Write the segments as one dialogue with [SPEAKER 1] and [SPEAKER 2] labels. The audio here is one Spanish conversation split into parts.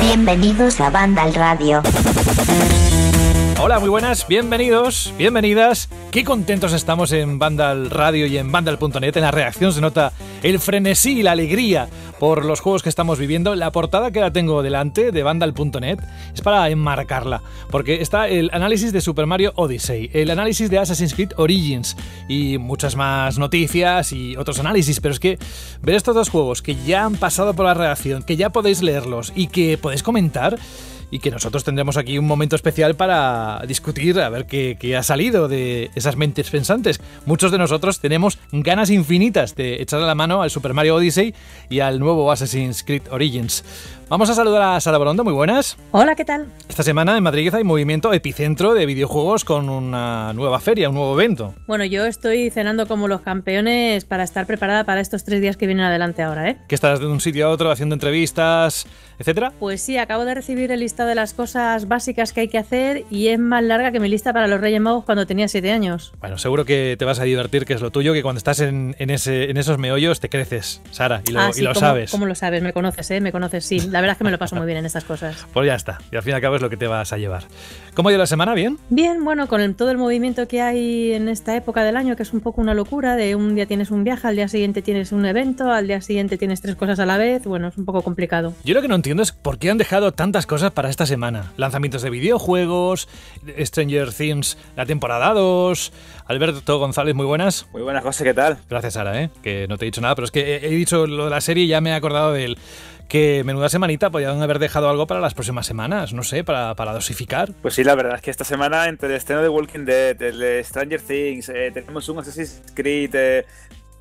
[SPEAKER 1] Bienvenidos a Banda al Radio.
[SPEAKER 2] Hola, muy buenas, bienvenidos, bienvenidas. Qué contentos estamos en Vandal Radio y en Vandal.net. En la reacción se nota el frenesí y la alegría por los juegos que estamos viviendo. La portada que la tengo delante de vandal.net es para enmarcarla, porque está el análisis de Super Mario Odyssey, el análisis de Assassin's Creed Origins y muchas más noticias y otros análisis. Pero es que ver estos dos juegos que ya han pasado por la redacción, que ya podéis leerlos y que podéis comentar, y que nosotros tendremos aquí un momento especial para discutir a ver qué, ha salido de esas mentes pensantes. Muchos de nosotros tenemos ganas infinitas de echarle la mano al Super Mario Odyssey y al nuevo Assassin's Creed Origins. Vamos a saludar a Sara Borondo, muy buenas. Hola, ¿qué tal? Esta semana en Madrid hay movimiento epicentro de videojuegos con una nueva feria, un nuevo evento.
[SPEAKER 1] Bueno, yo estoy cenando como los campeones para estar preparada para estos tres días que vienen adelante ahora, ¿eh?
[SPEAKER 2] Que estás de un sitio a otro haciendo entrevistas, etcétera.
[SPEAKER 1] Pues sí, acabo de recibir el listado de las cosas básicas que hay que hacer y es más larga que mi lista para los Reyes Magos cuando tenía siete años.
[SPEAKER 2] Bueno, seguro que te vas a divertir, que es lo tuyo, que cuando estás en, ese, en esos meollos te creces, Sara, y lo, ah, sabes. ¿Cómo
[SPEAKER 1] lo sabes? Me conoces, ¿eh? Me conoces, sí la verdad es que me lo paso muy bien en estas cosas.
[SPEAKER 2] Pues ya está, y al fin y al cabo es lo que te vas a llevar. ¿Cómo ha ido la semana? ¿Bien?
[SPEAKER 1] Bien, bueno, con todo el movimiento que hay en esta época del año, que es un poco una locura, de un día tienes un viaje, al día siguiente tienes un evento, al día siguiente tienes tres cosas a la vez, bueno, es un poco complicado.
[SPEAKER 2] Yo lo que no entiendo es por qué han dejado tantas cosas para esta semana. Lanzamientos de videojuegos, Stranger Things, la temporada 2, Alberto González, muy buenas. Muy buenas, José, ¿qué tal? Gracias, Sara, ¿eh? que no te he dicho nada, pero es que he, dicho lo de la serie y ya me he acordado del que menuda semanita podían haber dejado algo para las próximas semanas, no sé, para, dosificar.
[SPEAKER 3] Pues sí, la verdad es que esta semana entre el estreno de Walking Dead, el Stranger Things, eh, tenemos un Assassin's Creed, eh,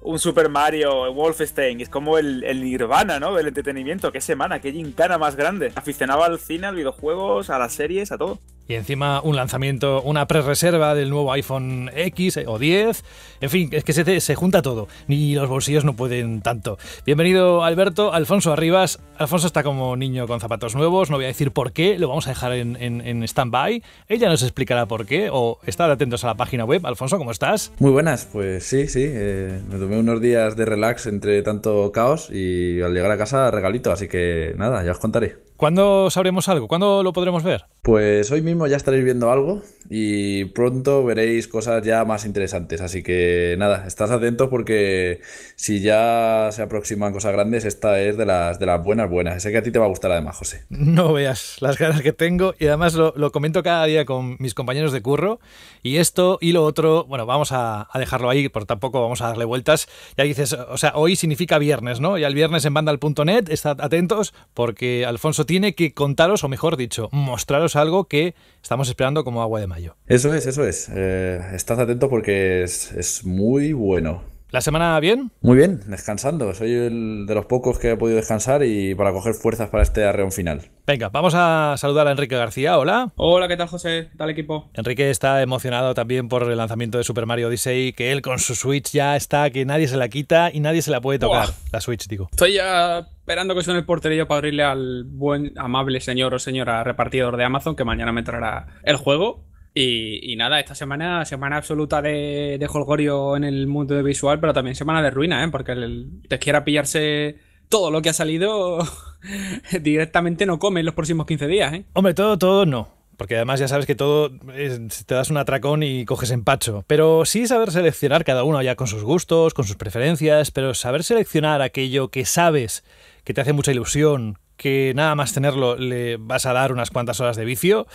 [SPEAKER 3] un Super Mario, Wolfenstein, es como el, el nirvana, ¿no? El entretenimiento, qué semana, qué gincana más grande. Aficionaba al cine, al videojuegos, a las series, a todo.
[SPEAKER 2] Y encima un lanzamiento, una pre-reserva del nuevo iPhone X eh, o 10. En fin, es que se, junta todo. Ni los bolsillos no pueden tanto. Bienvenido Alberto, Alfonso Arribas. Alfonso está como niño con zapatos nuevos. No voy a decir por qué, lo vamos a dejar en, stand-by. Ella nos explicará por qué o estar atentos a la página web. Alfonso, ¿cómo estás?
[SPEAKER 4] Muy buenas, pues sí, sí. Eh, me tomé unos días de relax entre tanto caos y al llegar a casa regalito. Así que nada, ya os contaré.
[SPEAKER 2] ¿Cuándo sabremos algo? ¿Cuándo lo podremos ver?
[SPEAKER 4] Pues hoy mismo ya estaréis viendo algo y pronto veréis cosas ya más interesantes. Así que nada, estás atentos porque si ya se aproximan cosas grandes, esta es de las, de las buenas buenas. Sé que a ti te va a gustar además, José.
[SPEAKER 2] No veas las ganas que tengo y además lo, comento cada día con mis compañeros de curro y esto y lo otro, bueno, vamos a, dejarlo ahí, por tampoco vamos a darle vueltas. Ya dices, o sea, hoy significa viernes, ¿no? Y el viernes en vandal.net, estad atentos porque Alfonso tiene que contaros, o mejor dicho, mostraros algo que estamos esperando como agua de mayo.
[SPEAKER 4] Eso es, eso es. Eh, estad estás atento porque es muy bueno.
[SPEAKER 2] ¿La semana bien?
[SPEAKER 4] Muy bien, descansando. Soy el de los pocos que he podido descansar y para coger fuerzas para este arreón final.
[SPEAKER 2] Venga, vamos a saludar a Enrique García. Hola. Hola, ¿qué tal, José? ¿Qué tal, equipo? Enrique está emocionado también por el lanzamiento de Super Mario Odyssey, que él con su Switch ya está, que nadie se la quita y nadie se la puede tocar. La Switch, digo.
[SPEAKER 5] Estoy ya esperando que suene el porterillo para abrirle al buen, amable señor o señora repartidor de Amazon que mañana me traerá el juego. Y, nada, esta semana, semana absoluta de, de holgorio en el mundo de visual, pero también semana de ruina, ¿eh? porque el, te quiera pillarse todo lo que ha salido, directamente no come en los próximos 15 días. ¿eh?
[SPEAKER 2] Hombre, todo, todo no.
[SPEAKER 5] Porque además ya sabes que todo eh, te das un atracón y
[SPEAKER 2] coges empacho. Pero sí saber seleccionar cada uno ya con sus gustos, con sus preferencias, pero saber seleccionar aquello que sabes que te hace mucha ilusión, que nada más tenerlo le vas a dar unas cuantas horas de vicio,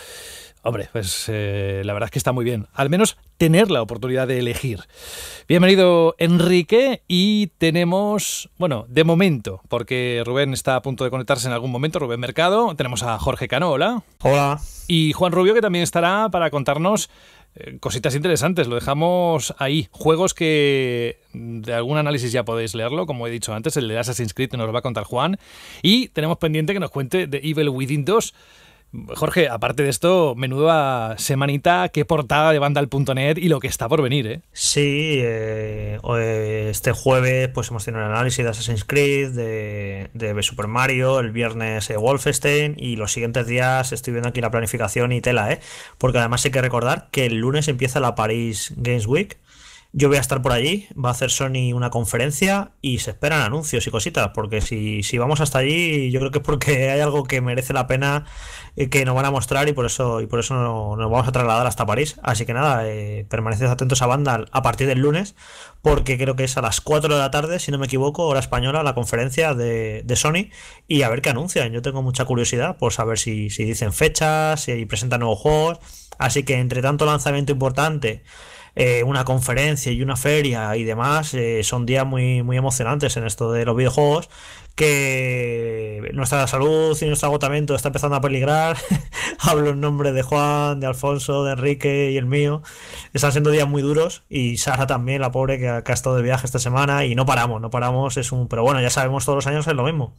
[SPEAKER 2] Hombre, pues eh, la verdad es que está muy bien. Al menos tener la oportunidad de elegir. Bienvenido, Enrique. Y tenemos, bueno, de momento, porque Rubén está a punto de conectarse en algún momento, Rubén Mercado. Tenemos a Jorge Cano, hola. Hola. Y Juan Rubio, que también estará para contarnos eh, cositas interesantes. Lo dejamos ahí. Juegos que de algún análisis ya podéis leerlo, como he dicho antes, el de Assassin's Creed nos lo va a contar Juan. Y tenemos pendiente que nos cuente de Evil Within 2 Jorge, aparte de esto, menuda semanita, qué portada de bandal.net
[SPEAKER 6] y lo que está por venir, ¿eh? Sí, eh, eh, este jueves pues hemos tenido el análisis de Assassin's Creed, de, Super Mario, el viernes eh, Wolfenstein y los siguientes días estoy viendo aquí la planificación y tela, ¿eh? Porque además hay que recordar que el lunes empieza la Paris Games Week yo voy a estar por allí, va a hacer Sony una conferencia y se esperan anuncios y cositas, porque si, vamos hasta allí, yo creo que es porque hay algo que merece la pena eh, que nos van a mostrar y por eso, y por eso nos, vamos a trasladar hasta París. Así que nada, eh, permaneced atentos a banda a partir del lunes, porque creo que es a las 4 de la tarde, si no me equivoco, hora española, la conferencia de, Sony y a ver qué anuncian. Yo tengo mucha curiosidad por saber si, si dicen fechas, si presentan nuevos juegos. Así que entre tanto lanzamiento importante eh, una conferencia y una feria y demás, eh, son días muy, muy emocionantes en esto de los videojuegos, que nuestra salud y nuestro agotamiento está empezando a peligrar. Hablo en nombre de Juan, de Alfonso, de Enrique y el mío. Están siendo días muy duros y Sara también, la pobre que ha, estado de viaje esta semana y no paramos, no paramos, es un... Pero bueno, ya sabemos todos los años es lo mismo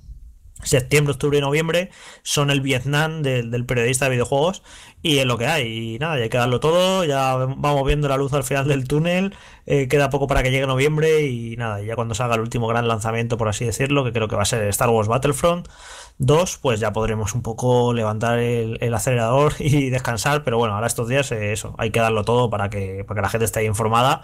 [SPEAKER 6] septiembre, octubre y noviembre son el Vietnam del, periodista de videojuegos y es lo que hay. Y nada, ya hay que darlo todo, ya vamos viendo la luz al final del túnel, eh, queda poco para que llegue noviembre y nada, ya cuando salga el último gran lanzamiento, por así decirlo, que creo que va a ser Star Wars Battlefront 2, pues ya podremos un poco levantar el, acelerador y descansar, pero bueno, ahora estos días eh, eso, hay que darlo todo para que, para que la gente esté informada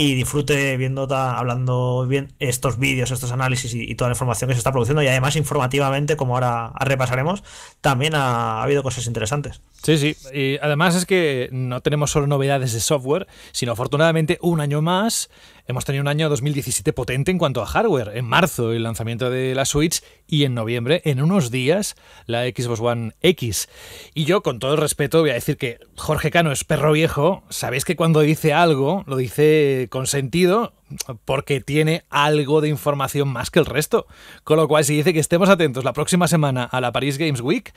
[SPEAKER 6] y disfrute viendo, hablando bien estos vídeos, estos análisis y, toda la información que se está produciendo. Y además, informativamente, como ahora repasaremos, también ha, habido cosas interesantes.
[SPEAKER 2] Sí, sí. Y además es que no tenemos solo novedades de software, sino afortunadamente un año más Hemos tenido un año 2017 potente en cuanto a hardware. En marzo el lanzamiento de la Switch y en noviembre, en unos días, la Xbox One X. Y yo, con todo el respeto, voy a decir que Jorge Cano es perro viejo. Sabéis que cuando dice algo, lo dice con sentido porque tiene algo de información más que el resto. Con lo cual, si dice que estemos atentos la próxima semana a la Paris Games Week,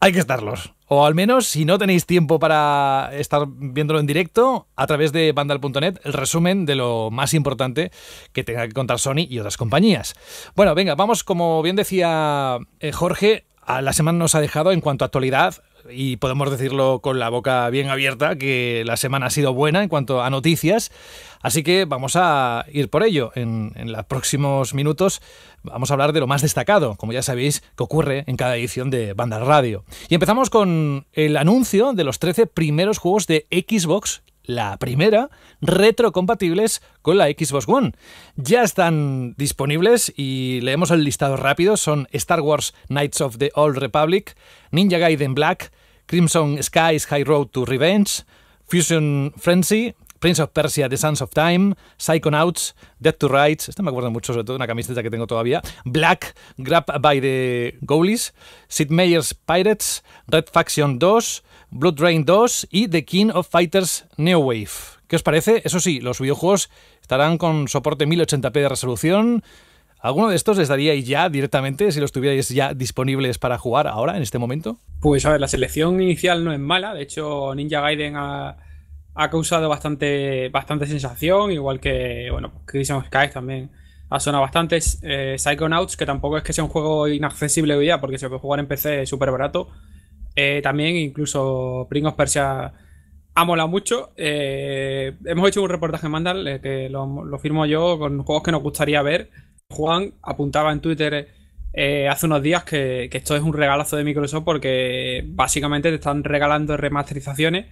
[SPEAKER 2] hay que estarlos. O al menos, si no tenéis tiempo para estar viéndolo en directo, a través de bandal.net, el resumen de lo más importante que tenga que contar Sony y otras compañías. Bueno, venga, vamos, como bien decía eh, Jorge, la semana nos ha dejado en cuanto a actualidad y podemos decirlo con la boca bien abierta que la semana ha sido buena en cuanto a noticias, así que vamos a ir por ello. En, en los próximos minutos vamos a hablar de lo más destacado, como ya sabéis que ocurre en cada edición de Banda Radio. Y empezamos con el anuncio de los 13 primeros juegos de Xbox la primera, retrocompatibles con la Xbox One. Ya están disponibles y leemos el listado rápido. Son Star Wars Knights of the Old Republic, Ninja Gaiden Black, Crimson Skies High Road to Revenge, Fusion Frenzy, Prince of Persia, The Sons of Time, Psychonauts, Death to Rights, este me acuerdo mucho, sobre todo una camiseta que tengo todavía, Black, Grab by the Goalies, Sid Meier's Pirates, Red Faction 2, Blood Drain 2 y The King of Fighters Neo Wave. ¿Qué os parece? Eso sí, los videojuegos estarán con soporte 1080p de resolución. ¿Alguno de estos les daríais ya directamente si los tuvierais ya disponibles para jugar ahora, en este momento?
[SPEAKER 5] Pues a ver, la selección inicial no es mala. De hecho, Ninja Gaiden ha, causado bastante, bastante sensación, igual que, bueno, pues Crimson Sky también ha sonado bastante. Eh, Psychonauts, que tampoco es que sea un juego inaccesible hoy día, porque se puede jugar en PC súper barato. Eh, también incluso Pringos Persia ha mucho. Eh, hemos hecho un reportaje Mandal eh, que lo, firmo yo con juegos que nos gustaría ver. Juan apuntaba en Twitter hace unos días que, esto es un regalazo de Microsoft porque básicamente te están regalando remasterizaciones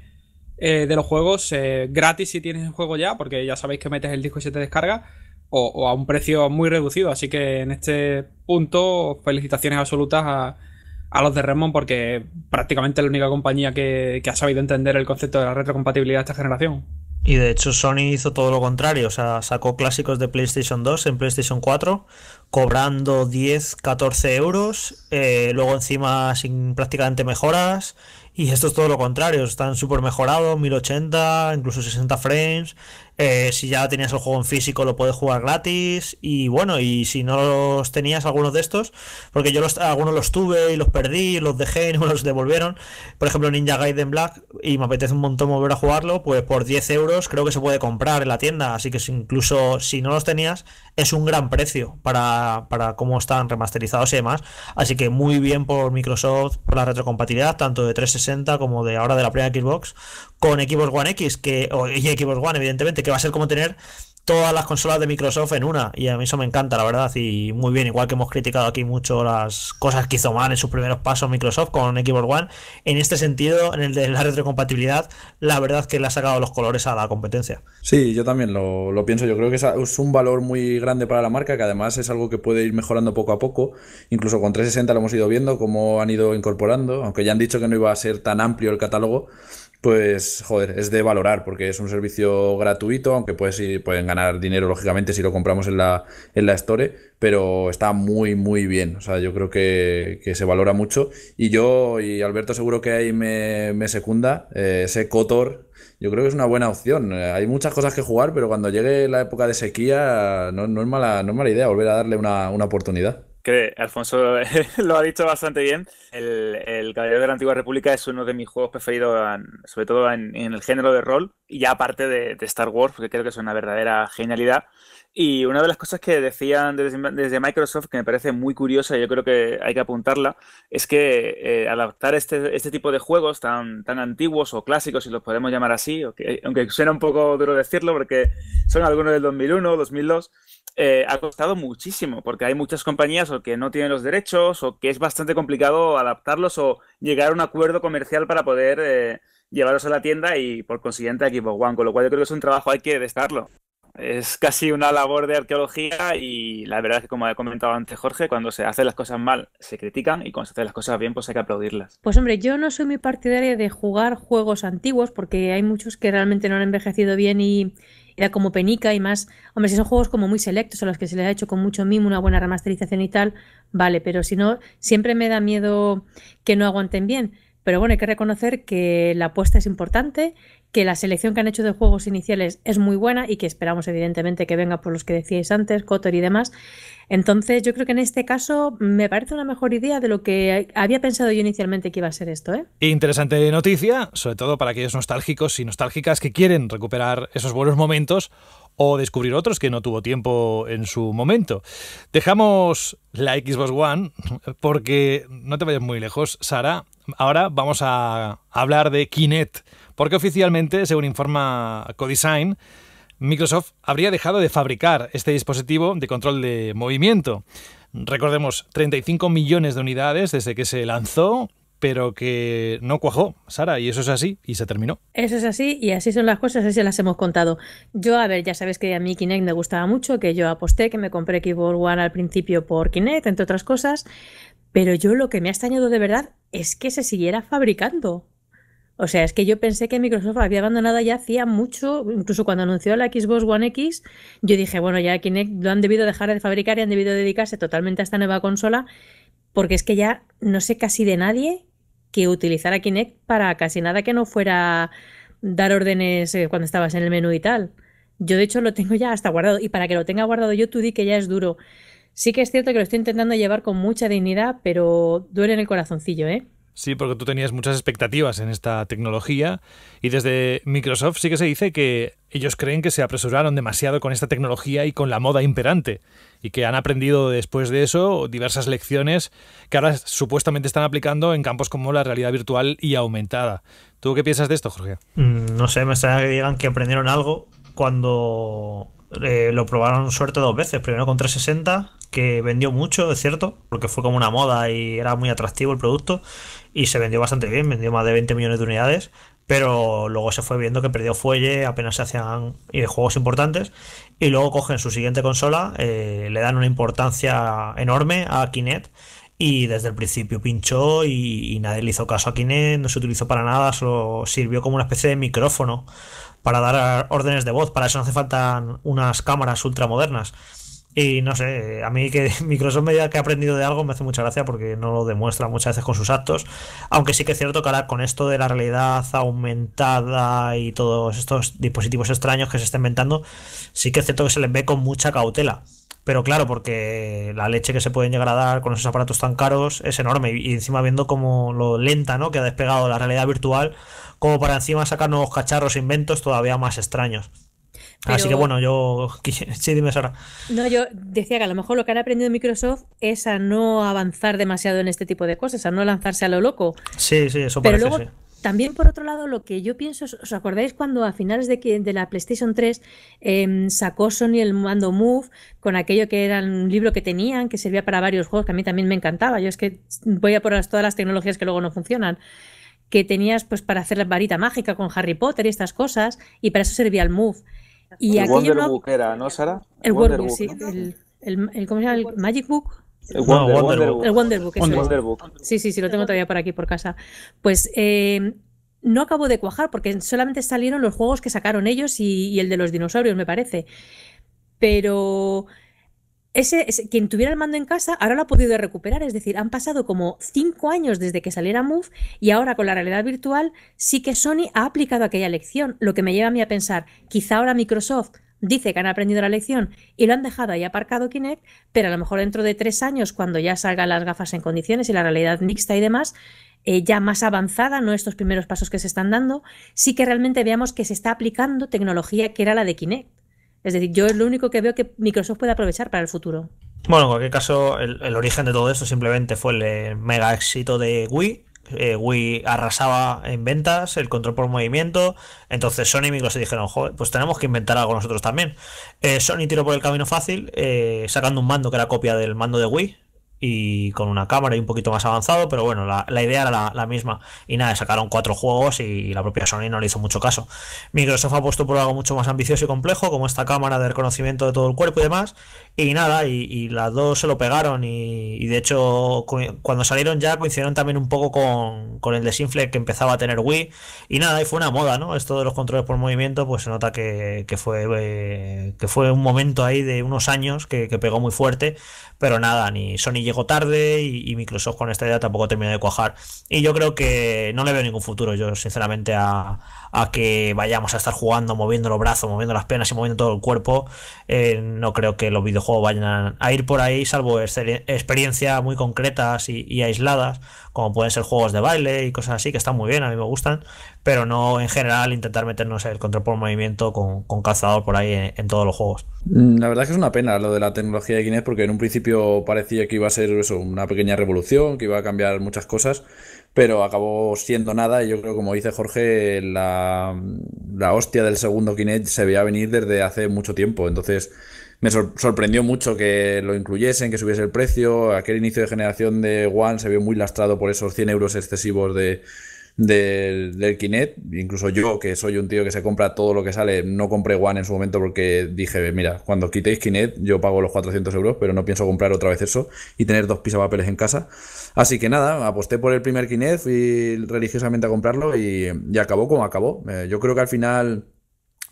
[SPEAKER 5] de los juegos gratis si tienes el juego ya, porque ya sabéis que metes el disco y se te descarga. o a un precio muy reducido, así que en este punto felicitaciones absolutas a, a los de Redmond porque prácticamente es la única compañía que, ha sabido entender el concepto de la retrocompatibilidad de esta generación.
[SPEAKER 6] Y de hecho Sony hizo todo lo contrario, o sea, sacó clásicos de PlayStation 2 en PlayStation 4, cobrando 10, 14 euros, eh, luego encima sin prácticamente mejoras, y esto es todo lo contrario, están súper mejorados, 1080, incluso 60 frames, eh, si ya tenías el juego en físico, lo puedes jugar gratis. Y bueno, y si no los tenías algunos de estos, porque yo los, algunos los tuve y los perdí, los dejé y no los devolvieron. Por ejemplo, Ninja Gaiden Black, y me apetece un montón volver a jugarlo, pues por 10 euros creo que se puede comprar en la tienda. Así que incluso si no los tenías, es un gran precio para, cómo están remasterizados y demás. Así que muy bien por Microsoft, por la retrocompatibilidad, tanto de 360 como de ahora de la primera Xbox, con Xbox One X que, y Xbox One, evidentemente, que va a ser como tener todas las consolas de Microsoft en una. Y a mí eso me encanta, la verdad. Y muy bien, igual que hemos criticado aquí mucho las cosas que hizo mal en sus primeros pasos Microsoft con Xbox One. En este sentido, en el de la retrocompatibilidad, la verdad que le ha sacado los colores a la competencia.
[SPEAKER 4] Sí, yo también lo, lo pienso. Yo creo que es un valor muy grande para la marca, que además es algo que puede ir mejorando poco a poco. Incluso con 360 lo hemos ido viendo, cómo han ido incorporando, aunque ya han dicho que no iba a ser tan amplio el catálogo pues joder, es de valorar porque es un servicio gratuito, aunque puedes ir, pueden ganar dinero lógicamente si lo compramos en la, en la Store, pero está muy, muy bien. O sea, yo creo que, se valora mucho. Y yo y Alberto seguro que ahí me, me secunda. Eh, ese Cotor, yo creo que es una buena opción. Eh, hay muchas cosas que jugar, pero cuando llegue la época de sequía, no, es, mala, no es mala idea volver a darle una, una oportunidad
[SPEAKER 3] que Alfonso lo ha dicho bastante bien. El, Caballero de la Antigua República es uno de mis juegos preferidos, sobre todo en, el género de rol, y ya aparte de, Star Wars, porque creo que es una verdadera genialidad. Y una de las cosas que decían desde, Microsoft, que me parece muy curiosa y yo creo que hay que apuntarla, es que eh, adaptar este, este, tipo de juegos tan, antiguos o clásicos, si los podemos llamar así, aunque, aunque suena un poco duro decirlo, porque son algunos del 2001, 2002, eh, ha costado muchísimo, porque hay muchas compañías o que no tienen los derechos o que es bastante complicado adaptarlos o llegar a un acuerdo comercial para poder eh, llevarlos a la tienda y por consiguiente a equipos One, con lo cual yo creo que es un trabajo, hay que destarlo. Es casi una labor de arqueología y la verdad es que como he comentado antes Jorge, cuando se hacen las cosas mal se critican y cuando se hacen las cosas bien pues hay que aplaudirlas.
[SPEAKER 1] Pues hombre, yo no soy muy partidaria de jugar juegos antiguos porque hay muchos que realmente no han envejecido bien y, era como penica y más. Hombre, si son juegos como muy selectos a los que se les ha hecho con mucho mimo, una buena remasterización y tal, vale, pero si no, siempre me da miedo que no aguanten bien. Pero bueno, hay que reconocer que la apuesta es importante, que la selección que han hecho de juegos iniciales es muy buena y que esperamos evidentemente que venga por los que decíais antes, Cotor y demás. Entonces yo creo que en este caso me parece una mejor idea de lo que había pensado yo inicialmente que iba a ser esto. ¿eh?
[SPEAKER 2] Interesante noticia, sobre todo para aquellos nostálgicos y nostálgicas que quieren recuperar esos buenos momentos o descubrir otros que no tuvo tiempo en su momento. Dejamos la Xbox One porque no te vayas muy lejos, Sara. Ahora vamos a hablar de Kinect porque oficialmente, según informa Codesign, Microsoft habría dejado de fabricar este dispositivo de control de movimiento. Recordemos, 35 millones de unidades desde que se lanzó, pero que no cuajó, Sara, y eso es así, y se terminó.
[SPEAKER 1] Eso es así, y así son las cosas, así las hemos contado. Yo, a ver, ya sabes que a mí Kinect me gustaba mucho, que yo aposté, que me compré Keyboard One al principio por Kinect, entre otras cosas, pero yo lo que me ha extrañado de verdad es que se siguiera fabricando. O sea, es que yo pensé que Microsoft había abandonado ya hacía mucho, incluso cuando anunció la Xbox One X, yo dije, bueno, ya Kinect lo han debido dejar de fabricar y han debido dedicarse totalmente a esta nueva consola, porque es que ya no sé casi de nadie que utilizara Kinect para casi nada que no fuera dar órdenes eh, cuando estabas en el menú y tal. Yo de hecho lo tengo ya hasta guardado y para que lo tenga guardado yo tú di que ya es duro. Sí que es cierto que lo estoy intentando llevar con mucha dignidad, pero duele en el corazoncillo, ¿eh?
[SPEAKER 2] Sí, porque tú tenías muchas expectativas en esta tecnología y desde Microsoft sí que se dice que ellos creen que se apresuraron demasiado con esta tecnología y con la moda imperante y que han aprendido después de eso diversas lecciones que ahora supuestamente están aplicando en campos como la realidad virtual y aumentada. ¿Tú qué piensas de esto, Jorge?
[SPEAKER 6] Mm, no sé, me extraña que digan que aprendieron algo cuando eh, lo probaron suerte dos veces. Primero con 360, que vendió mucho, es cierto, porque fue como una moda y era muy atractivo el producto. Y se vendió bastante bien, vendió más de 20 millones de unidades. Pero luego se fue viendo que perdió fuelle, apenas se hacían eh, juegos importantes. Y luego cogen su siguiente consola, eh, le dan una importancia enorme a Kinect. Y desde el principio pinchó y, y, nadie le hizo caso a Kinect, no se utilizó para nada, solo sirvió como una especie de micrófono para dar eh, órdenes de voz, para eso no hace falta unas cámaras ultramodernas. Y no sé, a mí que Microsoft me que ha aprendido de algo me hace mucha gracia porque no lo demuestra muchas veces con sus actos. Aunque sí que es cierto que ahora con esto de la realidad aumentada y todos estos dispositivos extraños que se están inventando, sí que es cierto que se les ve con mucha cautela. Pero claro, porque la leche que se pueden llegar a dar con esos aparatos tan caros es enorme. Y encima viendo como lo lenta ¿no? que ha despegado la realidad virtual como para encima sacar nuevos cacharros e inventos todavía más extraños. Así que bueno, yo. Sí, dime, ahora
[SPEAKER 1] No, yo decía que a lo mejor lo que han aprendido Microsoft es a no avanzar demasiado en este tipo de cosas, a no lanzarse a lo loco. Sí, sí, eso Pero parece, luego, También, por otro lado, lo que yo pienso ¿os acordáis cuando a finales de, de la PlayStation 3 em, sacó Sony el mando Move con aquello que era un libro que tenían, que servía para varios juegos, que a mí también me encantaba? Yo es que voy a por todas las tecnologías que luego no funcionan que tenías pues para hacer la varita mágica con Harry Potter y estas cosas, y para eso servía el Move. Y el Wonder no...
[SPEAKER 3] era, ¿no, Sara? El, Wonder sí.
[SPEAKER 1] El, ¿Cómo se llama? ¿El Magic Book? El Wonder, el Book. Sí, sí, sí, lo tengo todavía por aquí, por casa. Pues eh, no acabo de cuajar porque solamente salieron los juegos que sacaron ellos y el de los dinosaurios, me parece. Pero ese, quien tuviera el mando en casa ahora lo ha podido recuperar. Es decir, han pasado como cinco años desde que saliera Move y ahora con la realidad virtual sí que Sony ha aplicado aquella lección. Lo que me lleva a mí a pensar, quizá ahora Microsoft dice que han aprendido la lección y lo han dejado ahí aparcado Kinect, pero a lo mejor dentro de tres años, cuando ya salgan las gafas en condiciones y la realidad mixta y demás, eh, ya más avanzada, no estos primeros pasos que se están dando, sí que realmente veamos que se está aplicando tecnología que era la de Kinect. Es decir, yo es lo único que veo que Microsoft puede aprovechar para el futuro.
[SPEAKER 6] Bueno, en cualquier caso, el, origen de todo esto simplemente fue el eh, mega éxito de Wii, eh, Wii arrasaba en ventas, el control por movimiento. Entonces Sony y Microsoft dijeron, Joder, pues tenemos que inventar algo nosotros también. Eh, Sony tiró por el camino fácil, sacando un mando que era copia del mando de Wii, y con una cámara y un poquito más avanzado, pero bueno, la, idea era la, misma. Y nada, sacaron cuatro juegos y, la propia Sony no le hizo mucho caso. Microsoft ha puesto por algo mucho más ambicioso y complejo, como esta cámara de reconocimiento de todo el cuerpo y demás. Y nada, y, las dos se lo pegaron y, de hecho cuando salieron ya coincidieron también un poco con, con, el desinfle que empezaba a tener Wii. Y nada, y fue una moda, ¿no? Esto de los controles por movimiento, pues se nota que, fue, eh, que fue un momento ahí de unos años que, que pegó muy fuerte, pero nada, ni Sony llegó tarde y, Microsoft con esta idea tampoco termina de cuajar. Y yo creo que no le veo ningún futuro, yo sinceramente, a, que vayamos a estar jugando, moviendo los brazos, moviendo las penas y moviendo todo el cuerpo. Eh, no creo que los videojuegos vayan a ir por ahí, salvo experiencias muy concretas y aisladas como pueden ser juegos de baile y cosas así, que están muy bien, a mí me gustan, pero no en general intentar meternos el control por movimiento con, con calzador
[SPEAKER 4] por ahí en, en, todos los juegos. Mm, la verdad es que es una pena lo de la tecnología de Kinect, porque en un principio parecía que iba a ser eso, una pequeña revolución, que iba a cambiar muchas cosas, pero acabó siendo nada y yo creo, como dice Jorge, la, la hostia del segundo Kinect se veía venir desde hace mucho tiempo, entonces me sorprendió mucho que lo incluyesen, que subiese el precio. Aquel inicio de generación de One se vio muy lastrado por esos 100 euros excesivos de, del, Kinect. Incluso yo, que soy un tío que se compra todo lo que sale, no compré One en su momento porque dije, mira, cuando quitéis Kinect yo pago los 400 euros, pero no pienso comprar otra vez eso y tener dos pisapapeles en casa. Así que nada, aposté por el primer Kinect, fui religiosamente a comprarlo y, acabó como acabó. Eh, yo creo que al final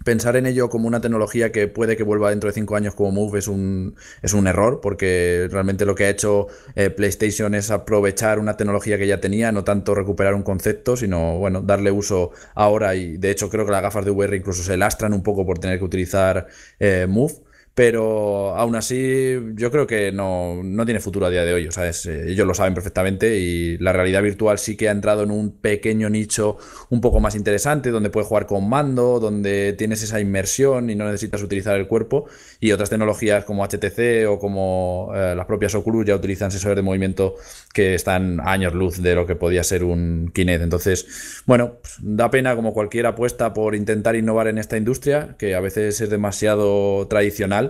[SPEAKER 4] pensar en ello como una tecnología que puede que vuelva dentro de cinco años como Move es un, es un error, porque realmente lo que ha hecho eh, PlayStation es aprovechar una tecnología que ya tenía, no tanto recuperar un concepto, sino bueno, darle uso ahora. Y de hecho, creo que las gafas de VR incluso se lastran un poco por tener que utilizar eh, Move. Pero aún así, yo creo que no, no tiene futuro a día de hoy. Eh, ellos lo saben perfectamente y la realidad virtual sí que ha entrado en un pequeño nicho un poco más interesante, donde puedes jugar con mando, donde tienes esa inmersión y no necesitas utilizar el cuerpo. Y otras tecnologías como HTC o como eh, las propias Oculus ya utilizan sensores de movimiento que están años luz de lo que podía ser un Kinect. Entonces, bueno, pues, da pena como cualquier apuesta por intentar innovar en esta industria, que a veces es demasiado tradicional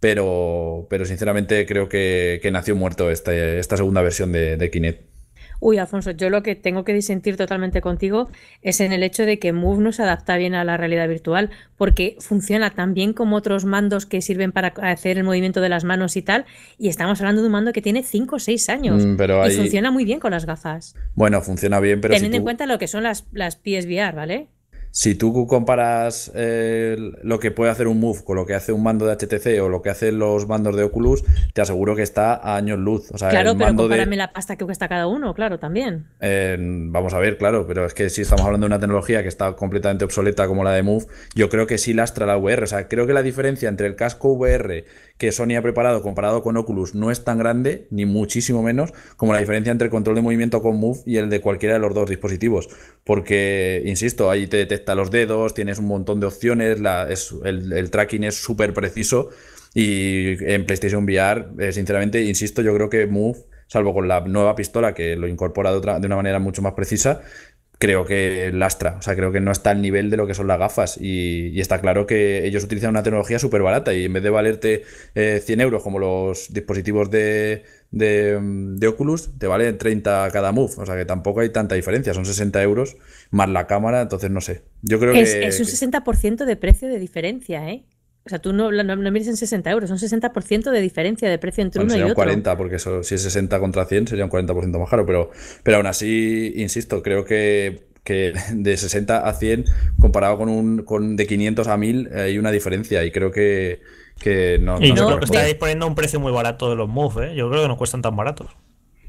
[SPEAKER 4] pero, pero sinceramente creo que, nació muerto este, esta segunda versión de, Kinect.
[SPEAKER 1] Uy, Alfonso, yo lo que tengo que disentir totalmente contigo es en el hecho de que Move no se adapta bien a la realidad virtual, porque funciona tan bien como otros mandos que sirven para hacer el movimiento de las manos y tal, y estamos hablando de un mando que tiene 5 o 6 años mm, y funciona muy bien con las gafas.
[SPEAKER 4] Bueno, funciona bien, pero... Teniendo en cuenta
[SPEAKER 1] lo que son las, las PSVR, ¿vale?
[SPEAKER 4] si tú comparas eh, lo que puede hacer un Move con lo que hace un mando de HTC o lo que hacen los mandos de Oculus, te aseguro que está a años luz. claro, pero compárame
[SPEAKER 1] la pasta que cuesta cada uno, claro, también.
[SPEAKER 4] vamos a ver, claro, pero es que si estamos hablando de una tecnología que está completamente obsoleta como la de Move, yo creo que sí lastra la VR. O sea, creo que la diferencia entre el casco VR que Sony ha preparado comparado con Oculus no es tan grande, ni muchísimo menos, como la diferencia entre el control de movimiento con Move y el de cualquiera de los dos dispositivos. Porque, insisto, ahí te detecta los dedos, tienes un montón de opciones, el, tracking es súper preciso. Y en PlayStation VR, eh, sinceramente, insisto, yo creo que Move salvo con la nueva pistola que lo incorpora otra, de una manera mucho más precisa, creo que lastra. O sea, creo que no está al nivel de lo que son las gafas. Y, está claro que ellos utilizan una tecnología súper barata y en vez de valerte 100 eh, euros como los dispositivos de, de, Oculus, te vale 30 cada move. O sea, que tampoco hay tanta diferencia. Son 60 euros más la cámara, entonces no sé. Yo creo es, que. Es un
[SPEAKER 1] 60% de precio de diferencia, ¿eh? O sea, tú no, mires en 60 euros, son 60% de diferencia de precio entre uno y otro. Sería un 40,
[SPEAKER 4] porque eso, si es 60 contra 100 sería un 40% más caro, pero, pero aún así, insisto, creo que, que de 60 a 100 comparado con, un, de 500 a 1000 hay una diferencia y creo que, que no... Y no, estáis
[SPEAKER 6] poniendo un precio muy barato de los Move, ¿eh? yo creo que no cuestan tan baratos.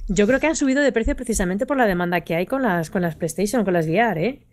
[SPEAKER 1] Yo creo que han subido de precio precisamente por la demanda que hay con las, con las PlayStation, con las VR, ¿eh?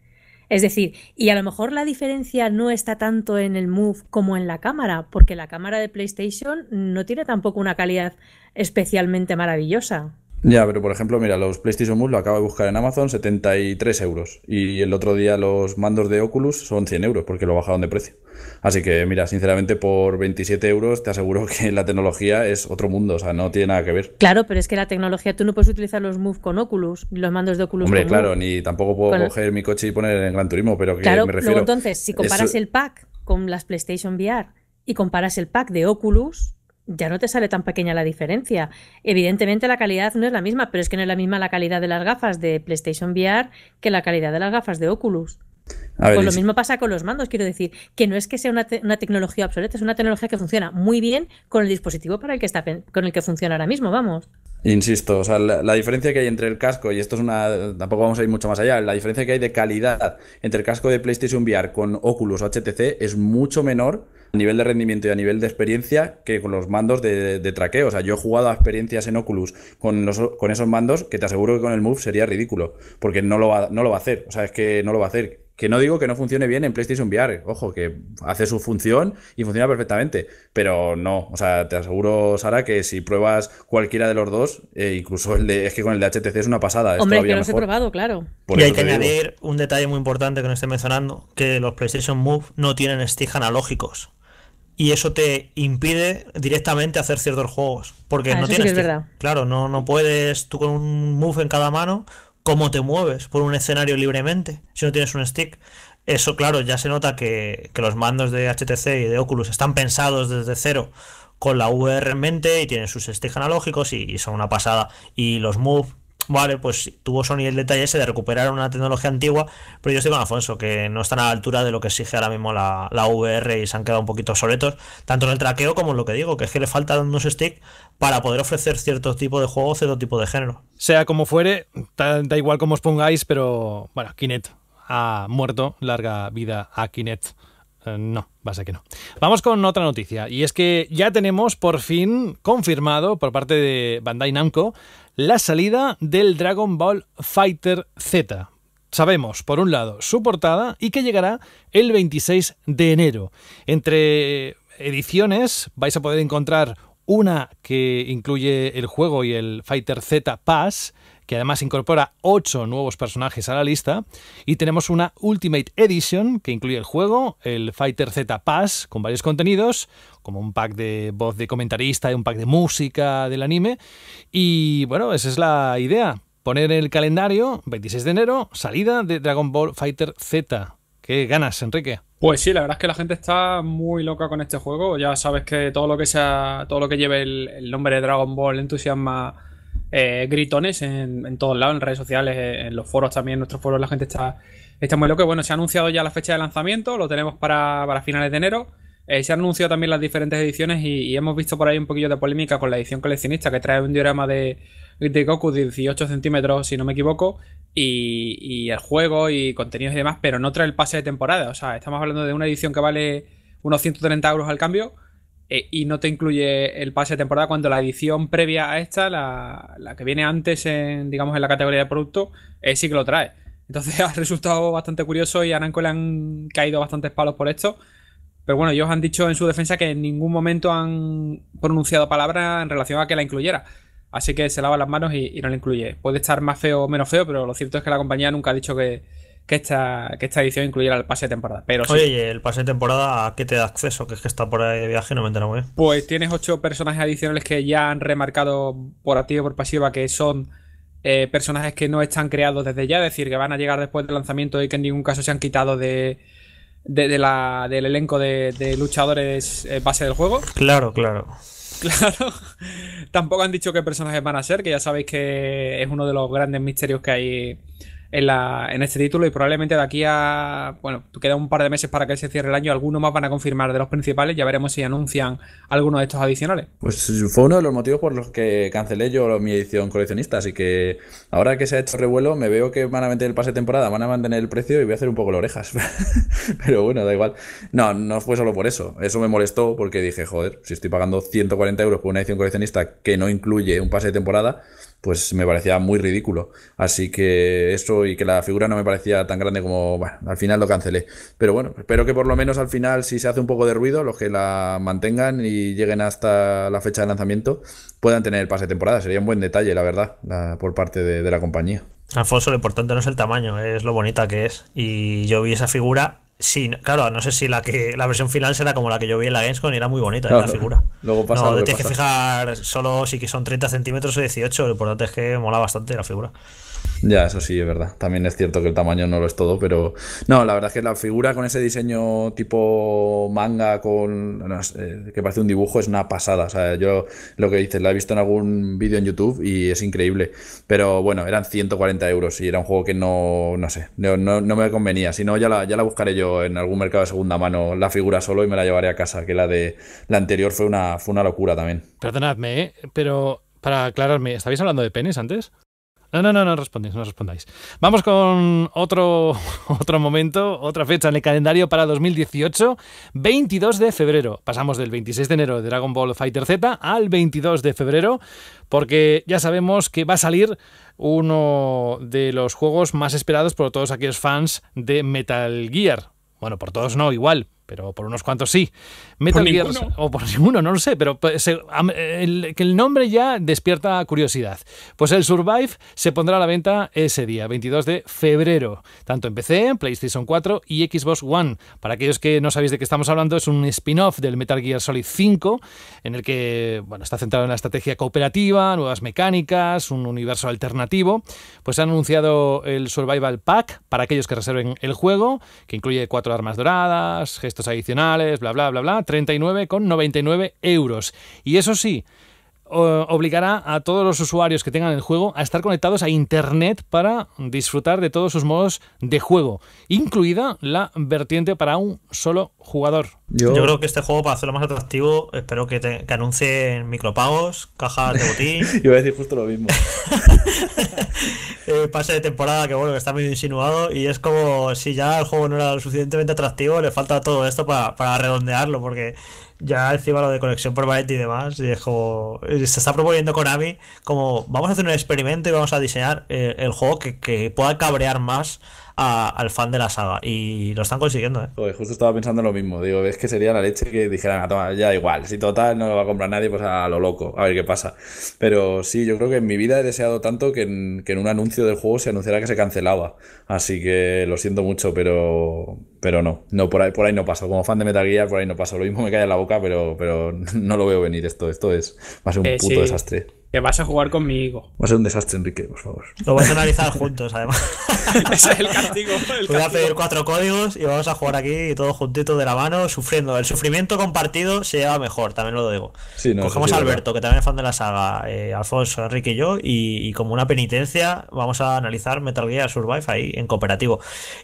[SPEAKER 1] Es decir, y a lo mejor la diferencia no está tanto en el Move como en la cámara, porque la cámara de PlayStation no tiene tampoco una calidad especialmente maravillosa.
[SPEAKER 4] Ya, pero por ejemplo, mira, los PlayStation Move lo acabo de buscar en Amazon, 73 euros. Y el otro día los mandos de Oculus son 100 euros, porque lo bajaron de precio. Así que, mira, sinceramente, por 27 euros te aseguro que la tecnología es otro mundo, o sea, no tiene nada que ver.
[SPEAKER 1] Claro, pero es que la tecnología, tú no puedes utilizar los Move con Oculus, los mandos de Oculus. Hombre, claro,
[SPEAKER 4] ni tampoco puedo coger mi coche y poner en Gran Turismo, pero que claro, me refiero. entonces, si comparas el
[SPEAKER 1] pack con las PlayStation VR y comparas el pack de Oculus, ya no te sale tan pequeña la diferencia. Evidentemente la calidad no es la misma, pero es que no es la misma la calidad de las gafas de PlayStation VR que la calidad de las gafas de Oculus. pues lo mismo pasa con los mandos, quiero decir, que no es que sea una, tecnología obsoleta, es una tecnología que funciona muy bien con el dispositivo para el que está con el que funciona ahora mismo, vamos.
[SPEAKER 4] Insisto, sea, la, la, diferencia que hay entre el casco, y esto es una. tampoco vamos a ir mucho más allá, la diferencia que hay de calidad entre el casco de PlayStation VR con Oculus o HTC es mucho menor a nivel de rendimiento y a nivel de experiencia que con los mandos de, traqueo. O sea, yo he jugado a experiencias en Oculus con, con esos mandos que te aseguro que con el Move sería ridículo, porque no lo, va, no lo va a hacer. O sea, es que no lo va a hacer. Que no digo que no funcione bien en PlayStation VR, ojo, que hace su función y funciona perfectamente, pero no, o sea, te aseguro, Sara, que si pruebas cualquiera de los dos, eh, incluso el de, es que con el de HTC es una pasada. Hombre, que los he probado,
[SPEAKER 1] claro.
[SPEAKER 6] y hay que añadir un detalle muy importante que no esté mencionando, que los PlayStation Move no tienen stick analógicos y eso te impide directamente hacer ciertos juegos. Porque ah, no tienes. claro, no, no puedes tú con un move en cada mano, cómo te mueves por un escenario libremente si no tienes un stick. Eso, claro, ya se nota que, los mandos de HTC y de Oculus están pensados desde cero con la VR en mente y tienen sus sticks analógicos y, y son una pasada. Y los move Vale, pues tuvo Sony el detalle ese de recuperar una tecnología antigua, pero yo estoy con Afonso que no están a la altura de lo que exige ahora mismo la, la VR y se han quedado un poquito obsoletos, tanto en el traqueo como en lo que digo, que es que le faltan unos stick para poder ofrecer cierto tipo de juego, cierto tipo de género. Sea como fuere, da, igual como os pongáis,
[SPEAKER 2] pero bueno, Kinect ha muerto, larga vida a Kinect. Eh, no, va a ser que no. Vamos con otra noticia, y es que ya tenemos por fin confirmado por parte de Bandai Namco la salida del Dragon Ball Fighter Z. Sabemos, por un lado, su portada y que llegará el 26 de enero. Entre ediciones vais a poder encontrar una que incluye el juego y el Fighter Z Pass que además incorpora ocho nuevos personajes a la lista. Y tenemos una Ultimate Edition, que incluye el juego, el Fighter Z Pass, con varios contenidos, como un pack de voz de comentarista y un pack de música del anime. Y bueno, esa es la idea. Poner en el calendario, 26 de enero,
[SPEAKER 5] salida de Dragon Ball Fighter Z. ¿Qué ganas, Enrique? Pues sí, la verdad es que la gente está muy loca con este juego. Ya sabes que todo lo que sea, todo lo que lleve el, el nombre de Dragon Ball entusiasma eh, gritones en, todos lados, en redes sociales, eh, en los foros también, en nuestros foros la gente está, está muy loca. Bueno, se ha anunciado ya la fecha de lanzamiento, lo tenemos para, para finales de enero. Eh, se han anunciado también las diferentes ediciones y, hemos visto por ahí un poquillo de polémica con la edición coleccionista que trae un diorama de, Goku de 18 centímetros, si no me equivoco, y, y, el juego y contenidos y demás, pero no trae el pase de temporada. O sea, estamos hablando de una edición que vale unos 130 euros al cambio eh, y no te incluye el pase de temporada cuando la edición previa a esta, la, que viene antes en, digamos, en la categoría de producto, es eh, sí que lo trae. Entonces ha resultado bastante curioso y a Nanco le han caído bastantes palos por esto. Pero bueno, ellos han dicho en su defensa que en ningún momento han pronunciado palabra en relación a que la incluyera. Así que se lava las manos y no la incluye. Puede estar más feo o menos feo, pero lo cierto es que la compañía nunca ha dicho que, que esta, edición incluyera el pase de temporada. Pero Oye, el
[SPEAKER 6] pase de temporada a qué te da acceso? Que es que está por ahí de viaje no me entero muy bien.
[SPEAKER 5] Pues tienes ocho personajes adicionales que ya han remarcado por activo y por pasiva que son eh, personajes que no están creados desde ya, es decir, que van a llegar después del lanzamiento y que en ningún caso se han quitado del elenco de, luchadores eh, base del juego.
[SPEAKER 3] Claro, claro.
[SPEAKER 5] Claro. Tampoco han dicho qué personajes van a ser, que ya sabéis que es uno de los grandes misterios que hay en, este título y probablemente de aquí a, bueno, queda un par de meses para que se cierre el año, algunos más van a confirmar de los principales, ya veremos si anuncian alguno de estos adicionales.
[SPEAKER 4] Pues fue uno de los motivos por los que cancelé yo mi edición coleccionista, así que ahora que se ha hecho revuelo me veo que van a vender el pase de temporada, van a mantener el precio y voy a hacer un poco las orejas, pero bueno, da igual. No, no fue solo por eso, eso me molestó porque dije, joder, si estoy pagando 140 euros por una edición coleccionista que no incluye un pase de temporada, pues me parecía muy ridículo. Así que eso y que la figura no me parecía tan grande como, bueno, al final lo cancelé. Pero bueno, espero que por lo menos al final, si se hace un poco de ruido, los que la mantengan y lleguen hasta la fecha de lanzamiento, puedan tener el pase de temporada. Sería un buen detalle, la verdad, por parte de, de la compañía.
[SPEAKER 6] Alfonso, lo importante no es el tamaño, es lo bonita que es. Y yo vi esa figura Sí, claro, no sé si la que la versión final será como la que yo vi en la Gamescom y era muy bonita la figura. Luego pasa no, tienes que fijar solo si que son 30 centímetros o 18, lo importante es que mola bastante la figura.
[SPEAKER 4] Ya, eso sí, es verdad. También es cierto que el tamaño no lo es todo, pero no, la verdad es que la figura con ese diseño tipo manga, con eh, que parece un dibujo, es una pasada. O sea, yo lo que dices, la he visto en algún vídeo en YouTube y es increíble. Pero bueno, eran 140 euros y era un juego que no, no sé, no, no, me convenía. Si no, ya la, ya la buscaré yo en algún mercado de segunda mano, la figura solo y me la llevaré a casa, que la de la anterior fue una, fue una locura también.
[SPEAKER 2] Perdonadme, ¿eh? pero para aclararme, ¿estabais hablando de penes antes? No, no, no, no respondéis, no respondáis. Vamos con otro, otro momento, otra fecha en el calendario para 2018, 22 de febrero. Pasamos del 26 de enero de Dragon Ball Fighter Z al 22 de febrero, porque ya sabemos que va a salir uno de los juegos más esperados por todos aquellos fans de Metal Gear. Bueno, por todos no, igual, pero por unos cuantos sí. Metal Gear, o por ninguno, no lo sé, pero pues, que el nombre ya despierta curiosidad. Pues el Survive se pondrá a la venta ese día, 22 de febrero, tanto en PC, PlayStation 4 y Xbox One. Para aquellos que no sabéis de qué estamos hablando, es un spin-off del Metal Gear Solid 5, en el que bueno, está centrado en la estrategia cooperativa, nuevas mecánicas, un universo alternativo. Pues se han anunciado el Survival Pack para aquellos que reserven el juego, que incluye cuatro armas doradas, gestos adicionales, bla, bla, bla, bla, 39,99 euros. Y eso sí, obligará a todos los usuarios que tengan el juego a estar conectados a Internet para disfrutar de todos sus modos de juego, incluida la vertiente para un solo jugador. Yo, creo que
[SPEAKER 6] este juego, para hacerlo más atractivo, espero que, anuncien micropagos, cajas de botín.
[SPEAKER 2] Yo voy a decir justo lo mismo.
[SPEAKER 6] Eh, pase de temporada que bueno, que está medio insinuado y es como si ya el juego no era lo suficientemente atractivo, le falta todo esto para redondearlo, porque ya encima lo de conexión permanente y demás, y se está proponiendo Konami como, vamos a hacer un experimento y vamos a diseñar eh, el juego que, que pueda cabrear más al fan de la saga. Y lo están consiguiendo,
[SPEAKER 4] ¿eh? justo estaba pensando lo mismo. Digo, es que sería la leche que dijeran, a tomar ya igual. Si total no lo va a comprar nadie, pues a lo loco. A ver qué pasa. Pero sí, yo creo que en mi vida he deseado tanto que en, que en un anuncio del juego se anunciara que se cancelaba. Así que lo siento mucho, pero, pero no. No, por ahí, por ahí no pasa Como fan de Metal Gear, por ahí no pasa Lo mismo me cae en la boca, pero, pero no lo veo venir esto. Esto es, va a ser un eh, puto desastre.
[SPEAKER 5] Que
[SPEAKER 6] vas a jugar conmigo.
[SPEAKER 4] Va a ser un desastre, Enrique, por favor.
[SPEAKER 6] Lo vas a analizar juntos, además. es el castigo. Voy a pedir cuatro códigos y vamos a jugar aquí todos juntitos de la mano, sufriendo. El sufrimiento compartido se lleva mejor, también lo digo. Cogemos a Alberto, que también es fan de la saga, eh, Alfonso, Enrique y yo, y, como una penitencia vamos a analizar Metal Gear Survive ahí en cooperativo.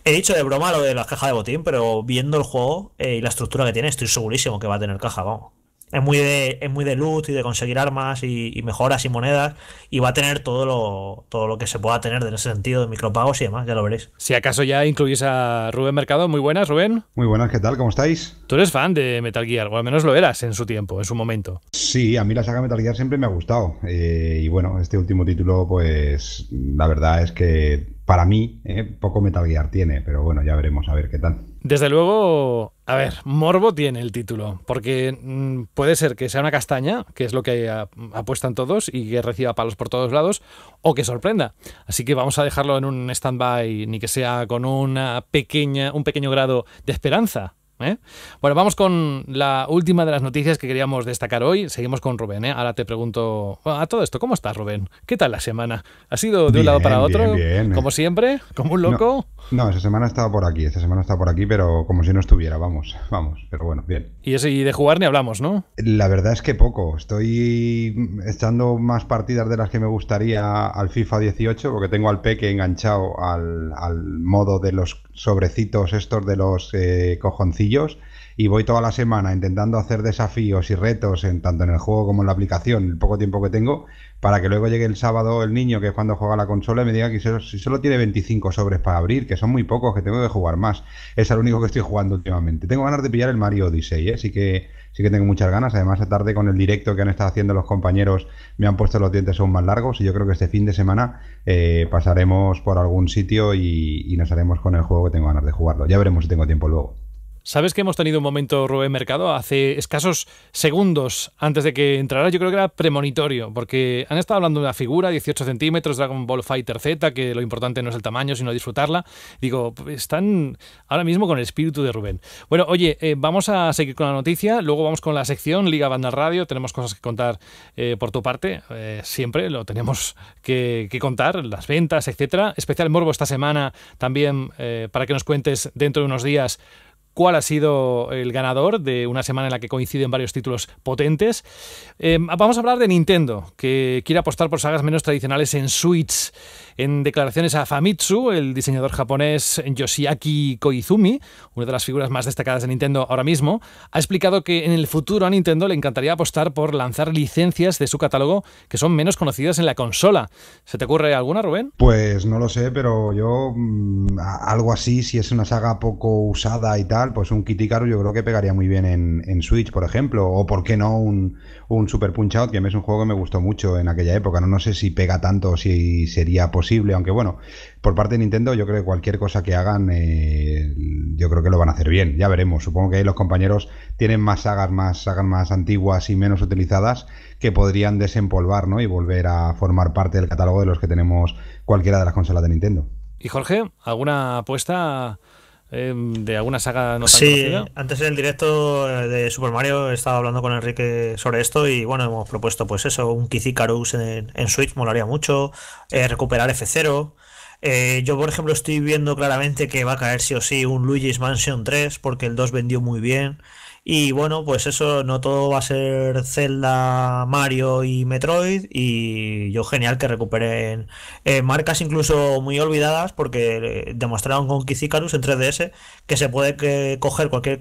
[SPEAKER 6] He dicho de broma lo de las cajas de botín, pero viendo el juego eh, y la estructura que tiene, estoy segurísimo que va a tener caja, vamos es muy de, es muy de luz y de conseguir armas y, mejoras y monedas. Y va a tener todo lo, todo lo que se pueda tener en ese sentido de micropagos y demás, ya lo veréis. Si
[SPEAKER 2] acaso ya incluís a Rubén Mercado, muy buenas, Rubén.
[SPEAKER 7] Muy buenas, ¿qué tal? ¿Cómo estáis?
[SPEAKER 2] Tú eres fan de Metal Gear, o al menos lo eras en su tiempo, en su momento.
[SPEAKER 7] Sí, a mí la saga Metal Gear siempre me ha gustado. Eh, y bueno, este último título, pues la verdad es que para mí eh, poco Metal Gear tiene, pero bueno, ya veremos a ver qué tal.
[SPEAKER 2] Desde luego, a ver, morbo tiene el título, porque mm, puede ser que sea una castaña, que es lo que apuestan todos y que reciba palos por todos lados, o que sorprenda. Así que vamos a dejarlo en un stand-by, ni que sea con una pequeña, un pequeño grado de esperanza. ¿eh? Bueno, vamos con la última de las noticias que queríamos destacar hoy. Seguimos con Rubén. ¿eh? Ahora te pregunto a todo esto, ¿cómo estás, Rubén? ¿Qué tal la semana? ¿Ha sido de un lado para otro? Como siempre, como un loco.
[SPEAKER 7] No, esa semana estaba por aquí, esta semana está por aquí, pero como si no estuviera, vamos, vamos, pero bueno, bien.
[SPEAKER 2] Y, eso, de jugar ni hablamos, ¿no?
[SPEAKER 7] La verdad es que poco. Estoy echando más partidas de las que me gustaría al FIFA 18, porque tengo al Peque enganchado al modo de los sobrecitos estos de los eh, cojoncillos y voy toda la semana intentando hacer desafíos y retos en tanto en el juego como en la aplicación, el poco tiempo que tengo, para que luego llegue el sábado el niño, que es cuando juega la consola, y me diga que si solo tiene 25 sobres para abrir, que son muy pocos, que tengo que jugar más. Es el único que estoy jugando últimamente. Tengo ganas de pillar el Mario Odyssey, ¿eh? así que sí que tengo muchas ganas. Además, esta tarde con el directo que han estado haciendo los compañeros me han puesto los dientes aún más largos y yo creo que este fin de semana eh, pasaremos por algún sitio y, y nos haremos con el juego que tengo ganas de jugarlo. Ya veremos si tengo tiempo luego.
[SPEAKER 2] Sabes que hemos tenido un momento, Rubén Mercado, hace escasos segundos antes de que entrara. Yo creo que era premonitorio, porque han estado hablando de una figura, 18 centímetros, Dragon Ball Fighter Z, que lo importante no es el tamaño, sino disfrutarla. Digo, están ahora mismo con el espíritu de Rubén. Bueno, oye, eh, vamos a seguir con la noticia, luego vamos con la sección Liga Banda Radio. Tenemos cosas que contar eh, por tu parte, eh, siempre lo tenemos que, contar, las ventas, etcétera. Especial Morbo esta semana también para que nos cuentes dentro de unos días cuál ha sido el ganador de una semana en la que coinciden varios títulos potentes. Eh, vamos a hablar de Nintendo, que quiere apostar por sagas menos tradicionales en Switch. En declaraciones a Famitsu, el diseñador japonés Yoshiaki Koizumi, una de las figuras más destacadas de Nintendo ahora mismo, ha explicado que en el futuro a Nintendo le encantaría apostar por lanzar licencias de su catálogo que son menos conocidas en la consola. ¿Se te ocurre alguna, Rubén?
[SPEAKER 7] Pues no lo sé, pero yo mm, algo así, si es una saga poco usada y tal, pues un Kitikaru yo creo que pegaría muy bien en, Switch, por ejemplo, o por qué no un, Super Punch Out, que es un juego que me gustó mucho en aquella época. No, no sé si pega tanto o si sería posible aunque bueno, por parte de Nintendo yo creo que cualquier cosa que hagan, eh, yo creo que lo van a hacer bien, ya veremos. Supongo que ahí los compañeros tienen más sagas, más sagas más antiguas y menos utilizadas que podrían desempolvar, ¿no? Y volver a formar parte del catálogo de los que tenemos cualquiera de las consolas de Nintendo.
[SPEAKER 2] ¿Y Jorge, alguna apuesta? Eh, de alguna saga no sé Sí,
[SPEAKER 6] antes en el directo eh, de Super Mario estaba hablando con Enrique sobre esto y bueno, hemos propuesto pues eso, un Kizikarus en, en Switch molaría mucho, eh, recuperar F0. yo, por ejemplo, estoy viendo claramente que va a caer sí o sí un Luigi's Mansion 3 porque el 2 vendió muy bien. Y bueno, pues eso, no todo va a ser Zelda, Mario y Metroid. Y yo genial que recuperen eh, marcas incluso muy olvidadas porque eh, demostraron con Kizikarus en 3DS que se puede eh, coger cualquier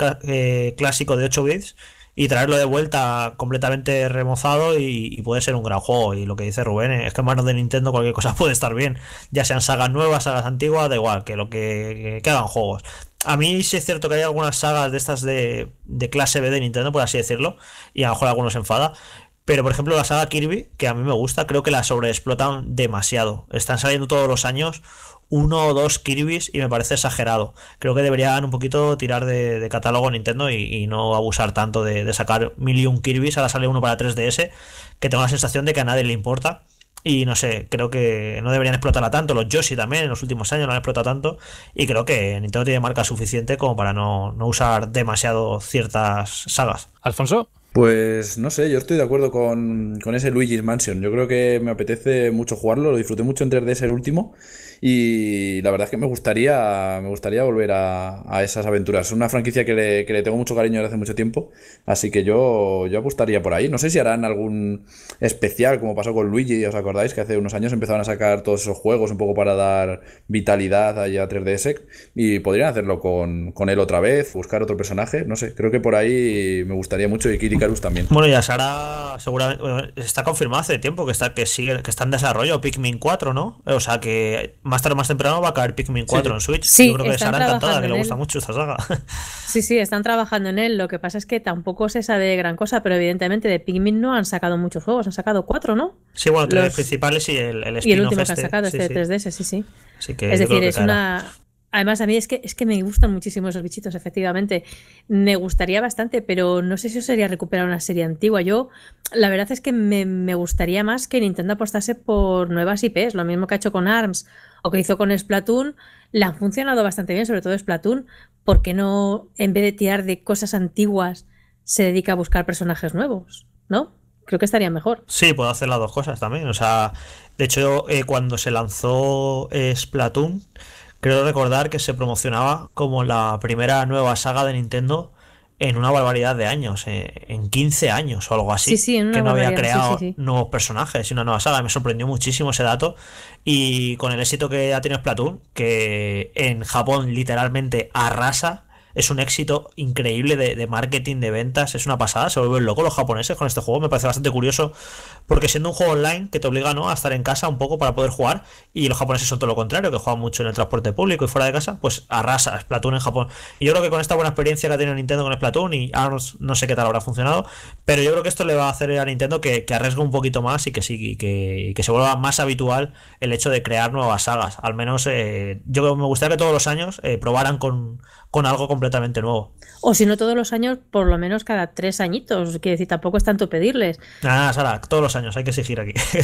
[SPEAKER 6] clásico de 8 bits y traerlo de vuelta completamente remozado y, puede ser un gran juego. Y lo que dice Rubén es que en manos de Nintendo cualquier cosa puede estar bien, ya sean sagas nuevas, sagas antiguas, da igual, que lo que, que, hagan juegos. A mí sí es cierto que hay algunas sagas de estas de, clase B de Nintendo, por así decirlo, y a lo mejor algunos enfada. Pero por ejemplo la saga Kirby, que a mí me gusta, creo que la sobreexplotan demasiado. Están saliendo todos los años uno o dos Kirby's y me parece exagerado. Creo que deberían un poquito tirar de, catálogo Nintendo y, no abusar tanto de, sacar mil y un Kirby's. Ahora sale uno para 3DS, que tengo la sensación de que a nadie le importa y no sé, creo que no deberían explotarla tanto. Los Yoshi también en los últimos años no han explotado tanto. Y creo que Nintendo tiene marca suficiente como para no, no usar demasiado ciertas salas Alfonso.
[SPEAKER 4] Pues no sé, yo estoy de acuerdo con, con ese Luigi's Mansion. Yo creo que me apetece mucho jugarlo, lo disfruté mucho en 3DS el último. Y la verdad es que me gustaría, me gustaría volver a, esas aventuras. Es una franquicia que le, tengo mucho cariño desde hace mucho tiempo, así que yo, yo apostaría por ahí. No sé si harán algún especial, como pasó con Luigi, ¿os acordáis? Que hace unos años empezaron a sacar todos esos juegos un poco para dar vitalidad allá a 3DS y podrían hacerlo con, él otra vez, buscar otro personaje, no sé, creo que por ahí me gustaría mucho y Kirikarus también. Bueno, ya
[SPEAKER 6] Sara seguramente está confirmado hace tiempo que está que sigue que está en desarrollo Pikmin 4, ¿no? O sea que más tarde o más temprano va a caer Pikmin 4 en Switch. Sí, Yo creo que Sara encantada, que le gusta mucho esta saga.
[SPEAKER 1] Sí, sí, están trabajando en él. Lo que pasa es que tampoco se sabe gran cosa, pero evidentemente de Pikmin no han sacado muchos juegos, han sacado cuatro, ¿no? Sí, bueno, tres Los...
[SPEAKER 6] principales y el, el Y el último que han este. sacado, este de 3DS, sí, sí. es decir, es una.
[SPEAKER 1] Además, a mí es que, es que me gustan muchísimo esos bichitos, efectivamente. Me gustaría bastante, pero no sé si eso sería recuperar una serie antigua. Yo, la verdad es que me, me gustaría más que Nintendo apostase por nuevas IPs, lo mismo que ha hecho con ARMS o que hizo con Splatoon, le han funcionado bastante bien, sobre todo Splatoon, porque no, en vez de tirar de cosas antiguas, se dedica a buscar personajes nuevos, ¿no? Creo que estaría mejor.
[SPEAKER 6] Sí, puedo hacer las dos cosas también. O sea, de hecho, eh, cuando se lanzó eh, Splatoon, creo recordar que se promocionaba como la primera nueva saga de Nintendo en una barbaridad de años, eh, en 15 años o algo así, que no había creado nuevos personajes y una nueva saga. Me sorprendió muchísimo ese dato. Y con el éxito que ha tenido Splatoon, que en Japón literalmente arrasa es un éxito increíble de, marketing, de ventas, es una pasada, se vuelven locos los japoneses con este juego, me parece bastante curioso, porque siendo un juego online que te obliga ¿no? a estar en casa un poco para poder jugar, y los japoneses son todo lo contrario, que juegan mucho en el transporte público y fuera de casa, pues arrasa Splatoon en Japón. Y yo creo que con esta buena experiencia que ha tenido Nintendo con Splatoon, y ARMS no sé qué tal habrá funcionado, pero yo creo que esto le va a hacer a Nintendo que, arriesgue un poquito más y que sí, que, se vuelva más habitual el hecho de crear nuevas sagas. Al menos eh, yo me gustaría que todos los años eh, probaran con con algo completamente nuevo.
[SPEAKER 1] O si no todos los años, por lo menos cada tres añitos. Quiere decir, tampoco es tanto pedirles.
[SPEAKER 6] Ah, Sara, todos los años hay que exigir aquí.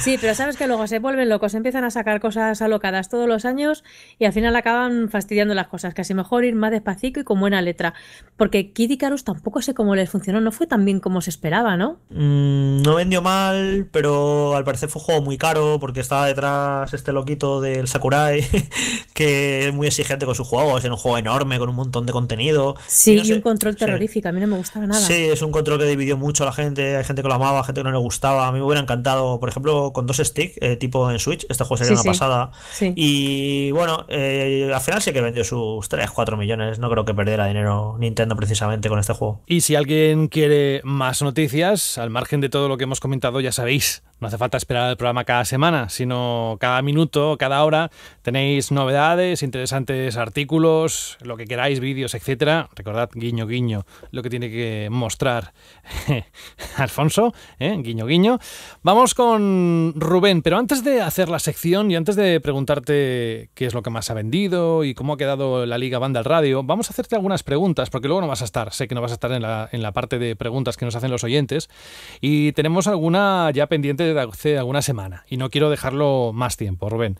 [SPEAKER 1] sí, pero sabes que luego se vuelven locos, empiezan a sacar cosas alocadas todos los años y al final acaban fastidiando las cosas. Casi mejor ir más despacito y con buena letra. Porque Kid Icarus tampoco sé cómo les funcionó, no fue tan bien como se esperaba, ¿no?
[SPEAKER 6] Mm, no vendió mal, pero al parecer fue un juego muy caro porque estaba detrás este loquito del Sakurai que es muy exigente con sus juegos en un juego enorme con un montón de contenido. Sí, y, un
[SPEAKER 1] control terrorífico, a mí no me gustaba nada. Sí,
[SPEAKER 6] es un control que dividió mucho a la gente, hay gente que lo amaba, gente que no le gustaba, a mí me hubiera encantado, por ejemplo, con dos stick eh, tipo en Switch, este juego sería una pasada. Y bueno, eh, al final sí que vendió sus 3, 4 millones, no creo que perdiera dinero Nintendo precisamente con este juego.
[SPEAKER 2] Y si alguien quiere más noticias, al margen de todo lo que hemos comentado, ya sabéis, no hace falta esperar el programa cada semana, sino cada minuto, cada hora. Tenéis novedades, interesantes artículos, lo que queráis, vídeos, etc. Recordad, guiño, guiño, lo que tiene que mostrar Alfonso, ¿eh? guiño, guiño. Vamos con Rubén, pero antes de hacer la sección y antes de preguntarte qué es lo que más ha vendido y cómo ha quedado la Liga Banda al Radio, vamos a hacerte algunas preguntas, porque luego no vas a estar, sé que no vas a estar en la, en la parte de preguntas que nos hacen los oyentes. Y tenemos alguna ya pendiente de de hace alguna semana y no quiero dejarlo más tiempo, Rubén.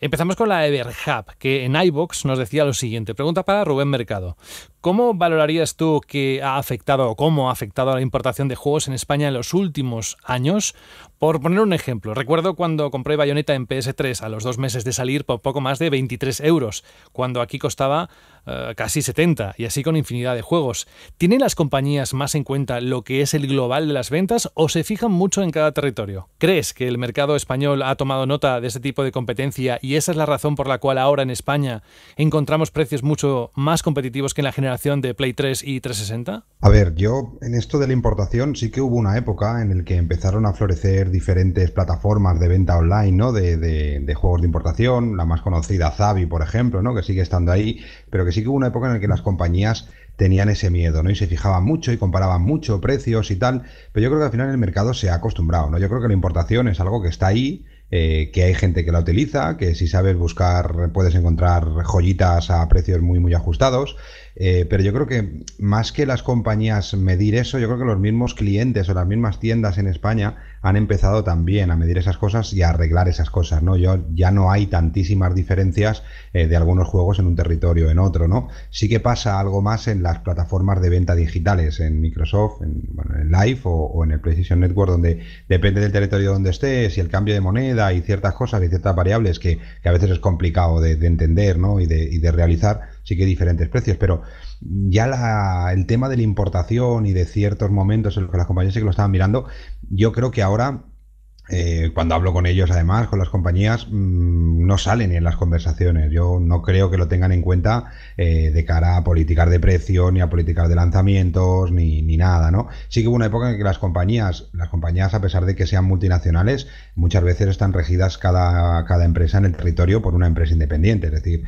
[SPEAKER 2] Empezamos con la Everhub, que en iBox nos decía lo siguiente. Pregunta para Rubén Mercado. ¿Cómo valorarías tú que ha afectado o cómo ha afectado a la importación de juegos en España en los últimos años? Por poner un ejemplo, recuerdo cuando compré Bayonetta en PS3 a los dos meses de salir por poco más de 23 euros, cuando aquí costaba eh, casi 70, y así con infinidad de juegos. ¿Tienen las compañías más en cuenta lo que es el global de las ventas o se fijan mucho en cada territorio? ¿Crees que el mercado español ha tomado nota de ese tipo de competencia y esa es la razón por la cual ahora en España encontramos precios mucho más competitivos que en la generación de Play 3 y 360?
[SPEAKER 7] A ver, yo en esto de la importación sí que hubo una época en la que empezaron a florecer diferentes plataformas de venta online, ¿no? De, de juegos de importación, la más conocida Zavi, por ejemplo, ¿no? Que sigue estando ahí, pero que sí que hubo una época en la que las compañías tenían ese miedo, ¿no? Y se fijaban mucho y comparaban mucho precios y tal, pero yo creo que al final el mercado se ha acostumbrado, ¿no? Yo creo que la importación es algo que está ahí, eh, que hay gente que la utiliza, que si sabes buscar puedes encontrar joyitas a precios muy, muy ajustados, eh, pero yo creo que más que las compañías medir eso, yo creo que los mismos clientes o las mismas tiendas en España han empezado también a medir esas cosas y a arreglar esas cosas, ¿no? Yo, ya no hay tantísimas diferencias eh, de algunos juegos en un territorio o en otro, ¿no? Sí que pasa algo más en las plataformas de venta digitales, en Microsoft, en, bueno, en Live o, en el PlayStation Network, donde depende del territorio donde estés y el cambio de moneda y ciertas cosas y ciertas variables que, a veces es complicado de, entender, ¿no? Y de, y de realizar, sí que hay diferentes precios, pero ya el tema de la importación y de ciertos momentos en los que las compañías sí que lo estaban mirando, yo creo que ahora eh, cuando hablo con ellos, además, con las compañías, mm, no salen en las conversaciones. Yo no creo que lo tengan en cuenta eh, de cara a políticas de precio, ni a políticas de lanzamientos, ni, nada, ¿no? Sí que hubo una época en que las compañías, las compañías, a pesar de que sean multinacionales, muchas veces están regidas cada, cada empresa en el territorio por una empresa independiente. Es decir,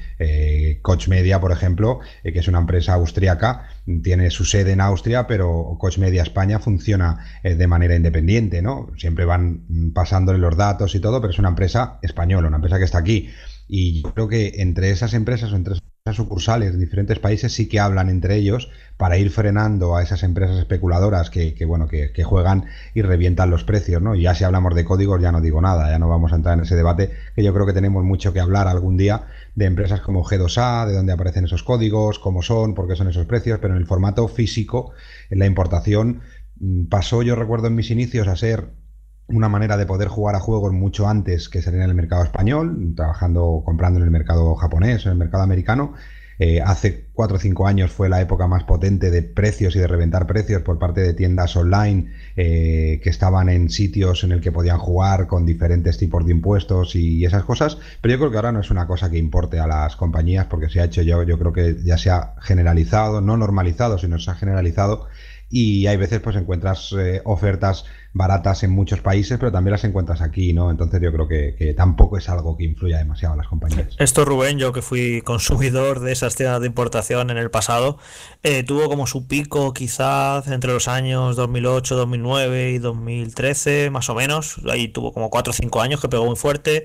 [SPEAKER 7] Coach eh, Media, por ejemplo, que es una empresa austríaca, tiene su sede en Austria, pero Coach Media España funciona eh, de manera independiente, ¿no? Siempre van mm, pasándole los datos y todo, pero es una empresa española, una empresa que está aquí. Y yo creo que entre esas empresas o entre esas sucursales de diferentes países sí que hablan entre ellos para ir frenando a esas empresas especuladoras que, bueno, que, que, juegan y revientan los precios, ¿no? Y ya si hablamos de códigos ya no digo nada, ya no vamos a entrar en ese debate, que yo creo que tenemos mucho que hablar algún día de empresas como G2A, de dónde aparecen esos códigos, cómo son, por qué son esos precios, pero en el formato físico, en la importación, mm, pasó, yo recuerdo en mis inicios, a ser una manera de poder jugar a juegos mucho antes que salir en el mercado español, trabajando, comprando en el mercado japonés o en el mercado americano, eh, hace 4 o 5 años fue la época más potente de precios y de reventar precios por parte de tiendas online eh, que estaban en sitios en el que podían jugar con diferentes tipos de impuestos y, esas cosas. Pero yo creo que ahora no es una cosa que importe a las compañías porque se ha hecho yo, yo creo que ya se ha generalizado, no normalizado, sino se ha generalizado y hay veces pues encuentras eh, ofertas baratas en muchos países, pero también las encuentras aquí, ¿no? Entonces yo creo que, tampoco es algo que influya demasiado en las compañías.
[SPEAKER 6] Esto, Rubén, yo que fui consumidor de esas tiendas de importación en el pasado, eh, tuvo como su pico quizás entre los años 2008, 2009 y 2013, más o menos. Ahí tuvo como 4 o 5 años que pegó muy fuerte.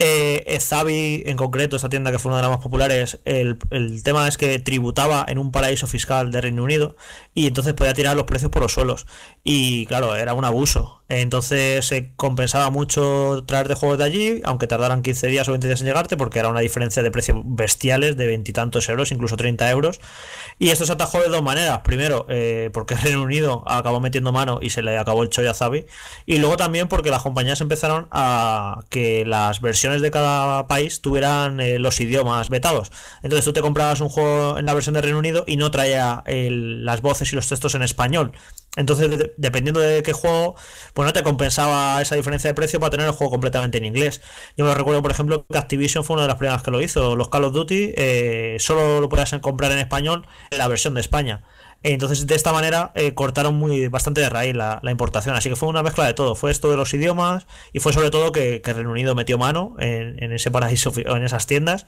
[SPEAKER 6] Eh, Zavi, en concreto, esta tienda que fue una de las más populares, el, el, tema es que tributaba en un paraíso fiscal de Reino Unido y entonces podía tirar los precios por los suelos. Y claro, era un abuso. Entonces se compensaba mucho traer de juegos de allí, aunque tardaran 15 días o 20 días en llegarte, porque era una diferencia de precios bestiales de veintitantos euros, incluso 30 euros. Y esto se atajó de dos maneras. Primero, eh, porque Reino Unido acabó metiendo mano y se le acabó el chollo a Zabi. Y luego también porque las compañías empezaron a que las versiones de cada país tuvieran eh, los idiomas vetados. Entonces tú te comprabas un juego en la versión de Reino Unido y no traía las voces y los textos en español. Entonces, dependiendo de qué juego, pues no te compensaba esa diferencia de precio para tener el juego completamente en inglés. Yo me recuerdo, por ejemplo, que Activision fue una de las primeras que lo hizo. Los Call of Duty eh, solo lo podías comprar en español en la versión de España. Entonces, de esta manera eh, cortaron muy bastante de raíz la, importación. Así que fue una mezcla de todo. Fue esto de los idiomas y fue sobre todo que, que Reino Unido metió mano en, en ese paraíso, en esas tiendas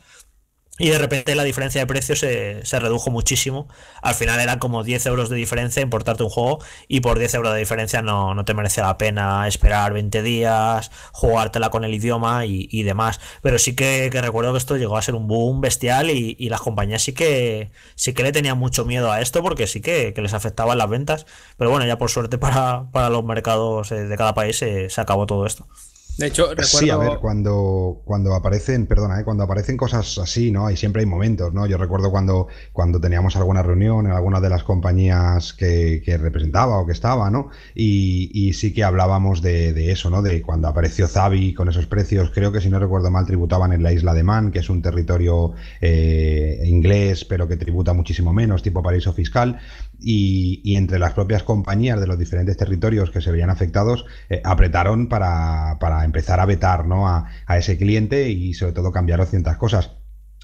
[SPEAKER 6] y de repente la diferencia de precio se, redujo muchísimo. Al final eran como 10 euros de diferencia importarte un juego y por 10 euros de diferencia no, no te merece la pena esperar 20 días, jugártela con el idioma y, demás. Pero sí que, recuerdo que esto llegó a ser un boom bestial y, las compañías sí que, sí que le tenían mucho miedo a esto porque sí que, que les afectaban las ventas. Pero bueno, ya por suerte para, los mercados eh, de cada país eh, se acabó todo esto. De hecho, a ver,
[SPEAKER 7] cuando, cuando aparecen, perdona, eh, cuando aparecen cosas así, ¿no? Y siempre hay momentos, ¿no? Yo recuerdo cuando, cuando teníamos alguna reunión en alguna de las compañías que, representaba o que estaba, ¿no? Y, sí que hablábamos de, eso, ¿no? De cuando apareció Zavi con esos precios, creo que si no recuerdo mal, tributaban en la isla de Man, que es un territorio eh, inglés, pero que tributa muchísimo menos, tipo paraíso fiscal y, entre las propias compañías de los diferentes territorios que se veían afectados, eh, apretaron para, empezar a vetar ¿no? a, a, ese cliente y sobre todo cambiaron ciertas cosas.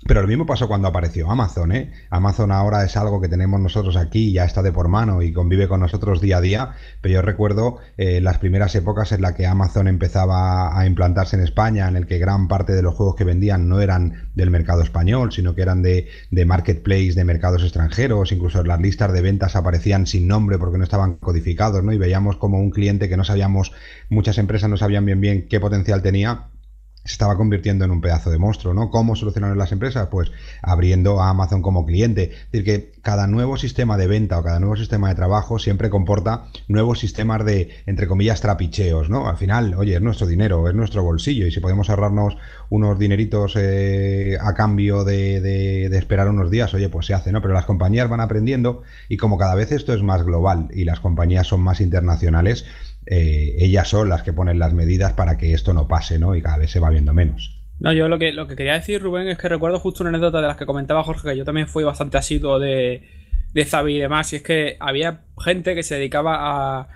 [SPEAKER 7] Pero lo mismo pasó cuando apareció Amazon, ¿eh? Amazon ahora es algo que tenemos nosotros aquí, ya está de por mano y convive con nosotros día a día, pero yo recuerdo eh, las primeras épocas en las que Amazon empezaba a implantarse en España, en el que gran parte de los juegos que vendían no eran del mercado español, sino que eran de, marketplace, de mercados extranjeros, incluso las listas de ventas aparecían sin nombre porque no estaban codificados, ¿no? Y veíamos como un cliente que no sabíamos, muchas empresas no sabían bien bien qué potencial tenía, se estaba convirtiendo en un pedazo de monstruo, ¿no? ¿Cómo solucionaron las empresas? Pues abriendo a Amazon como cliente. Es decir, que cada nuevo sistema de venta o cada nuevo sistema de trabajo siempre comporta nuevos sistemas de, entre comillas, trapicheos, ¿no? Al final, oye, es nuestro dinero, es nuestro bolsillo y si podemos ahorrarnos unos dineritos eh, a cambio de, de esperar unos días, oye, pues se hace, ¿no? Pero las compañías van aprendiendo y como cada vez esto es más global y las compañías son más internacionales, eh, ellas son las que ponen las medidas para que esto no pase, ¿no? Y cada vez se va viendo menos.
[SPEAKER 5] No, yo lo que, lo que quería decir, Rubén, es que recuerdo justo una anécdota de las que comentaba Jorge, que yo también fui bastante asiduo de, de y demás, y es que había gente que se dedicaba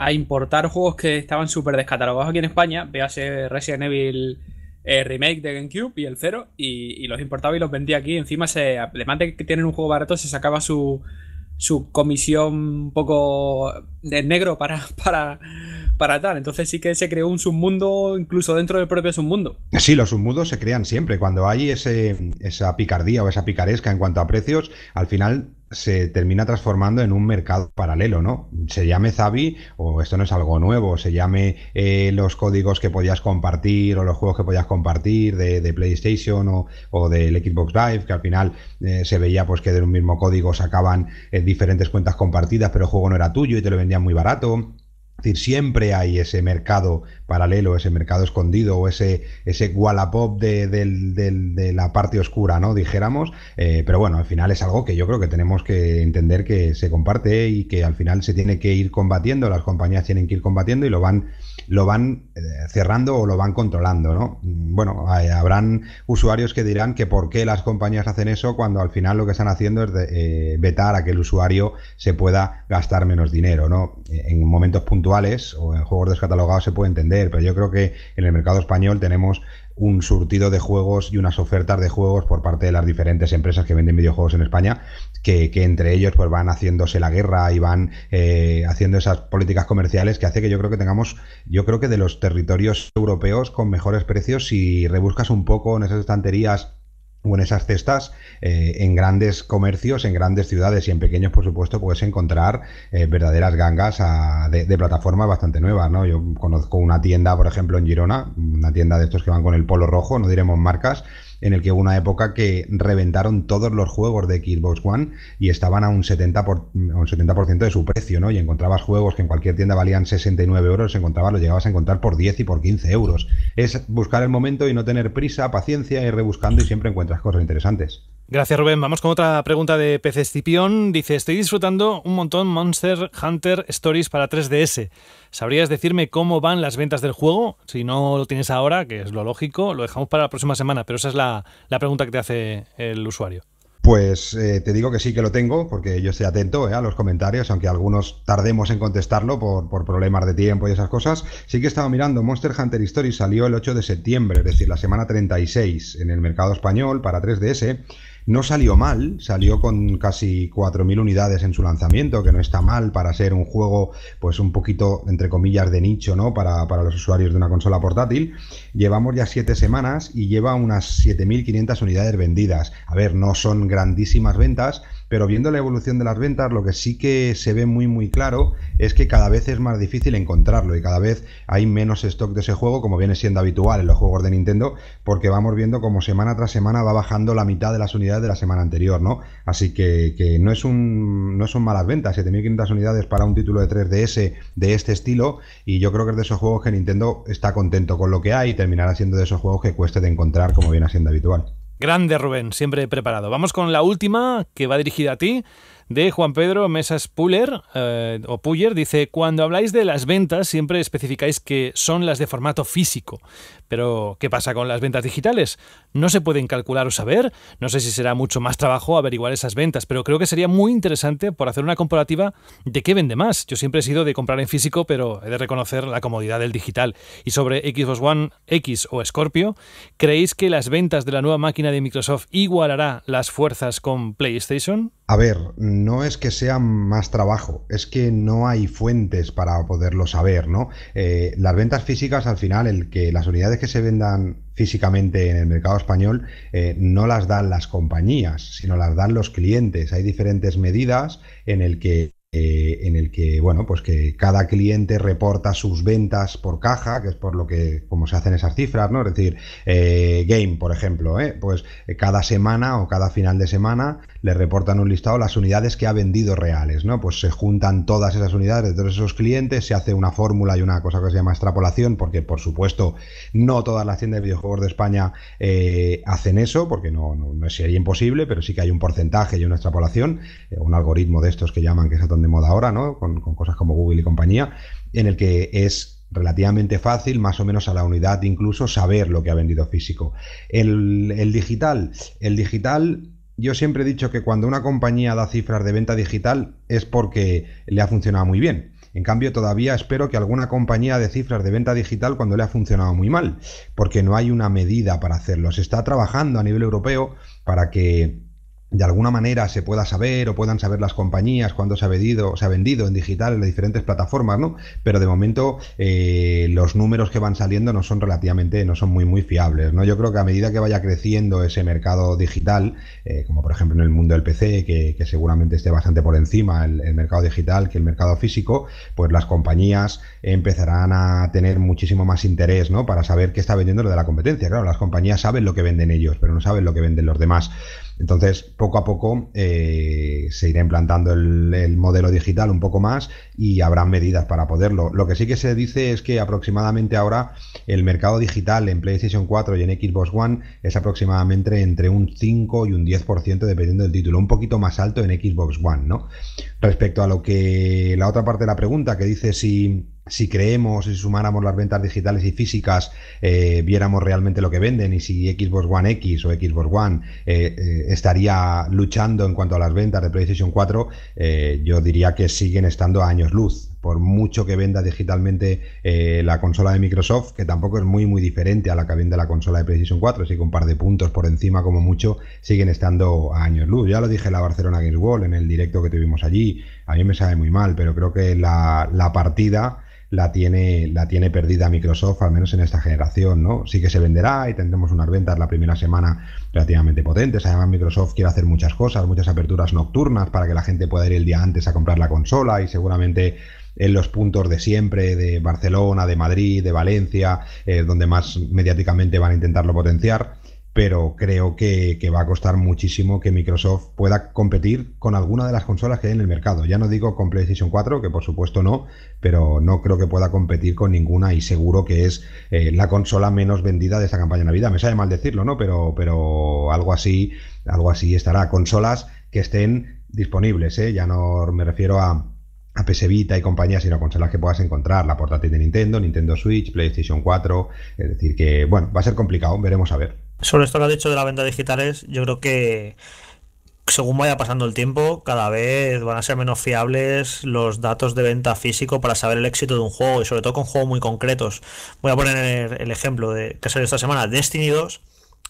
[SPEAKER 5] a, importar juegos que estaban súper descatalogados aquí en España, vease Resident Evil eh, Remake de GameCube y el Zero, y, los importaba y los vendía aquí. Encima, se, además de que tienen un juego barato, se sacaba su, su comisión un poco de negro para, para, para tal. Entonces sí que se creó un submundo incluso dentro del propio submundo.
[SPEAKER 7] Sí, los submundos se crean siempre. Cuando hay ese, esa picardía o esa picaresca en cuanto a precios, al final se termina transformando en un mercado paralelo, ¿no? Se llame Zabi o esto no es algo nuevo, se llame eh, los códigos que podías compartir o los juegos que podías compartir de, PlayStation o, del Xbox Live, que al final eh, se veía pues que de un mismo código sacaban eh, diferentes cuentas compartidas, pero el juego no era tuyo y te lo vendían muy barato decir, siempre hay ese mercado paralelo, ese mercado escondido o ese, ese Wallapop de, la parte oscura, ¿no? Dijéramos. Eh, pero bueno, al final es algo que yo creo que tenemos que entender que se comparte y que al final se tiene que ir combatiendo, las compañías tienen que ir combatiendo y lo van lo van eh, cerrando o lo van controlando, ¿no? Mm, bueno, habrán usuarios que dirán que por qué las compañías hacen eso cuando al final lo que están haciendo es eh, vetar a que el usuario se pueda gastar menos dinero, ¿no? En momentos puntuales o en juegos descatalogados se puede entender pero yo creo que en el mercado español tenemos un surtido de juegos y unas ofertas de juegos por parte de las diferentes empresas que venden videojuegos en España, que, entre ellos pues van haciéndose la guerra y van eh, haciendo esas políticas comerciales que hace que yo creo que tengamos, yo creo que de los territorios europeos con mejores precios, si rebuscas un poco en esas estanterías en esas cestas, eh, en grandes comercios, en grandes ciudades y en pequeños, por supuesto, puedes encontrar eh, verdaderas gangas ah, de, plataformas bastante nuevas, ¿no? Yo conozco una tienda, por ejemplo, en Girona, una tienda de estos que van con el polo rojo, no diremos marcas, en el que hubo una época que reventaron todos los juegos de Xbox One y estaban a un 70%, por, un 70 de su precio, ¿no? Y encontrabas juegos que en cualquier tienda valían 69 euros, encontrabas, los llegabas a encontrar por 10 y por 15 euros. Es buscar el momento y no tener prisa, paciencia, ir rebuscando y siempre encuentras cosas interesantes.
[SPEAKER 2] Gracias Rubén. Vamos con otra pregunta de PC Dice, estoy disfrutando un montón Monster Hunter Stories para 3DS. ¿Sabrías decirme cómo van las ventas del juego? Si no lo tienes ahora, que es lo lógico, lo dejamos para la próxima semana, pero esa es la, pregunta que te hace el
[SPEAKER 7] usuario. Pues eh, te digo que sí que lo tengo, porque yo estoy atento eh, a los comentarios, aunque algunos tardemos en contestarlo por, por, problemas de tiempo y esas cosas. Sí que he estado mirando, Monster Hunter Story salió el 8 de septiembre, es decir, la semana 36 en el mercado español para 3DS no salió mal, salió con casi 4.000 unidades en su lanzamiento, que no está mal para ser un juego, pues un poquito, entre comillas, de nicho, ¿no? Para, para los usuarios de una consola portátil. Llevamos ya 7 semanas y lleva unas 7.500 unidades vendidas. A ver, no son grandísimas ventas, pero viendo la evolución de las ventas, lo que sí que se ve muy muy claro es que cada vez es más difícil encontrarlo y cada vez hay menos stock de ese juego, como viene siendo habitual en los juegos de Nintendo, porque vamos viendo como semana tras semana va bajando la mitad de las unidades de la semana anterior, ¿no? Así que, no, es un, no son malas ventas, 7.500 unidades para un título de 3DS de este estilo, y yo creo que es de esos juegos que Nintendo está contento con lo que hay y terminará siendo de esos juegos que cueste de encontrar, como viene siendo habitual.
[SPEAKER 2] Grande Rubén, siempre preparado. Vamos con la última que va dirigida a ti de Juan Pedro Mesas Puller eh, o Puller dice, cuando habláis de las ventas siempre especificáis que son las de formato físico. Pero, ¿qué pasa con las ventas digitales? ¿No se pueden calcular o saber? No sé si será mucho más trabajo averiguar esas ventas, pero creo que sería muy interesante por hacer una comparativa de qué vende más. Yo siempre he sido de comprar en físico, pero he de reconocer la comodidad del digital. Y sobre Xbox One X o Scorpio, ¿creéis que las ventas de la nueva máquina de Microsoft igualará las fuerzas con PlayStation?
[SPEAKER 7] A ver, no es que sea más trabajo, es que no hay fuentes para poderlo saber, ¿no? Eh, las ventas físicas, al final, el que las unidades que se vendan físicamente en el mercado español eh, no las dan las compañías, sino las dan los clientes. Hay diferentes medidas en el que eh, en el que bueno pues que cada cliente reporta sus ventas por caja que es por lo que como se hacen esas cifras no es decir game por ejemplo pues cada semana o cada final de semana le reportan un listado las unidades que ha vendido reales, ¿no? Pues se juntan todas esas unidades de todos esos clientes, se hace una fórmula y una cosa que se llama extrapolación, porque por supuesto no todas las tiendas de videojuegos de España eh, hacen eso, porque no, no, sería imposible, pero sí que hay un porcentaje y una extrapolación, eh, un algoritmo de estos que llaman, que es tan de moda ahora, ¿no? Con, cosas como Google y compañía, en el que es relativamente fácil, más o menos a la unidad incluso, saber lo que ha vendido físico. el digital, el digital yo siempre he dicho que cuando una compañía da cifras de venta digital es porque le ha funcionado muy bien. En cambio, todavía espero que alguna compañía de cifras de venta digital cuando le ha funcionado muy mal, porque no hay una medida para hacerlo. Se está trabajando a nivel europeo para que de alguna manera se pueda saber o puedan saber las compañías cuándo se ha vendido, se ha vendido en digital en las diferentes plataformas, ¿no? Pero de momento eh, los números que van saliendo no son relativamente, no son muy muy fiables, ¿no? Yo creo que a medida que vaya creciendo ese mercado digital, eh, como por ejemplo en el mundo del PC, que, seguramente esté bastante por encima el, mercado digital que el mercado físico, pues las compañías empezarán a tener muchísimo más interés, Para saber qué está vendiendo lo de la competencia. Claro, las compañías saben lo que venden ellos, pero no saben lo que venden los demás. Entonces, poco a poco eh, se irá implantando el, modelo digital un poco más y habrá medidas para poderlo. Lo que sí que se dice es que aproximadamente ahora el mercado digital en PlayStation 4 y en Xbox One es aproximadamente entre un 5 y un 10% dependiendo del título, un poquito más alto en Xbox One, ¿no? Respecto a lo que la otra parte de la pregunta que dice si si creemos, y sumáramos las ventas digitales y físicas, eh, viéramos realmente lo que venden y si Xbox One X o Xbox One eh, eh, estaría luchando en cuanto a las ventas de PlayStation 4, yo diría que siguen estando a años luz por mucho que venda digitalmente la consola de Microsoft, que tampoco es muy muy diferente a la que vende la consola de PlayStation 4, así que un par de puntos por encima como mucho siguen estando a años luz. Ya lo dije en la Barcelona Games World, en el directo que tuvimos allí, a mí me sabe muy mal, pero creo que la, la partida la tiene, la tiene perdida Microsoft, al menos en esta generación, ¿no? Sí que se venderá y tendremos unas ventas la primera semana relativamente potentes. Además, Microsoft quiere hacer muchas cosas, muchas aperturas nocturnas para que la gente pueda ir el día antes a comprar la consola y seguramente en los puntos de siempre, de Barcelona, de Madrid, de Valencia, eh, donde más mediáticamente van a intentarlo potenciar pero creo que, va a costar muchísimo que Microsoft pueda competir con alguna de las consolas que hay en el mercado. Ya no digo con PlayStation 4, que por supuesto no, pero no creo que pueda competir con ninguna y seguro que es eh, la consola menos vendida de esta campaña de Navidad. Me sabe mal decirlo, ¿no? Pero, pero algo así, algo así estará. Consolas que estén disponibles, ¿eh? Ya no me refiero a a PS y compañía, sino consolas que puedas encontrar, la portátil de Nintendo, Nintendo Switch, PlayStation 4, es decir que, bueno, va a ser complicado, veremos a ver.
[SPEAKER 6] Sobre esto que has dicho de la venta digitales, yo creo que según vaya pasando el tiempo, cada vez van a ser menos fiables los datos de venta físico para saber el éxito de un juego y sobre todo con juegos muy concretos. Voy a poner el ejemplo de que salió esta semana, Destiny 2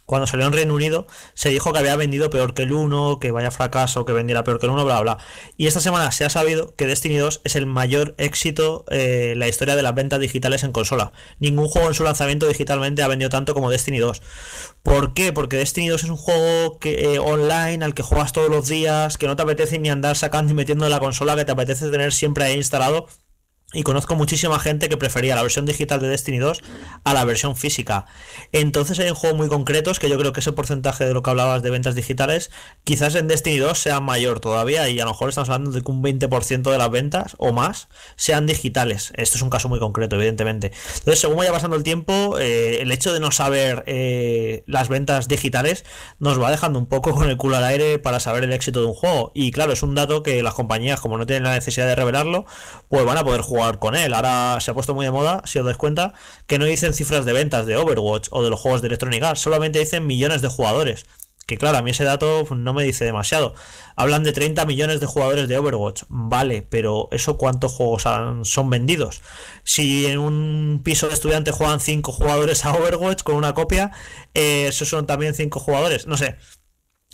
[SPEAKER 6] cuando salió en Reino Unido, se dijo que había vendido peor que el 1, que vaya fracaso, que vendiera peor que el 1, bla, bla. Y esta semana se ha sabido que Destiny 2 es el mayor éxito eh, en la historia de las ventas digitales en consola. Ningún juego en su lanzamiento digitalmente ha vendido tanto como Destiny 2. ¿Por qué? Porque Destiny 2 es un juego que, eh, online al que juegas todos los días, que no te apetece ni andar sacando y metiendo la consola, que te apetece tener siempre ahí instalado y conozco muchísima gente que prefería la versión digital de Destiny 2 a la versión física. Entonces hay un juego muy concretos que yo creo que ese porcentaje de lo que hablabas de ventas digitales quizás en Destiny 2 sea mayor todavía y a lo mejor estamos hablando de que un 20% de las ventas o más sean digitales. Esto es un caso muy concreto, evidentemente. Entonces, según vaya pasando el tiempo, eh, el hecho de no saber eh, las ventas digitales nos va dejando un poco con el culo al aire para saber el éxito de un juego. Y claro, es un dato que las compañías, como no tienen la necesidad de revelarlo, pues van a poder jugar con él. Ahora se ha puesto muy de moda, si os dais cuenta, que no dicen cifras de ventas de Overwatch o de los juegos de Electronic Arts, solamente dicen millones de jugadores. Que claro, a mí ese dato pues, no me dice demasiado. Hablan de 30 millones de jugadores de Overwatch. Vale, pero ¿eso cuántos juegos son vendidos? Si en un piso de estudiantes juegan 5 jugadores a Overwatch con una copia, eh, ¿eso son también 5 jugadores? No sé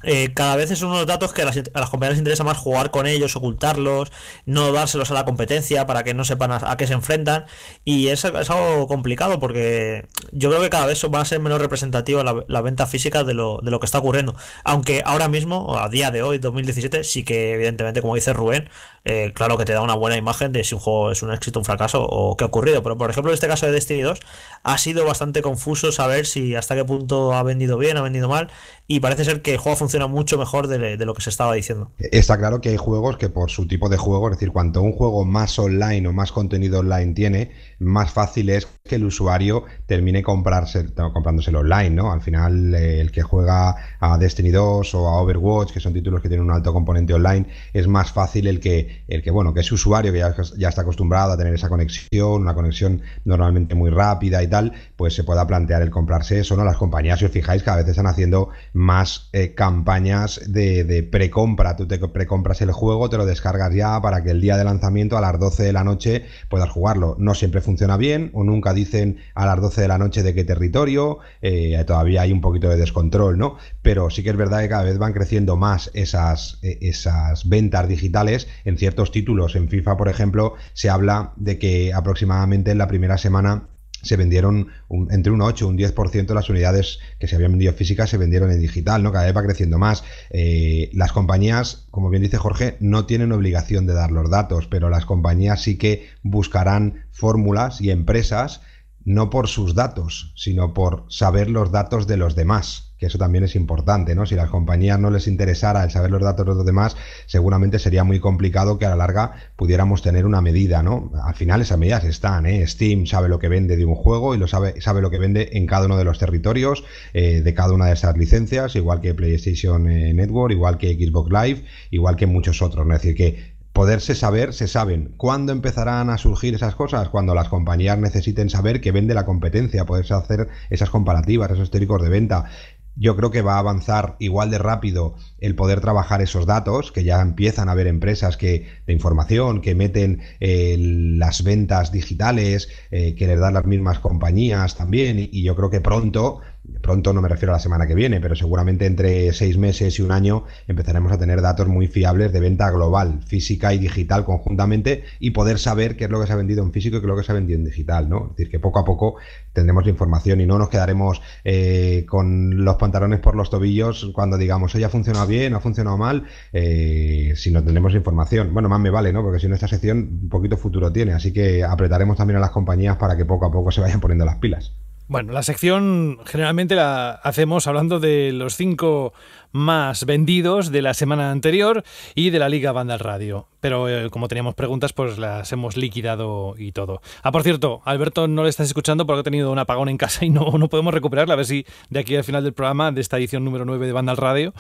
[SPEAKER 6] eh, cada vez son unos datos que a las, a compañías les interesa más jugar con ellos, ocultarlos, no dárselos a la competencia para que no sepan a, qué se enfrentan. Y es, es, algo complicado porque yo creo que cada vez va a ser menos representativa la, venta física de lo, de lo que está ocurriendo. Aunque ahora mismo, a día de hoy, 2017, sí que evidentemente, como dice Rubén, eh, claro que te da una buena imagen de si un juego es un éxito, un fracaso o qué ha ocurrido. Pero por ejemplo, en este caso de Destiny 2 ha sido bastante confuso saber si hasta qué punto ha vendido bien, ha vendido mal y parece ser que el juego funciona mucho mejor de, lo que se estaba diciendo.
[SPEAKER 7] Está claro que hay juegos que por su tipo de juego, es decir, cuanto un juego más online o más contenido online tiene, más fácil es que el usuario termine comprándose comprándoselo online, ¿no? Al final, eh, el que juega a Destiny 2 o a Overwatch, que son títulos que tienen un alto componente online, es más fácil el que el que, bueno, que es usuario, que ya, ya, está acostumbrado a tener esa conexión, una conexión normalmente muy rápida y tal, pues se pueda plantear el comprarse eso, ¿no? Las compañías, si os fijáis, cada vez están haciendo más eh, campañas de, pre precompra. Tú te precompras el juego, te lo descargas ya para que el día de lanzamiento a las 12 de la noche puedas jugarlo. No siempre funciona bien, o nunca dicen a las 12 de la noche de qué territorio, eh, todavía hay un poquito de descontrol, ¿no? Pero sí que es verdad que cada vez van creciendo más esas, e, esas ventas digitales en ciertos títulos. En FIFA, por ejemplo, se habla de que aproximadamente en la primera semana se vendieron entre un 8 y un 10% de las unidades que se habían vendido físicas se vendieron en digital, ¿no? Cada vez va creciendo más. Eh, las compañías, como bien dice Jorge, no tienen obligación de dar los datos, pero las compañías sí que buscarán fórmulas y empresas no por sus datos, sino por saber los datos de los demás eso también es importante, ¿no? Si las compañías no les interesara el saber los datos de los demás, seguramente sería muy complicado que a la larga pudiéramos tener una medida, ¿no? Al final esas medidas están, ¿eh? Steam sabe lo que vende de un juego y lo sabe, sabe lo que vende en cada uno de los territorios eh, de cada una de esas licencias, igual que PlayStation eh, Network, igual que Xbox Live, igual que muchos otros, Es decir, que poderse saber, se saben. ¿Cuándo empezarán a surgir esas cosas? Cuando las compañías necesiten saber que vende la competencia, poderse hacer esas comparativas, esos teóricos de venta yo creo que va a avanzar igual de rápido el poder trabajar esos datos, que ya empiezan a haber empresas que, de información que meten eh, las ventas digitales, eh, que les dan las mismas compañías también, y yo creo que pronto pronto no me refiero a la semana que viene, pero seguramente entre seis meses y un año empezaremos a tener datos muy fiables de venta global, física y digital conjuntamente y poder saber qué es lo que se ha vendido en físico y qué es lo que se ha vendido en digital, ¿no? Es decir, que poco a poco tendremos la información y no nos quedaremos eh, con los pantalones por los tobillos cuando digamos, oye, ha funcionado bien, ha funcionado mal, eh, si no tenemos información. Bueno, más me vale, ¿no? Porque si no, esta sección un poquito futuro tiene, así que apretaremos también a las compañías para que poco a poco se vayan poniendo las pilas.
[SPEAKER 8] Bueno, la
[SPEAKER 2] sección generalmente la hacemos hablando de los cinco más vendidos de la semana anterior y de la Liga Banda Radio. Pero eh, como teníamos preguntas, pues las hemos liquidado y todo. Ah, por cierto, Alberto no le estás escuchando porque ha tenido un apagón en casa y no, no podemos recuperarla. A ver si de aquí al final del programa, de esta edición número 9 de Banda Radio,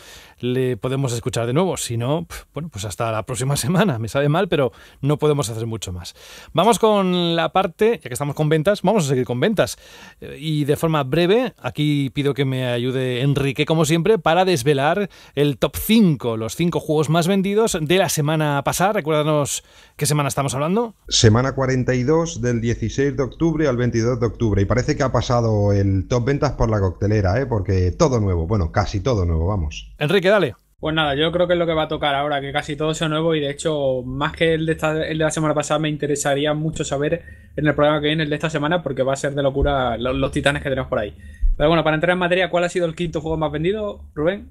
[SPEAKER 2] le podemos escuchar de nuevo. Si no, bueno, pues hasta la próxima semana. Me sabe mal, pero no podemos hacer mucho más. Vamos con la parte, ya que estamos con ventas, vamos a seguir con ventas. Eh, y de forma breve, aquí pido que me ayude Enrique, como siempre, para desvelar el top 5, los 5 juegos más vendidos de la semana pasada. Recuérdanos ¿Qué semana estamos hablando?
[SPEAKER 7] Semana 42 del 16 de octubre al 22 de octubre. Y parece que ha pasado el top ventas por la coctelera, ¿eh? porque todo nuevo, bueno, casi todo nuevo, vamos.
[SPEAKER 5] Enrique, dale. Pues nada, yo creo que es lo que va a tocar ahora, que casi todo sea nuevo y de hecho, más que el de, esta, la semana pasada, me interesaría mucho saber en el programa que viene el de esta semana porque va a ser de locura los, los titanes que tenemos por ahí. Pero bueno, para entrar en materia, ¿cuál ha sido el quinto juego más vendido, Rubén?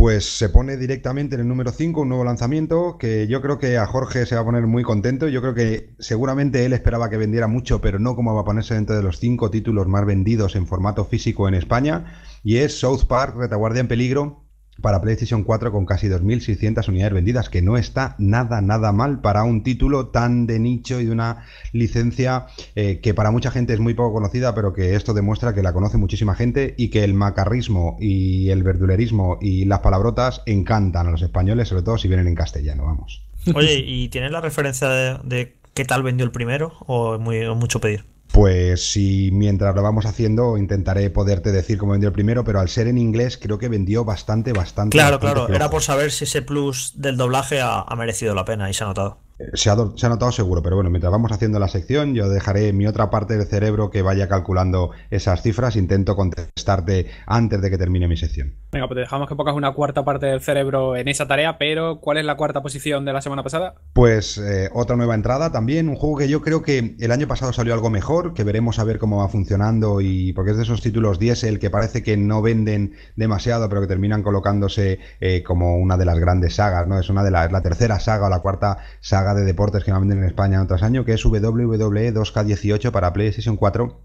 [SPEAKER 7] pues se pone directamente en el número 5 un nuevo lanzamiento que yo creo que a Jorge se va a poner muy contento. Yo creo que seguramente él esperaba que vendiera mucho, pero no como va a ponerse dentro de los 5 títulos más vendidos en formato físico en España. Y es South Park, Retaguardia en Peligro, para PlayStation 4 con casi 2.600 unidades vendidas, que no está nada, nada mal para un título tan de nicho y de una licencia eh, que para mucha gente es muy poco conocida, pero que esto demuestra que la conoce muchísima gente y que el macarrismo y el verdulerismo y las palabrotas encantan a los españoles, sobre todo si vienen en castellano, vamos.
[SPEAKER 6] Oye, ¿y tienes la referencia de, qué tal vendió el primero o mucho pedir?
[SPEAKER 7] Pues si mientras lo vamos haciendo intentaré poderte decir cómo vendió el primero, pero al ser en inglés creo que vendió bastante, bastante. Claro, claro, era
[SPEAKER 6] por saber si ese plus del doblaje ha merecido la pena y se ha notado.
[SPEAKER 7] Se ha, notado seguro, pero bueno, mientras vamos haciendo la sección, yo dejaré mi otra parte del cerebro que vaya calculando esas cifras. Intento contestarte antes de que termine mi sección.
[SPEAKER 5] Venga, pues te dejamos que pongas una cuarta parte del cerebro en esa tarea, pero ¿cuál es la cuarta posición de la semana pasada?
[SPEAKER 7] Pues eh, otra nueva entrada también, un juego que yo creo que el año pasado salió algo mejor, que veremos a ver cómo va funcionando y porque es de esos títulos diésel que parece que no venden demasiado, pero que terminan colocándose eh, como una de las grandes sagas, ¿no? Es una de las, la tercera saga o la cuarta saga de deportes que va a vender en España en otros año, que es WWE 2K18 para PlayStation 4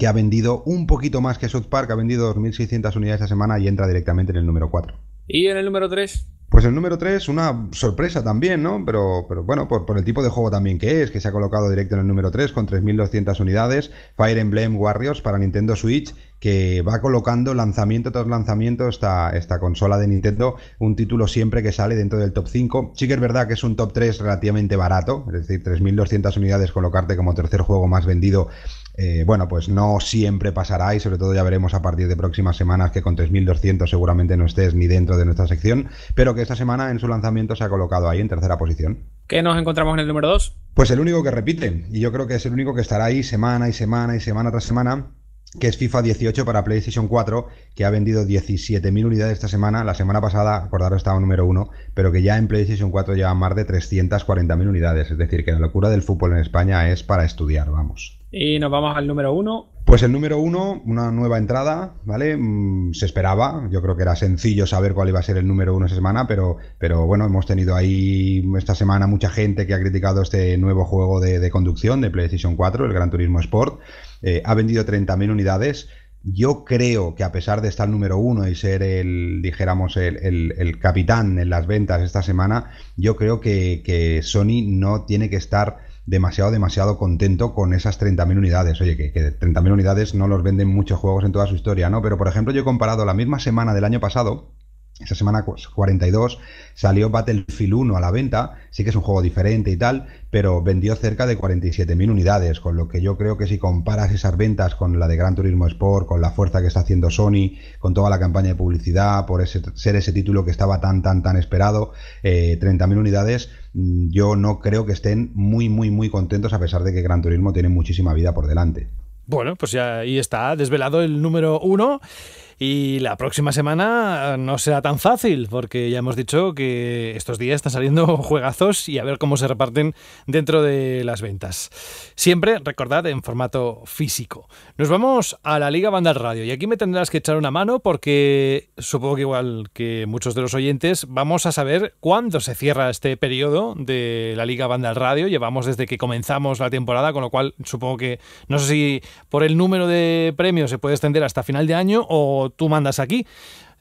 [SPEAKER 7] que ha vendido un poquito más que South Park, ha vendido 2.600 unidades esta semana y entra directamente en el número 4.
[SPEAKER 5] ¿Y en el número 3?
[SPEAKER 7] Pues el número 3, una sorpresa también, ¿no? Pero, pero bueno, por, el tipo de juego también que es, que se ha colocado directo en el número 3 con 3.200 unidades, Fire Emblem Warriors para Nintendo Switch, que va colocando lanzamiento tras lanzamiento esta, esta consola de Nintendo, un título siempre que sale dentro del top 5. Sí que es verdad que es un top 3 relativamente barato, es decir, 3.200 unidades colocarte como tercer juego más vendido eh, bueno, pues no siempre pasará y sobre todo ya veremos a partir de próximas semanas que con 3.200 seguramente no estés ni dentro de nuestra sección, pero que esta semana en su lanzamiento se ha colocado ahí en tercera posición.
[SPEAKER 5] ¿Qué nos encontramos en el número 2?
[SPEAKER 7] Pues el único que repite, y yo creo que es el único que estará ahí semana y semana y semana tras semana, que es FIFA 18 para PlayStation 4, que ha vendido 17.000 unidades esta semana. La semana pasada, acordaros, estaba número uno, pero que ya en PlayStation 4 lleva más de 340.000 unidades. Es decir, que la locura del fútbol en España es para estudiar, vamos.
[SPEAKER 5] Y nos vamos al número uno.
[SPEAKER 7] Pues el número uno, una nueva entrada, ¿vale? Mm, se esperaba, yo creo que era sencillo saber cuál iba a ser el número uno esa semana, pero, pero bueno, hemos tenido ahí esta semana mucha gente que ha criticado este nuevo juego de, conducción de PlayStation 4, el Gran Turismo Sport. Eh, ha vendido 30.000 unidades. Yo creo que a pesar de estar número uno y ser el, dijéramos, el, capitán en las ventas esta semana, yo creo que, que Sony no tiene que estar demasiado, demasiado contento con esas 30.000 unidades. Oye, que, 30.000 unidades no los venden muchos juegos en toda su historia, ¿no? Pero, por ejemplo, yo he comparado la misma semana del año pasado, esa semana 42 salió Battlefield 1 a la venta, sí que es un juego diferente y tal, pero vendió cerca de 47.000 unidades, con lo que yo creo que si comparas esas ventas con la de Gran Turismo Sport, con la fuerza que está haciendo Sony, con toda la campaña de publicidad, por ese, ser ese título que estaba tan, tan, tan esperado, 30.000 eh, unidades, mm, yo no creo que estén muy, muy, muy contentos a pesar de que Gran Turismo tiene muchísima vida por delante.
[SPEAKER 2] Bueno, pues ya ahí está, desvelado el número uno. Y la próxima semana eh, no será tan fácil, porque ya hemos dicho que estos días están saliendo juegazos y a ver cómo se reparten dentro de las ventas. Siempre, recordad, en formato físico. Nos vamos a la Liga Bandal Radio y aquí me tendrás que echar una mano porque supongo que igual que muchos de los oyentes vamos a saber cuándo se cierra este periodo de la Liga Bandal Radio. Llevamos desde que comenzamos la temporada, con lo cual supongo que no sé si por el número de premios se puede extender hasta final de año o tú mandas aquí.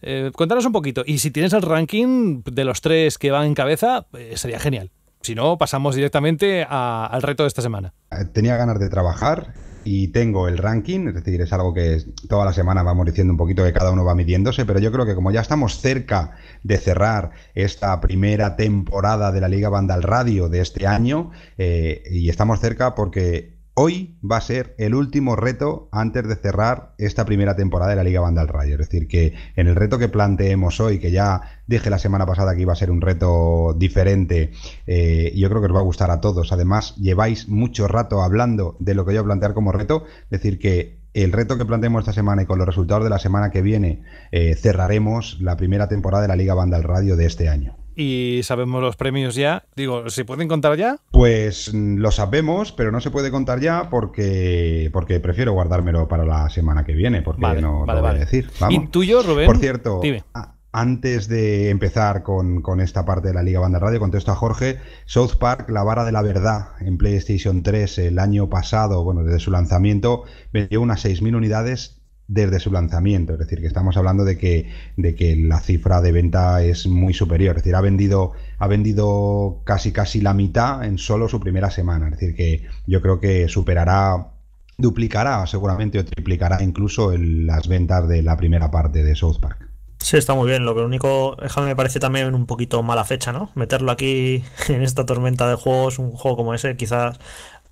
[SPEAKER 2] Eh, cuéntanos un poquito. Y si tienes el ranking de los tres que van en cabeza, eh, sería genial. Si no, pasamos directamente al reto de esta semana.
[SPEAKER 7] Eh, tenía ganas de trabajar y tengo el ranking, es decir, es algo que toda la semana vamos diciendo un poquito que cada uno va midiéndose, pero yo creo que como ya estamos cerca de cerrar esta primera temporada de la Liga Bandal Radio de este año, y estamos cerca porque hoy va a ser el último reto antes de cerrar esta primera temporada de la Liga al Radio, Es decir, que en el reto que planteemos hoy, que ya dije la semana pasada que iba a ser un reto diferente, eh, yo creo que os va a gustar a todos. Además, lleváis mucho rato hablando de lo que voy a plantear como reto. Es decir, que el reto que planteemos esta semana y con los resultados de la semana que viene, eh, cerraremos la primera temporada de la Liga al Radio de este año
[SPEAKER 2] y sabemos los premios ya. Digo, ¿se pueden contar ya?
[SPEAKER 7] Pues mm, lo sabemos, pero no se puede contar ya porque, porque prefiero guardármelo para la semana que viene, porque no vale, a decir. ¿Y tuyo, Rubén? Por cierto, antes de empezar con, con, esta parte de la Liga Banda Radio, contesto a Jorge, South Park, La Vara de la Verdad, en PlayStation 3 el año pasado, bueno, desde su lanzamiento, vendió unas 6.000 unidades desde su lanzamiento. Es decir, que estamos hablando de que, de que la cifra de venta es muy superior. Es decir, ha vendido, ha vendido casi casi la mitad en solo su primera semana. Es decir, que yo creo que superará, duplicará seguramente o triplicará incluso las ventas de la primera parte de South Park.
[SPEAKER 6] Sí, está muy bien. Lo que único, me parece también un poquito mala fecha, ¿no? Meterlo aquí en esta tormenta de juegos, un juego como ese, quizás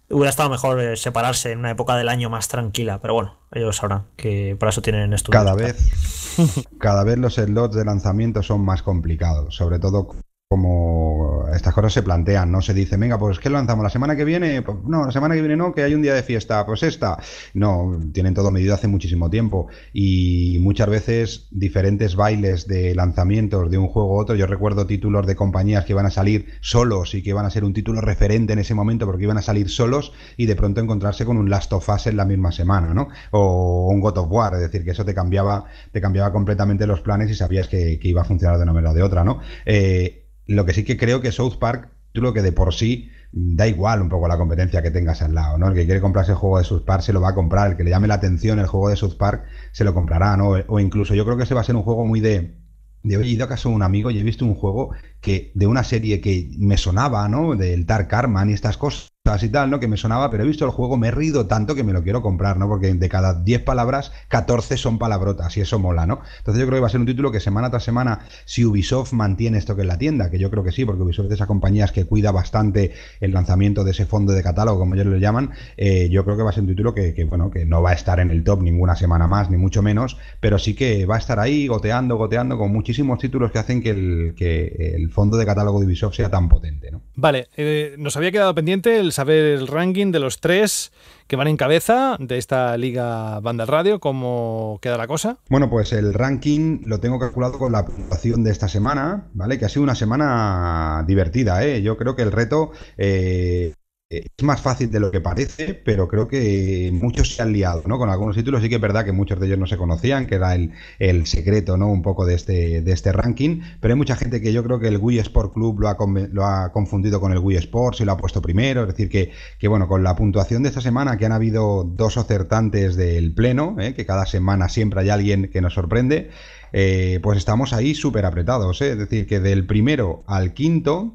[SPEAKER 6] Hubiera estado mejor eh, separarse en una época del año más tranquila, pero bueno, ellos sabrán
[SPEAKER 7] que para eso tienen estudios. Cada vez, cada vez los slots de lanzamiento son más complicados, sobre todo como estas cosas se plantean, no se dice, venga, pues ¿qué lanzamos? ¿La semana que viene? Pues, no, la semana que viene no, que hay un día de fiesta, pues esta. No, tienen todo medido hace muchísimo tiempo y muchas veces diferentes bailes de lanzamientos de un juego u otro. Yo recuerdo títulos de compañías que iban a salir solos y que iban a ser un título referente en ese momento porque iban a salir solos y de pronto encontrarse con un Last of Us en la misma semana, ¿no? O un God of War, es decir, que eso te cambiaba, te cambiaba completamente los planes y sabías que, que iba a funcionar de una manera o de otra, ¿no? Eh, lo que sí que creo que South Park, tú lo que de por sí da igual un poco la competencia que tengas al lado, ¿no? El que quiere comprarse el juego de South Park se lo va a comprar, el que le llame la atención el juego de South Park se lo comprará, ¿no? O incluso yo creo que ese va a ser un juego muy de... De hoy he ido a un amigo y he visto un juego que de una serie que me sonaba, ¿no? Del Dark Carman y estas cosas y tal, ¿no? Que me sonaba, pero he visto el juego, me he rido tanto que me lo quiero comprar, ¿no? Porque de cada 10 palabras, 14 son palabrotas y eso mola, ¿no? Entonces yo creo que va a ser un título que semana tras semana, si Ubisoft mantiene esto que es la tienda, que yo creo que sí, porque Ubisoft es de esas compañías que cuida bastante el lanzamiento de ese fondo de catálogo, como ellos lo llaman, eh, yo creo que va a ser un título que, bueno, que no va a estar en el top ninguna semana más, ni mucho menos, pero sí que va a estar ahí goteando, goteando, con muchísimos títulos que hacen que el, fondo de catálogo de Ubisoft sea tan potente,
[SPEAKER 2] ¿no? Vale, eh, nos había quedado pendiente el ver el ranking de los tres que van en cabeza de esta Liga Banda Radio. ¿Cómo queda la
[SPEAKER 7] cosa? Bueno, pues el ranking lo tengo calculado con la puntuación de esta semana, ¿vale? Que ha sido una semana divertida, ¿eh? Yo creo que el reto eh, eh, es más fácil de lo que parece, pero creo que muchos se han liado, ¿no? Con algunos títulos sí que es verdad que muchos de ellos no se conocían, que era el, secreto, ¿no? Un poco de este, de este ranking, pero hay mucha gente que yo creo que el Wii Sport Club lo ha, confundido con el Wii Sport, y lo ha puesto primero, es decir, que, que bueno, con la puntuación de esta semana que han habido dos acertantes del pleno, ¿eh? que cada semana siempre hay alguien que nos sorprende, eh, pues estamos ahí súper apretados, es decir, que del primero al quinto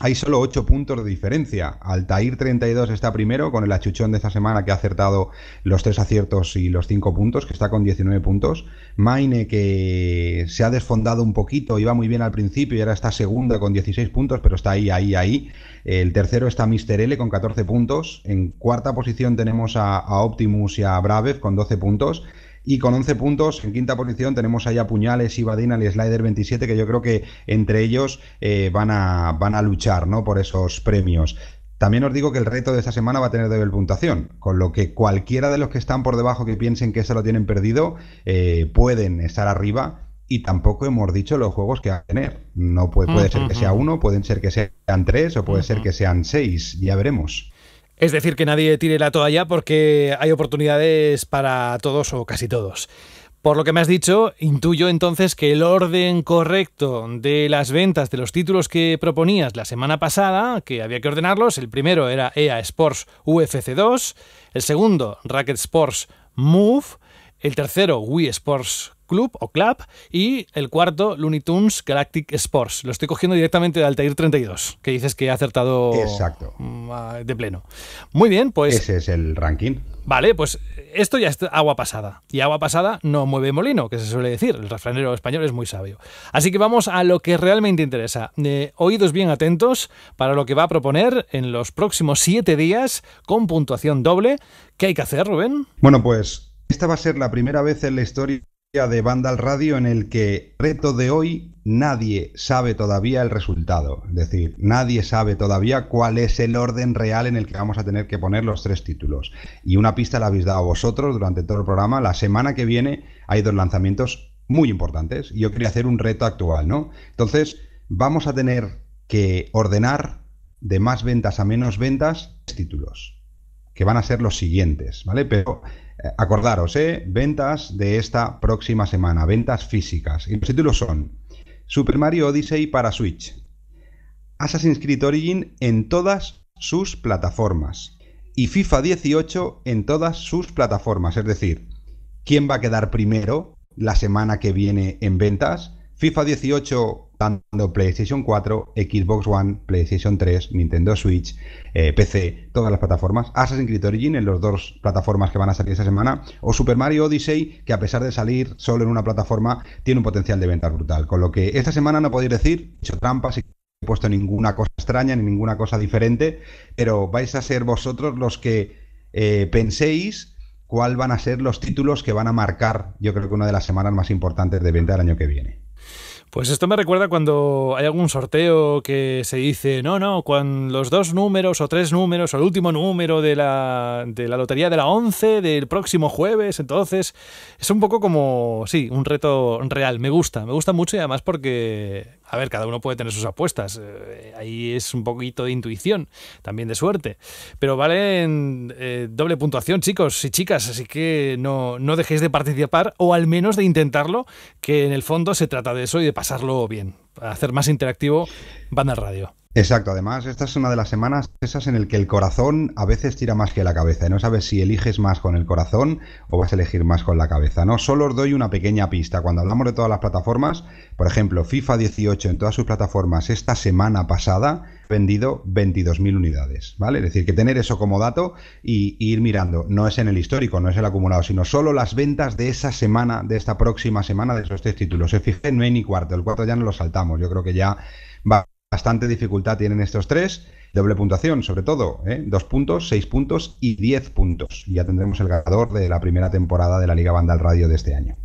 [SPEAKER 7] hay solo 8 puntos de diferencia. Altair 32 está primero con el achuchón de esta semana que ha acertado los tres aciertos y los 5 puntos, que está con 19 puntos. Maine que se ha desfondado un poquito, iba muy bien al principio y ahora está segunda con 16 puntos, pero está ahí, ahí, ahí. El tercero está Mister L con 14 puntos. En cuarta posición tenemos a, a Optimus y a Bravev con 12 puntos. Y con 11 puntos, en quinta posición, tenemos allá Puñales, Ibadina y Slider 27, que yo creo que entre ellos eh, van, a, van a luchar ¿no? por esos premios. También os digo que el reto de esta semana va a tener doble puntuación, con lo que cualquiera de los que están por debajo que piensen que se lo tienen perdido eh, pueden estar arriba y tampoco hemos dicho los juegos que va a tener. No puede, ser que sea uno, pueden ser que sean tres o puede ser que sean seis, ya veremos.
[SPEAKER 2] Es decir, que nadie tire la toalla porque hay oportunidades para todos o casi todos. Por lo que me has dicho, intuyo entonces que el orden correcto de las ventas de los títulos que proponías la semana pasada, que había que ordenarlos, el primero era EA Sports UFC 2, el segundo Racket Sports Move, el tercero Wii Sports Club o Club y el cuarto Looney Tunes Galactic Sports. Lo estoy cogiendo directamente de Altair 32, que dices que ha acertado Exacto. Mm, ah, de pleno. Muy bien, pues...
[SPEAKER 7] Ese es el ranking.
[SPEAKER 2] Vale, pues esto ya es agua pasada. Y agua pasada no mueve molino, que se suele decir. El refranero español es muy sabio. Así que vamos a lo que realmente interesa. Eh, oídos bien atentos para lo que va a proponer en los próximos siete días
[SPEAKER 7] con puntuación doble. ¿Qué hay que hacer, Rubén? Bueno, pues esta va a ser la primera vez en la historia de al Radio en el que reto de hoy nadie sabe todavía el resultado. Es decir, nadie sabe todavía cuál es el orden real en el que vamos a tener que poner los tres títulos. Y una pista la habéis dado vosotros durante todo el programa. La semana que viene hay dos lanzamientos muy importantes. Yo quería hacer un reto actual, ¿no? Entonces, vamos a tener que ordenar de más ventas a menos ventas títulos que van a ser los siguientes, ¿vale? Pero eh, acordaros, ¿eh? Ventas de esta próxima semana, ventas físicas. Y los títulos son Super Mario Odyssey para Switch, Assassin's Creed Origin en todas sus plataformas y FIFA 18 en todas sus plataformas. Es decir, ¿quién va a quedar primero la semana que viene en ventas? FIFA 18 dando PlayStation 4, Xbox One, PlayStation 3, Nintendo Switch, eh, PC, todas las plataformas. Assassin's Creed Origin en las dos plataformas que van a salir esta semana. O Super Mario Odyssey, que a pesar de salir solo en una plataforma, tiene un potencial de ventas brutal. Con lo que esta semana no podéis decir, he hecho trampas y he puesto ninguna cosa extraña ni ninguna cosa diferente, pero vais a ser vosotros los que eh, penséis cuál van a ser los títulos que van a marcar, yo creo que una de las semanas más importantes de venta del año que viene.
[SPEAKER 2] Pues esto me recuerda cuando hay algún sorteo que se dice, no, no, cuando los dos números o tres números o el último número de la, de la lotería de la 11 del próximo jueves, entonces es un poco como, sí, un reto real, me gusta, me gusta mucho y además porque a ver, cada uno puede tener sus apuestas. Eh, ahí es un poquito de intuición, también de suerte. Pero valen eh, doble puntuación, chicos y chicas, así que no, no dejéis de participar o al menos de intentarlo, que en el fondo se trata de eso y de pasarlo bien, hacer más interactivo Banda Radio.
[SPEAKER 7] Exacto, además esta es una de las semanas esas en el que el corazón a veces tira más que la cabeza y no sabes si eliges más con el corazón o vas a elegir más con la cabeza. No, solo os doy una pequeña pista. Cuando hablamos de todas las plataformas, por ejemplo, FIFA 18 en todas sus plataformas esta semana pasada vendido 22.000 unidades, ¿vale? Es decir, que tener eso como dato y, ir mirando, no es en el histórico, no es el acumulado, sino solo las ventas de esa semana, de esta próxima semana de esos tres títulos. Se fijé, no hay ni cuarto, el cuarto ya no lo saltamos, yo creo que ya va Bastante dificultad tienen estos tres. Doble puntuación, sobre todo. ¿eh? Dos puntos, seis puntos y diez puntos. Y ya tendremos el ganador de la primera temporada de la Liga Bandal Radio de este año.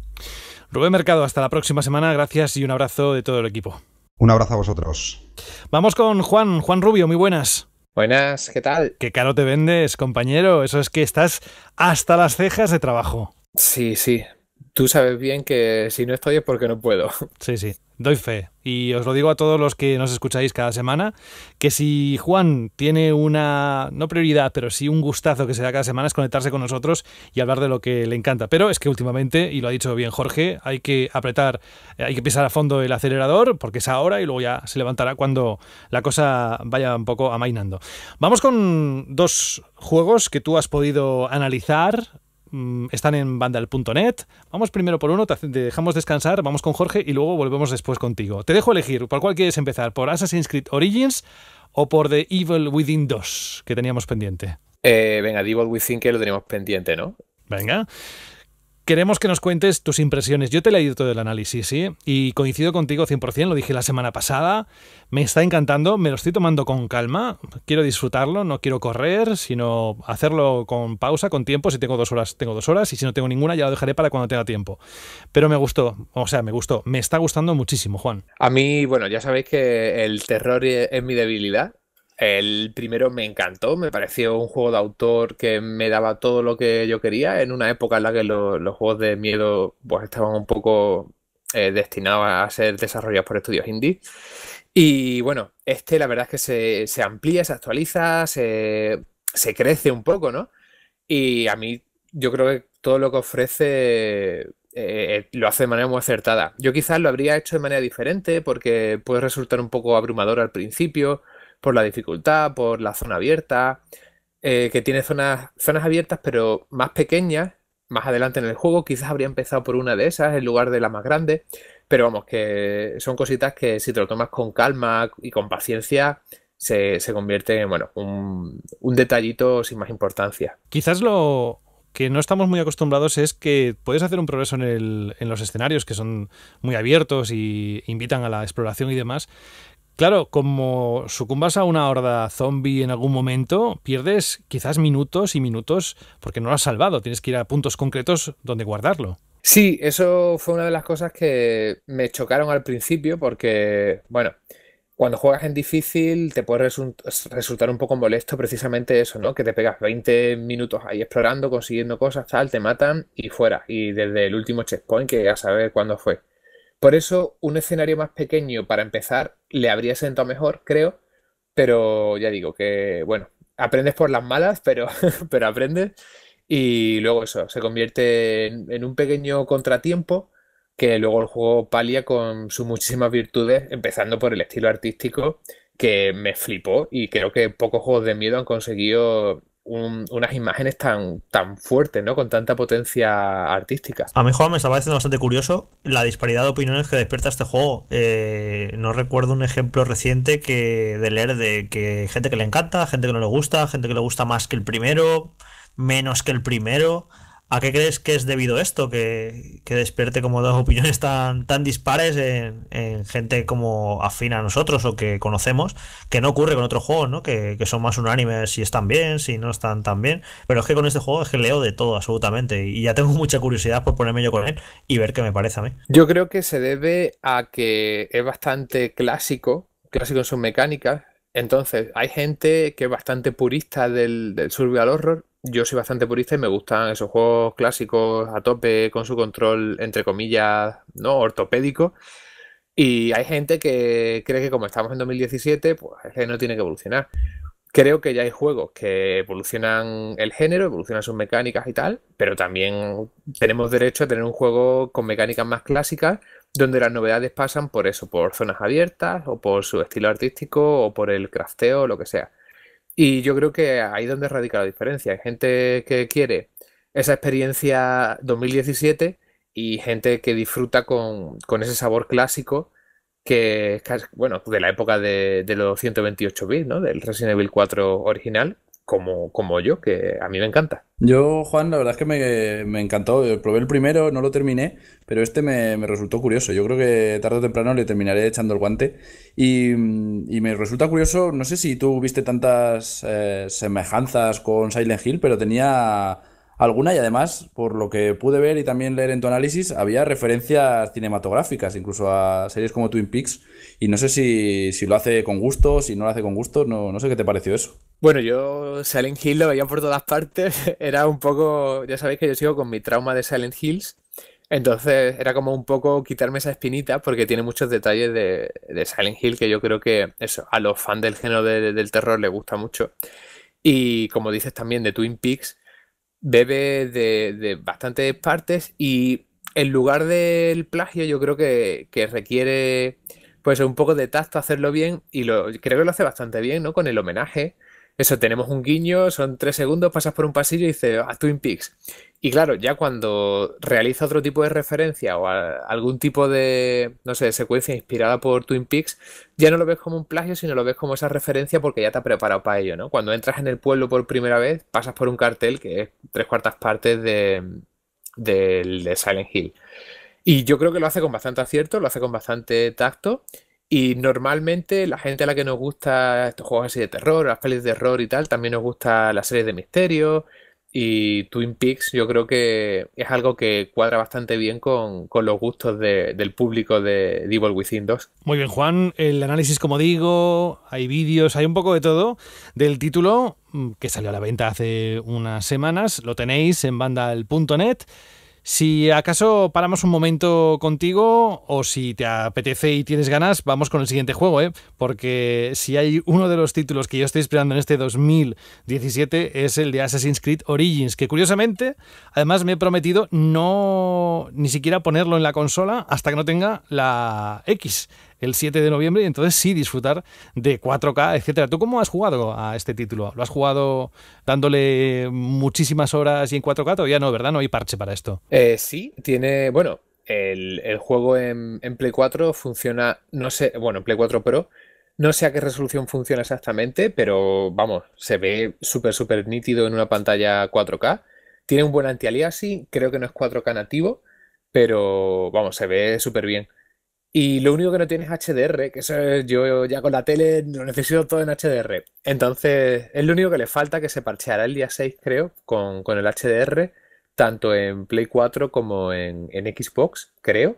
[SPEAKER 2] Rubén Mercado, hasta la próxima semana. Gracias y un abrazo de todo el equipo.
[SPEAKER 7] Un abrazo a vosotros.
[SPEAKER 2] Vamos con Juan. Juan Rubio, muy buenas. Buenas, ¿qué tal? Qué caro te vendes, compañero. Eso es que estás hasta las cejas de trabajo.
[SPEAKER 8] Sí, sí. Tú sabes bien que si no estoy es porque no puedo. Sí, sí. Doy fe. Y os lo digo a todos
[SPEAKER 2] los que nos escucháis cada semana, que si Juan tiene una, no prioridad, pero sí un gustazo que se da cada semana es conectarse con nosotros y hablar de lo que le encanta. Pero es que últimamente, y lo ha dicho bien Jorge, hay que apretar, eh, hay que pisar a fondo el acelerador, porque es ahora y luego ya se levantará cuando la cosa vaya un poco amainando. Vamos con dos juegos que tú has podido analizar, Mm, están en vandal.net. Vamos primero por uno, te dejamos descansar, vamos con Jorge y luego volvemos después contigo. Te dejo elegir, ¿por cuál quieres empezar? ¿Por Assassin's Creed Origins o por The Evil Within 2 que teníamos pendiente?
[SPEAKER 8] Eh, venga, The Evil Within que lo teníamos pendiente, ¿no? Venga. Queremos que nos
[SPEAKER 2] cuentes tus impresiones. Yo te he leído todo el análisis, ¿sí? Y coincido contigo 100%, lo dije la semana pasada. Me está encantando, me lo estoy tomando con calma. Quiero disfrutarlo, no quiero correr, sino hacerlo con pausa, con tiempo. Si tengo dos horas, tengo dos horas. Y si no tengo ninguna, ya lo dejaré para cuando tenga tiempo. Pero me gustó, o sea, me gustó. Me está gustando muchísimo, Juan.
[SPEAKER 8] A mí, bueno, ya sabéis que el terror es mi debilidad. El primero me encantó, me pareció un juego de autor que me daba todo lo que yo quería en una época en la que los juegos de miedo pues, estaban un poco eh, destinados a ser desarrollados por estudios indie. Y bueno, este la verdad es que se, amplía, se actualiza, se, crece un poco, ¿no? Y a mí yo creo que todo lo que ofrece eh, eh, lo hace de manera muy acertada. Yo quizás lo habría hecho de manera diferente porque puede resultar un poco abrumador al principio por la dificultad, por la zona abierta, eh, que tiene zonas, zonas abiertas pero más pequeñas, más adelante en el juego, quizás habría empezado por una de esas en lugar de la más grande, pero vamos, que son cositas que si te lo tomas con calma y con paciencia, se, se convierte en, bueno, un, un detallito sin más importancia.
[SPEAKER 2] Quizás lo, que no estamos muy acostumbrados es que puedes hacer un progreso en, el, en, los escenarios que son muy abiertos y invitan a la exploración y demás, Claro, como sucumbas a una horda zombie en algún momento, pierdes quizás minutos y minutos porque no lo has salvado. Tienes que ir a puntos concretos donde guardarlo.
[SPEAKER 8] Sí, eso fue una de las cosas que me chocaron al principio porque, bueno, cuando juegas en difícil te puede resultar un poco molesto precisamente eso, ¿no? Que te pegas 20 minutos ahí explorando, consiguiendo cosas, tal, te matan y fuera. Y desde el último checkpoint, que ya saber cuándo fue. Por eso un escenario más pequeño para empezar le habría sentado mejor, creo, pero ya digo que, bueno, aprendes por las malas, pero, pero aprendes y luego eso, se convierte en, en un pequeño contratiempo que luego el juego palia con sus muchísimas virtudes, empezando por el estilo artístico que me flipó y creo que pocos juegos de miedo han conseguido unas imágenes tan, tan fuertes, ¿no? Con tanta potencia artística.
[SPEAKER 6] A mí, Juan, me estaba haciendo bastante curioso la disparidad de opiniones que despierta este juego. Eh, no recuerdo un ejemplo reciente que de leer de que gente que le encanta, gente que no le gusta, gente que le gusta más que el primero, menos que el primero. ¿A qué crees que es debido esto que, que despierte como dos opiniones tan, tan dispares en, gente como afina a nosotros o que conocemos, que no ocurre con otros juegos, ¿no? Que, que, son más unánimes si están bien, si no están tan bien? Pero es que con este juego es que leo de todo absolutamente y ya tengo mucha curiosidad por ponerme yo con él y ver qué me parece a mí.
[SPEAKER 8] Yo creo que se debe a que es bastante clásico, clásico en sus mecánicas. Entonces, hay gente que es bastante purista del, del survival horror yo soy bastante purista y me gustan esos juegos clásicos a tope, con su control, entre comillas, ¿no? Ortopédico. Y hay gente que cree que como estamos en 2017, pues no tiene que evolucionar. Creo que ya hay juegos que evolucionan el género, evolucionan sus mecánicas y tal, pero también tenemos derecho a tener un juego con mecánicas más clásicas, donde las novedades pasan por eso, por zonas abiertas, o por su estilo artístico, o por el crafteo, lo que sea. Y yo creo que ahí es donde radica la diferencia. Hay gente que quiere esa experiencia 2017 y gente que disfruta con, ese sabor clásico que bueno, de la época de, de los 128 bits, ¿no? Del Resident Evil 4 original como, yo, que a mí me encanta. Yo, Juan, la verdad es que me, encantó. Probé el primero, no lo terminé,
[SPEAKER 4] pero este me, resultó curioso. Yo creo que tarde o temprano le terminaré echando el guante. Y, me resulta curioso, no sé si tú viste tantas eh, semejanzas con Silent Hill, pero tenía alguna y además, por lo que pude ver y también leer en tu análisis, había referencias cinematográficas, incluso a series como Twin Peaks. Y no sé si,
[SPEAKER 8] si lo hace con gusto, si no lo hace con gusto, no, no sé qué te pareció eso. Bueno, yo Silent Hill lo veía por todas partes. Era un poco, ya sabéis que yo sigo con mi trauma de Silent Hills. Entonces era como un poco quitarme esa espinita porque tiene muchos detalles de, Silent Hill que yo creo que eso, a los fans del género del terror les gusta mucho. Y como dices también de Twin Peaks, bebe de, bastantes partes y en lugar del plagio yo creo que, que requiere pues un poco de tacto hacerlo bien y lo, creo que lo hace bastante bien, ¿no? Con el homenaje eso, tenemos un guiño, son tres segundos, pasas por un pasillo y dices, a ah, Twin Peaks. Y claro, ya cuando realiza otro tipo de referencia o algún tipo de, no sé, de secuencia inspirada por Twin Peaks, ya no lo ves como un plagio, sino lo ves como esa referencia porque ya te ha preparado para ello, ¿no? Cuando entras en el pueblo por primera vez, pasas por un cartel que es tres cuartas partes de, de Silent Hill. Y yo creo que lo hace con bastante acierto, lo hace con bastante tacto y normalmente la gente a la que nos gusta estos juegos así de terror, las pelis de terror y tal, también nos gusta las series de misterio. Y Twin Peaks yo creo que es algo que cuadra bastante bien con, los gustos del público de Devil Within 2.
[SPEAKER 2] Muy bien, Juan. El análisis, como digo, hay vídeos, hay un poco de todo del título mm, que salió a la venta hace unas semanas. Lo tenéis en Vandal.net. Si acaso paramos un momento contigo o si te apetece y tienes ganas, vamos con el siguiente juego, ¿eh? porque si hay uno de los títulos que yo estoy esperando en este 2017 es el de Assassin's Creed Origins, que curiosamente además me he prometido no ni siquiera ponerlo en la consola hasta que no tenga la X el 7 de noviembre y entonces sí disfrutar de 4K, etcétera. ¿Tú cómo has jugado a este título? ¿Lo has jugado dándole muchísimas horas y en 4K? Todavía no, ¿verdad? No hay parche para esto.
[SPEAKER 8] Eh, sí, tiene, bueno, el, juego en, en, Play 4 funciona, no sé, bueno, en Play 4 Pro, no sé a qué resolución funciona exactamente, pero vamos, se ve súper, súper nítido en una pantalla 4K. Tiene un buen anti-aliasing, creo que no es 4K nativo, pero vamos, se ve súper bien. Y lo único que no tiene es HDR, que eso yo ya con la tele lo necesito todo en HDR. Entonces, es lo único que le falta que se parcheará el día 6, creo, con, el HDR, tanto en Play 4 como en Xbox, creo.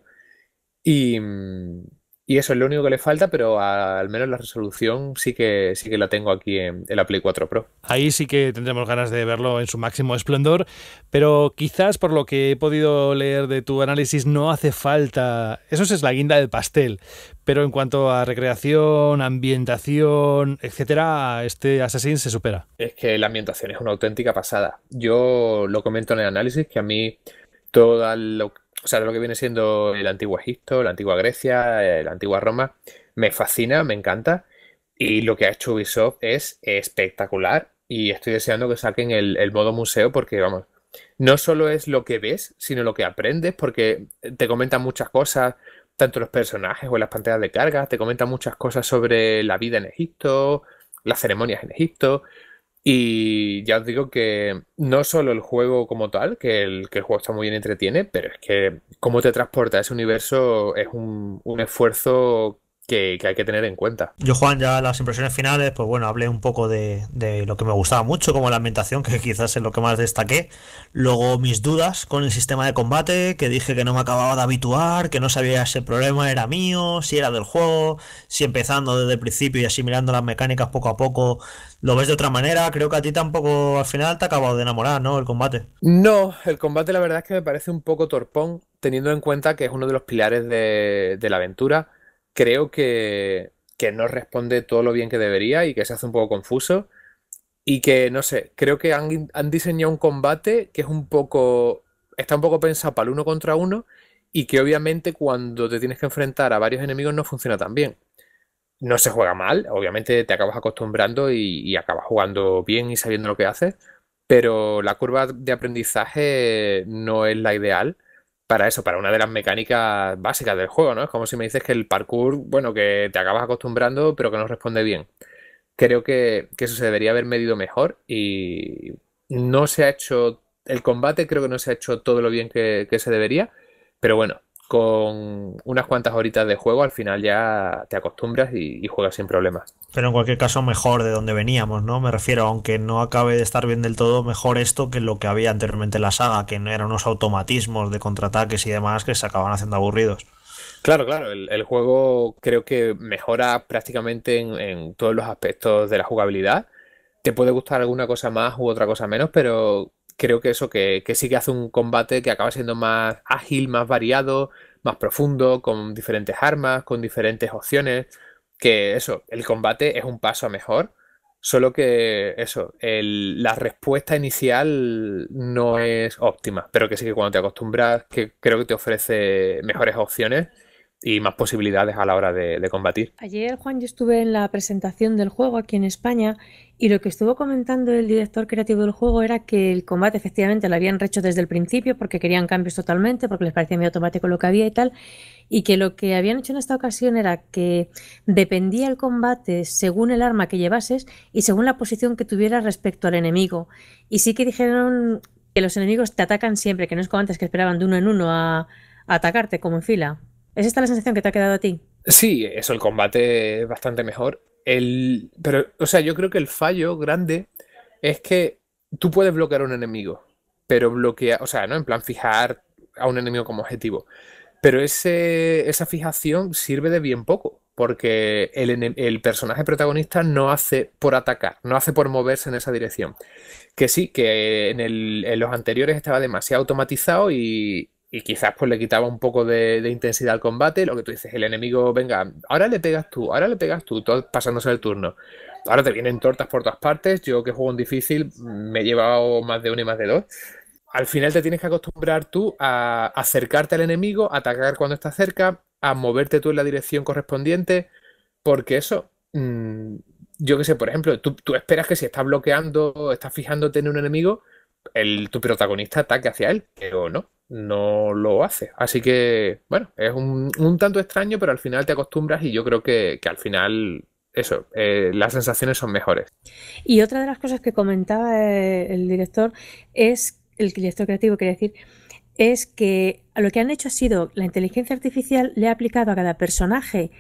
[SPEAKER 8] Y, mm, y eso es lo único que le falta, pero al menos la resolución sí que, sí que la tengo aquí en, la Play 4 Pro. Ahí sí que tendremos ganas
[SPEAKER 2] de verlo en su máximo esplendor, pero quizás por lo que he podido leer de tu análisis no hace falta, eso es la guinda del pastel, pero en cuanto a recreación, ambientación, etcétera, este Assassin se supera.
[SPEAKER 8] Es que la ambientación es una auténtica pasada. Yo lo comento en el análisis que a mí toda lo o sea, de lo que viene siendo el antiguo Egipto, la antigua Grecia, eh, la antigua Roma, me fascina, me encanta. Y lo que ha hecho Ubisoft es espectacular y estoy deseando que saquen el, modo museo porque, vamos, no solo es lo que ves, sino lo que aprendes porque te comentan muchas cosas, tanto los personajes o las pantallas de carga, te comentan muchas cosas sobre la vida en Egipto, las ceremonias en Egipto. Y ya os digo que no solo el juego como tal, que el, que el juego está muy bien entretiene, pero es que cómo te transporta a ese universo es un, un esfuerzo que, hay que tener en cuenta.
[SPEAKER 6] Yo, Juan, ya las impresiones finales, pues bueno, hablé un poco de, lo que me gustaba mucho, como la ambientación, que quizás es lo que más destaqué. Luego mis dudas con el sistema de combate, que dije que no me acababa de habituar, que no sabía si el problema era mío, si era del juego, si empezando desde el principio y asimilando las mecánicas poco a poco, lo ves de otra manera. Creo que a ti tampoco al final te ha acabado de enamorar, ¿no? El combate.
[SPEAKER 8] No, el combate la verdad es que me parece un poco torpón, teniendo en cuenta que es uno de los pilares de la aventura creo que, no responde todo lo bien que debería y que se hace un poco confuso. Y que, no sé, creo que han, diseñado un combate que es un poco. Está un poco pensado para el uno contra uno y que obviamente cuando te tienes que enfrentar a varios enemigos no funciona tan bien. No se juega mal, obviamente te acabas acostumbrando y, y, acabas jugando bien y sabiendo lo que haces, pero la curva de aprendizaje no es la ideal para eso, para una de las mecánicas básicas del juego, ¿no? Es como si me dices que el parkour, bueno, que te acabas acostumbrando, pero que no responde bien. Creo que, eso se debería haber medido mejor y no se ha hecho, el combate creo que no se ha hecho todo lo bien que se debería, pero bueno, con unas cuantas horitas de juego al final ya te acostumbras y, juegas sin problemas.
[SPEAKER 6] Pero en cualquier caso mejor de donde veníamos, ¿no? Me refiero, aunque no acabe de estar bien del todo, mejor esto que lo que había anteriormente en la saga, que no eran unos automatismos de contraataques y demás que se acaban haciendo aburridos.
[SPEAKER 8] Claro, claro, el, juego creo que mejora prácticamente en todos los aspectos de la jugabilidad. Te puede gustar alguna cosa más u otra cosa menos, pero creo que eso, que, que, sí que hace un combate que acaba siendo más ágil, más variado, más profundo, con diferentes armas, con diferentes opciones. Que eso, el combate es un paso a mejor, solo que eso, el, la respuesta inicial no es óptima, pero que sí que cuando te acostumbras, que creo que te ofrece mejores opciones y más posibilidades a la hora de, de, combatir.
[SPEAKER 1] Ayer, Juan, yo estuve en la presentación del juego aquí en España y lo que estuvo comentando el director creativo del juego era que el combate efectivamente lo habían hecho desde el principio porque querían cambios totalmente, porque les parecía medio automático lo que había y tal, y que lo que habían hecho en esta ocasión era que dependía el combate según el arma que llevases y según la posición que tuvieras respecto al enemigo. Y sí que dijeron que los enemigos te atacan siempre, que no es como antes que esperaban de uno en uno a, atacarte como en fila. ¿Es esta la sensación que te ha quedado a ti?
[SPEAKER 8] Sí, eso, el combate es bastante mejor. El, pero, o sea, yo creo que el fallo grande es que tú puedes bloquear a un enemigo, pero bloquear, o sea, ¿no? En plan, fijar a un enemigo como objetivo. Pero esa fijación sirve de bien poco, porque el, personaje protagonista no hace por atacar, no hace por moverse en esa dirección. Que sí, que en los anteriores estaba demasiado automatizado y, y quizás pues le quitaba un poco de, intensidad al combate, lo que tú dices, el enemigo, venga, ahora le pegas tú, ahora le pegas tú, pasándose el turno. Ahora te vienen tortas por todas partes, yo que juego un difícil me he llevado más de uno y más de dos. Al final te tienes que acostumbrar tú a acercarte al enemigo, atacar cuando está cerca, a moverte tú en la dirección correspondiente, porque eso, mm, yo que sé, por ejemplo, tú, esperas que si estás bloqueando, estás fijándote en un enemigo, el, tu protagonista ataque hacia él, pero no no lo hace. Así que, bueno, es un, tanto extraño, pero al final te acostumbras y yo creo que, al final, eso, eh, las sensaciones son mejores.
[SPEAKER 1] Y otra de las cosas que comentaba eh, el director es, el director creativo quiere decir, es que lo que han hecho ha sido la inteligencia artificial le ha aplicado a cada personaje,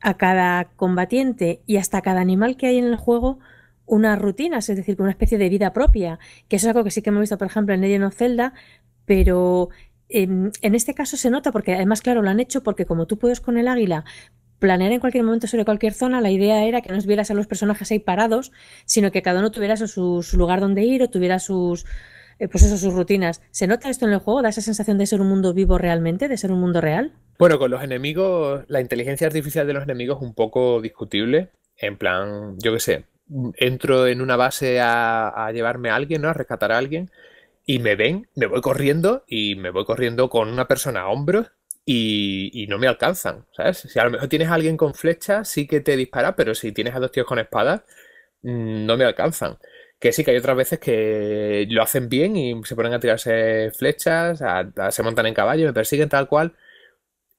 [SPEAKER 1] a cada combatiente y hasta a cada animal que hay en el juego unas rutinas, es decir, una especie de vida propia, que eso es algo que sí que hemos visto, por ejemplo, en Legend of Zelda, pero em, en este caso se nota porque además, claro, lo han hecho porque como tú puedes con el águila planear en cualquier momento sobre cualquier zona, la idea era que no vieras a los personajes ahí parados, sino que cada uno tuviera su, lugar donde ir o tuviera sus, eh, pues eso, sus rutinas. ¿Se nota esto en el juego? ¿Da esa sensación de ser un mundo vivo realmente, de ser un mundo real?
[SPEAKER 8] Bueno, con los enemigos, la inteligencia artificial de los enemigos es un poco discutible. En plan, yo qué sé, entro en una base a, a, llevarme a alguien, ¿no? A rescatar a alguien y me ven, me voy corriendo y me voy corriendo con una persona a hombros y, no me alcanzan, Si a lo mejor tienes a alguien con flecha, sí que te dispara, pero si tienes a dos tíos con espadas, mm, no me alcanzan. Que sí que hay otras veces que lo hacen bien y se ponen a tirarse flechas, se montan en caballo, me persiguen tal cual.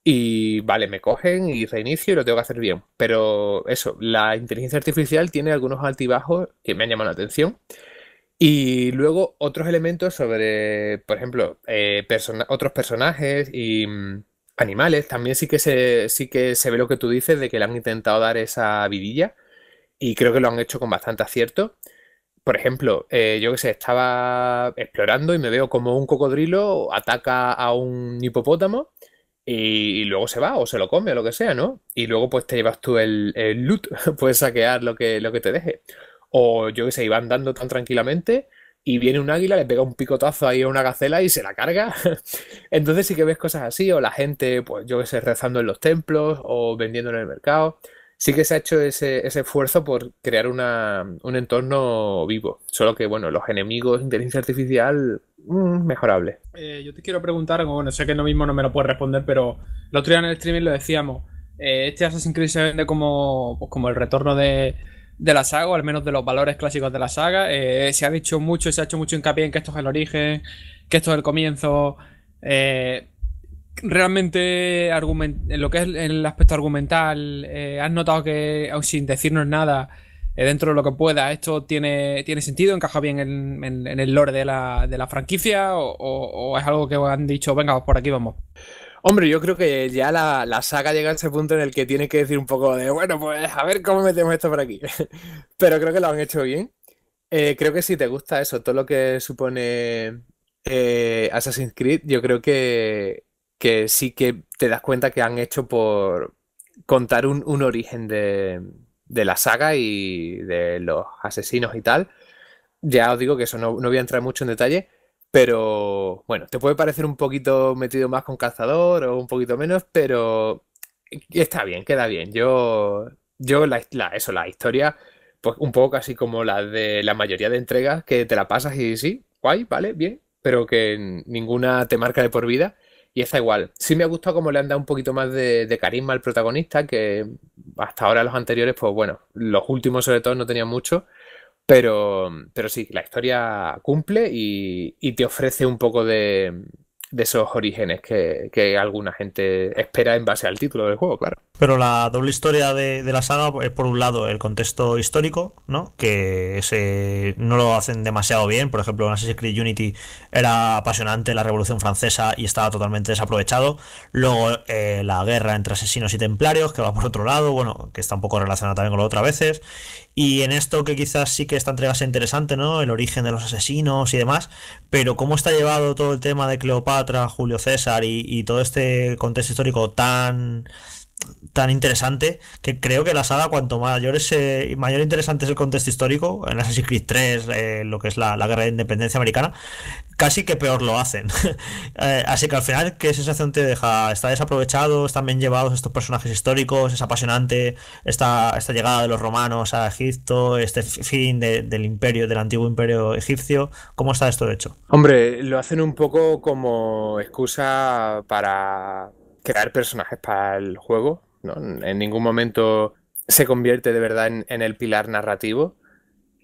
[SPEAKER 8] Y vale, me cogen y reinicio y lo tengo que hacer bien. Pero eso, la inteligencia artificial tiene algunos altibajos que me han llamado la atención. Y luego otros elementos sobre, por ejemplo, eh, otros personajes y mm, animales. También sí que, se, sí que se ve lo que tú dices de que le han intentado dar esa vidilla y creo que lo han hecho con bastante acierto. Por ejemplo, eh, yo que sé, estaba explorando y me veo como un cocodrilo ataca a un hipopótamo y, luego se va o se lo come o lo que sea, ¿no? Y luego pues te llevas tú el, el loot, puedes saquear lo que, lo que te deje. O yo que sé, iba andando tan tranquilamente y viene un águila, le pega un picotazo ahí a una gacela y se la carga. Entonces sí que ves cosas así, o la gente, pues yo que sé, rezando en los templos o vendiendo en el mercado. Sí que se ha hecho ese, esfuerzo por crear un entorno vivo. Solo que, bueno, los enemigos inteligencia artificial, mm, mejorable. Eh, yo te quiero preguntar, bueno, sé que lo mismo no me lo puedes
[SPEAKER 5] responder, pero lo otro día en el streaming lo decíamos. Eh, este Assassin's Creed se vende como, pues, como el retorno de, de la saga, o al menos de los valores clásicos de la saga. Eh, se ha dicho mucho, se ha hecho mucho hincapié en que esto es el origen, que esto es el comienzo. Eh, realmente en lo que es el aspecto argumental, eh, has notado que, sin decirnos nada, dentro de lo que pueda, esto tiene, tiene sentido, encaja bien en, el lore de la, de la franquicia, o, o, es algo que han dicho, venga, pues por aquí vamos.
[SPEAKER 8] Hombre, yo creo que ya la, la, saga llega a ese punto en el que tiene que decir un poco de, bueno, pues a ver cómo metemos esto por aquí. Pero creo que lo han hecho bien. Eh, creo que si te gusta eso, todo lo que supone eh, Assassin's Creed, yo creo que, que sí que te das cuenta que han hecho por contar un, origen de, la saga y de los asesinos y tal. Ya os digo que eso no, no voy a entrar mucho en detalle pero bueno, te puede parecer un poquito metido más con cazador o un poquito menos, pero está bien, queda bien. Yo, yo la, eso, la historia, pues un poco casi como la de la mayoría de entregas, que te la pasas y sí, guay, vale, bien, pero que ninguna te marca de por vida. Y está igual. Sí me ha gustado como le han dado un poquito más de, de, carisma al protagonista, que hasta ahora los anteriores, pues bueno, los últimos sobre todo no tenían mucho. Pero, pero sí, la historia cumple y, y te ofrece un poco de, de esos orígenes que, alguna gente espera en base al título del juego, claro.
[SPEAKER 6] Pero la doble historia de, la saga pues, es por un lado el contexto histórico, ¿no? Que no lo hacen demasiado bien. Por ejemplo, en Assassin's Creed Unity era apasionante la Revolución Francesa y estaba totalmente desaprovechado. Luego eh, la guerra entre asesinos y templarios, que va por otro lado, bueno, que está un poco relacionada también con lo otras veces. Y en esto que quizás sí que esta entrega sea interesante, ¿no? El origen de los asesinos y demás, pero cómo está llevado todo el tema de Cleopatra, Julio César y, y todo este contexto histórico tan tan interesante que creo que la saga cuanto mayor es y mayor interesante es el contexto histórico en Assassin's Creed 3 eh, lo que es la, guerra de independencia americana casi que peor lo hacen eh, así que al final qué sensación te deja está desaprovechado están bien llevados estos personajes históricos es apasionante esta, esta llegada de los romanos a Egipto este fin del imperio del antiguo imperio egipcio ¿cómo está esto hecho? Hombre
[SPEAKER 8] lo hacen un poco como excusa para crear personajes para el juego. ¿no? En ningún momento se convierte de verdad en, el pilar narrativo.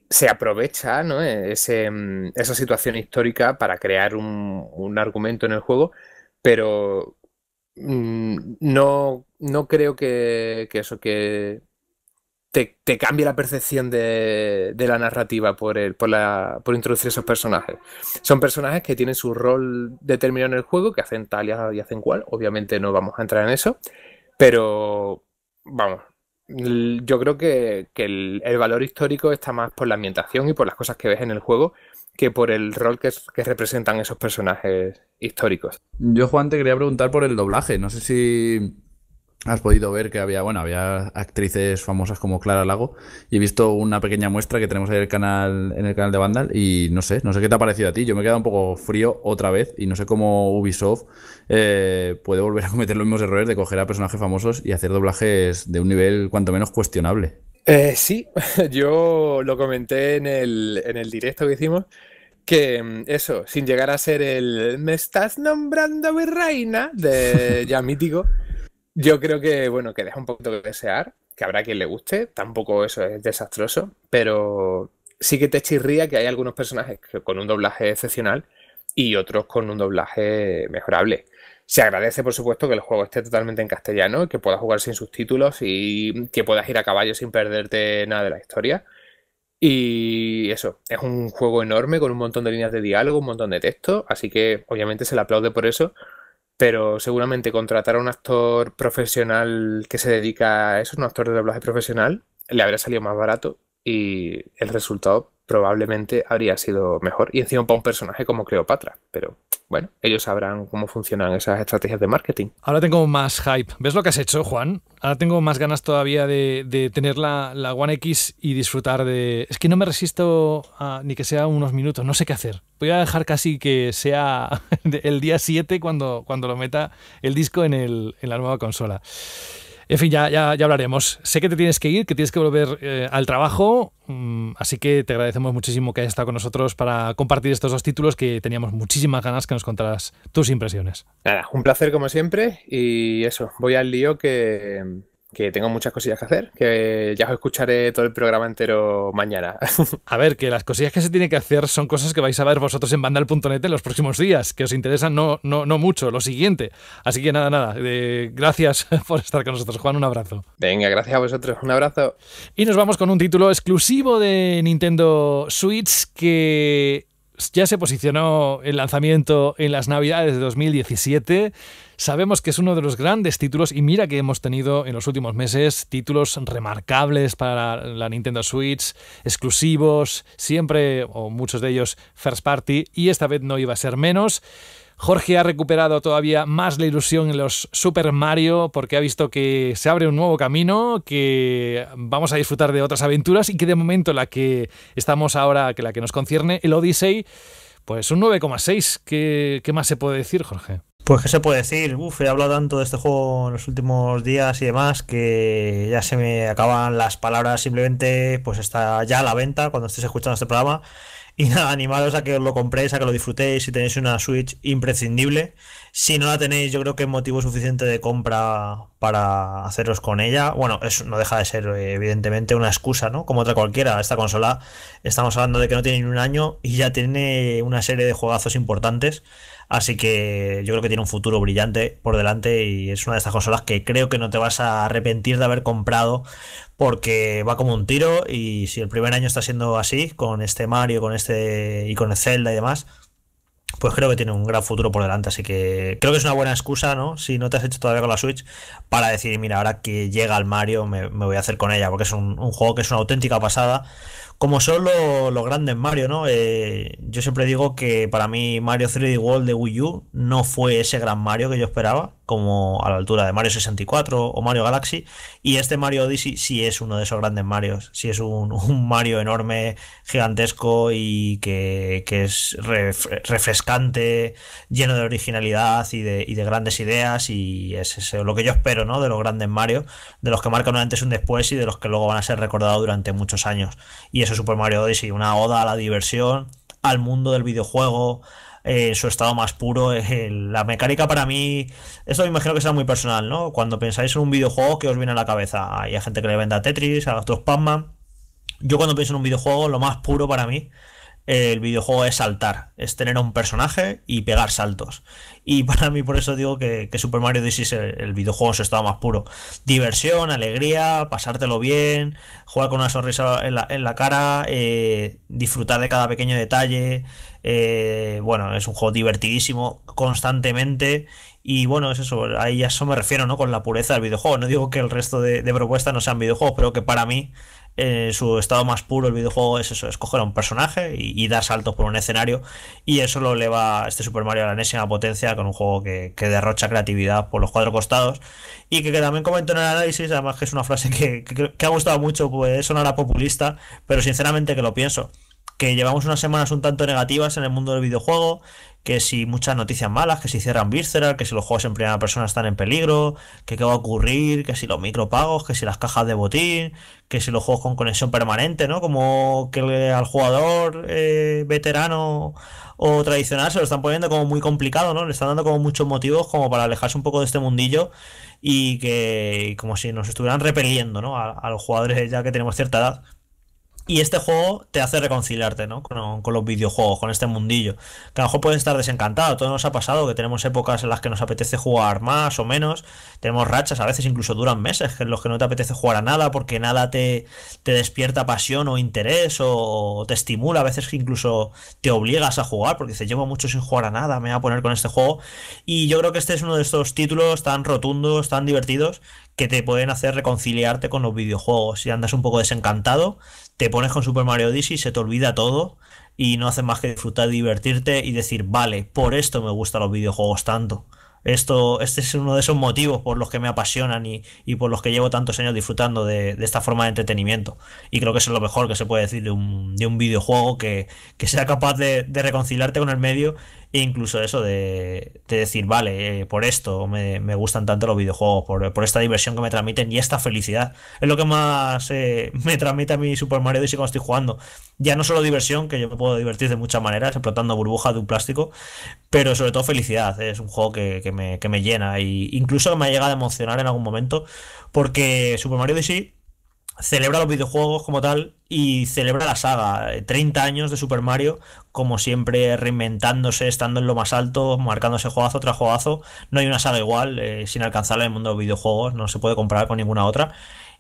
[SPEAKER 8] Se aprovecha ¿no? Mm, esa situación histórica para crear un, argumento en el juego, pero mm, no, no creo que, que, eso, que te, cambia la percepción de, la narrativa por, introducir esos personajes. Son personajes que tienen su rol determinado en el juego, que hacen tal y hacen cual. Obviamente no vamos a entrar en eso, pero vamos, yo creo que, el, valor histórico está más por la ambientación y por las cosas que ves en el juego que por el rol que, representan esos personajes históricos.
[SPEAKER 4] Yo, Juan, te quería preguntar por el doblaje. No sé si has podido ver que había, bueno, había actrices famosas como Clara Lago y he visto una pequeña muestra que tenemos ahí en el canal, en el canal de Vandal y no sé, no sé qué te ha parecido a ti. Yo me he quedado un poco frío otra vez y no sé cómo Ubisoft eh, puede volver a cometer los mismos errores de coger a personajes famosos y hacer doblajes de un nivel cuanto menos cuestionable.
[SPEAKER 8] Eh, sí, yo lo comenté en el, en el directo que hicimos que mm, eso, sin llegar a ser el me estás nombrando mi reina de ya mítico. Yo creo que, bueno, que deja un poquito que desear, que habrá quien le guste, tampoco eso es desastroso, pero sí que te chirría que hay algunos personajes con un doblaje excepcional y otros con un doblaje mejorable. Se agradece, por supuesto, que el juego esté totalmente en castellano, que puedas jugar sin subtítulos y que puedas ir a caballo sin perderte nada de la historia. Y eso, es un juego enorme con un montón de líneas de diálogo, un montón de texto, así que obviamente se le aplaude por eso, pero seguramente contratar a un actor profesional que se dedica a eso, un actor de doblaje profesional, le habría salido más barato y el resultado probablemente habría sido mejor. Y encima para un personaje como Cleopatra. Pero bueno, ellos sabrán cómo funcionan esas estrategias de marketing.
[SPEAKER 2] Ahora tengo más hype. ¿Ves lo que has hecho, Juan? Ahora tengo más ganas todavía de, tener la, One X y disfrutar de... Es que no me resisto ni que sea unos minutos, no sé qué hacer. Voy a dejar casi que sea el día 7 cuando, cuando lo meta el disco en la nueva consola. En fin, ya, ya, ya, hablaremos. Sé que te tienes que ir, que tienes que volver eh, al trabajo, mm, así que te agradecemos muchísimo que hayas estado con nosotros para compartir estos dos títulos que teníamos muchísimas ganas que nos contaras tus impresiones.
[SPEAKER 8] Nada, un placer como siempre y eso, voy al lío que que tengo muchas cosillas que hacer, que ya os escucharé todo el programa entero mañana.
[SPEAKER 2] a ver, que las cosillas que se tienen que hacer son cosas que vais a ver vosotros en Vandal.net en los próximos días, que os interesan no, no, no mucho, lo siguiente. Así que nada, nada, eh, gracias por estar con nosotros, Juan, un abrazo.
[SPEAKER 8] Venga, gracias a vosotros, un abrazo.
[SPEAKER 2] Y nos vamos con un título exclusivo de Nintendo Switch que ya se posicionó el lanzamiento en las navidades de 2017. Sabemos que es uno de los grandes títulos y mira que hemos tenido en los últimos meses títulos remarcables para la Nintendo Switch, exclusivos, siempre o muchos de ellos first party y esta vez no iba a ser menos. Jorge ha recuperado todavía más la ilusión en los Super Mario porque ha visto que se abre un nuevo camino, que vamos a disfrutar de otras aventuras y que de momento la que estamos ahora, que la que nos concierne, el Odyssey, pues un 9,6. ¿Qué, más se puede decir, Jorge?
[SPEAKER 6] Pues qué se puede decir, uf, he hablado tanto de este juego en los últimos días y demás que ya se me acaban las palabras, simplemente pues está ya a la venta cuando estéis escuchando este programa. Y nada, animados a que lo compréis, a que lo disfrutéis si tenéis una Switch imprescindible. Si no la tenéis, yo creo que es motivo suficiente de compra para haceros con ella. Bueno, eso no deja de ser, eh, evidentemente, una excusa, ¿no? Como otra cualquiera. Esta consola, estamos hablando de que no tiene ni un año y ya tiene una serie de juegazos importantes. Así que yo creo que tiene un futuro brillante por delante y es una de estas consolas que creo que no te vas a arrepentir de haber comprado porque va como un tiro y si el primer año está siendo así, con este Mario, con este y con Zelda y demás, pues creo que tiene un gran futuro por delante. Así que creo que es una buena excusa, ¿no? Si no te has hecho todavía con la Switch, para decir, mira, ahora que llega el Mario me, voy a hacer con ella, porque es un, juego que es una auténtica pasada, como son los grandes Mario, ¿no? Eh, yo siempre digo que para mí Mario 3D World de Wii U no fue ese gran Mario que yo esperaba como a la altura de Mario 64 o Mario Galaxy. Y este Mario Odyssey sí es uno de esos grandes Marios, sí es un, Mario enorme, gigantesco y que, es refrescante, lleno de originalidad y de, grandes ideas. Y es, lo que yo espero ¿no? de los grandes Mario, de los que marcan un antes y un después y de los que luego van a ser recordados durante muchos años. Y eso Super Mario Odyssey, una oda a la diversión, al mundo del videojuego eh, su estado más puro. es eh, la mecánica para mí, esto me imagino que será muy personal, ¿no? Cuando pensáis en un videojuego, ¿qué os viene a la cabeza? Hay gente que le venda Tetris, a otros pac Yo cuando pienso en un videojuego, lo más puro para mí el videojuego es saltar, es tener a un personaje y pegar saltos. Y para mí por eso digo que, Super Mario Odyssey el videojuego su estado más puro. Diversión, alegría, pasártelo bien, jugar con una sonrisa en la, cara, eh, disfrutar de cada pequeño detalle. Eh, bueno, es un juego divertidísimo constantemente y bueno, es eso, ahí a eso me refiero, ¿no? Con la pureza del videojuego. No digo que el resto de propuestas no sean videojuegos, pero que para mí en eh, su estado más puro el videojuego es eso, escoger a un personaje y, dar saltos por un escenario y eso lo eleva este Super Mario a la enésima potencia con un juego que, derrocha creatividad por los cuatro costados y que, también comentó en el análisis, además que es una frase que, ha gustado mucho, pues a populista, pero sinceramente que lo pienso que llevamos unas semanas un tanto negativas en el mundo del videojuego, que si muchas noticias malas, que si cierran Visceral, que si los juegos en primera persona están en peligro, que qué va a ocurrir, que si los micropagos, que si las cajas de botín, que si los juegos con conexión permanente, ¿no? Como que al jugador eh, veterano o tradicional se lo están poniendo como muy complicado, ¿no? Le están dando como muchos motivos como para alejarse un poco de este mundillo y que como si nos estuvieran repeliendo, ¿no? A, a los jugadores ya que tenemos cierta edad. Y este juego te hace reconciliarte, ¿no? Con, los videojuegos, con este mundillo. Que a lo mejor puedes estar desencantado. Todo nos ha pasado que tenemos épocas en las que nos apetece jugar más o menos. Tenemos rachas, a veces incluso duran meses, en los que no te apetece jugar a nada porque nada te, despierta pasión o interés o, te estimula. A veces incluso te obligas a jugar porque dices, llevo mucho sin jugar a nada, me voy a poner con este juego. Y yo creo que este es uno de estos títulos tan rotundos, tan divertidos, que te pueden hacer reconciliarte con los videojuegos. Si andas un poco desencantado, te pones con Super Mario Odyssey, se te olvida todo y no haces más que disfrutar, divertirte y decir, vale, por esto me gustan los videojuegos tanto. Esto, este es uno de esos motivos por los que me apasionan y, por los que llevo tantos años disfrutando de, esta forma de entretenimiento. Y creo que eso es lo mejor que se puede decir de un, de un videojuego que, sea capaz de, de reconciliarte con el medio e incluso eso de, decir, vale, eh, por esto me, gustan tanto los videojuegos, por, esta diversión que me transmiten y esta felicidad. Es lo que más eh, me transmite a mí Super Mario Odyssey cuando estoy jugando. Ya no solo diversión, que yo me puedo divertir de muchas maneras, explotando burbujas de un plástico, pero sobre todo felicidad. Eh, es un juego que, me, llena. Y incluso me ha llegado a emocionar en algún momento, porque Super Mario Odyssey celebra los videojuegos como tal y celebra la saga. 30 años de Super Mario, como siempre, reinventándose, estando en lo más alto, marcándose juegazo tras juegazo. No hay una saga igual, eh, sin alcanzarla en el mundo de los videojuegos, no se puede comparar con ninguna otra.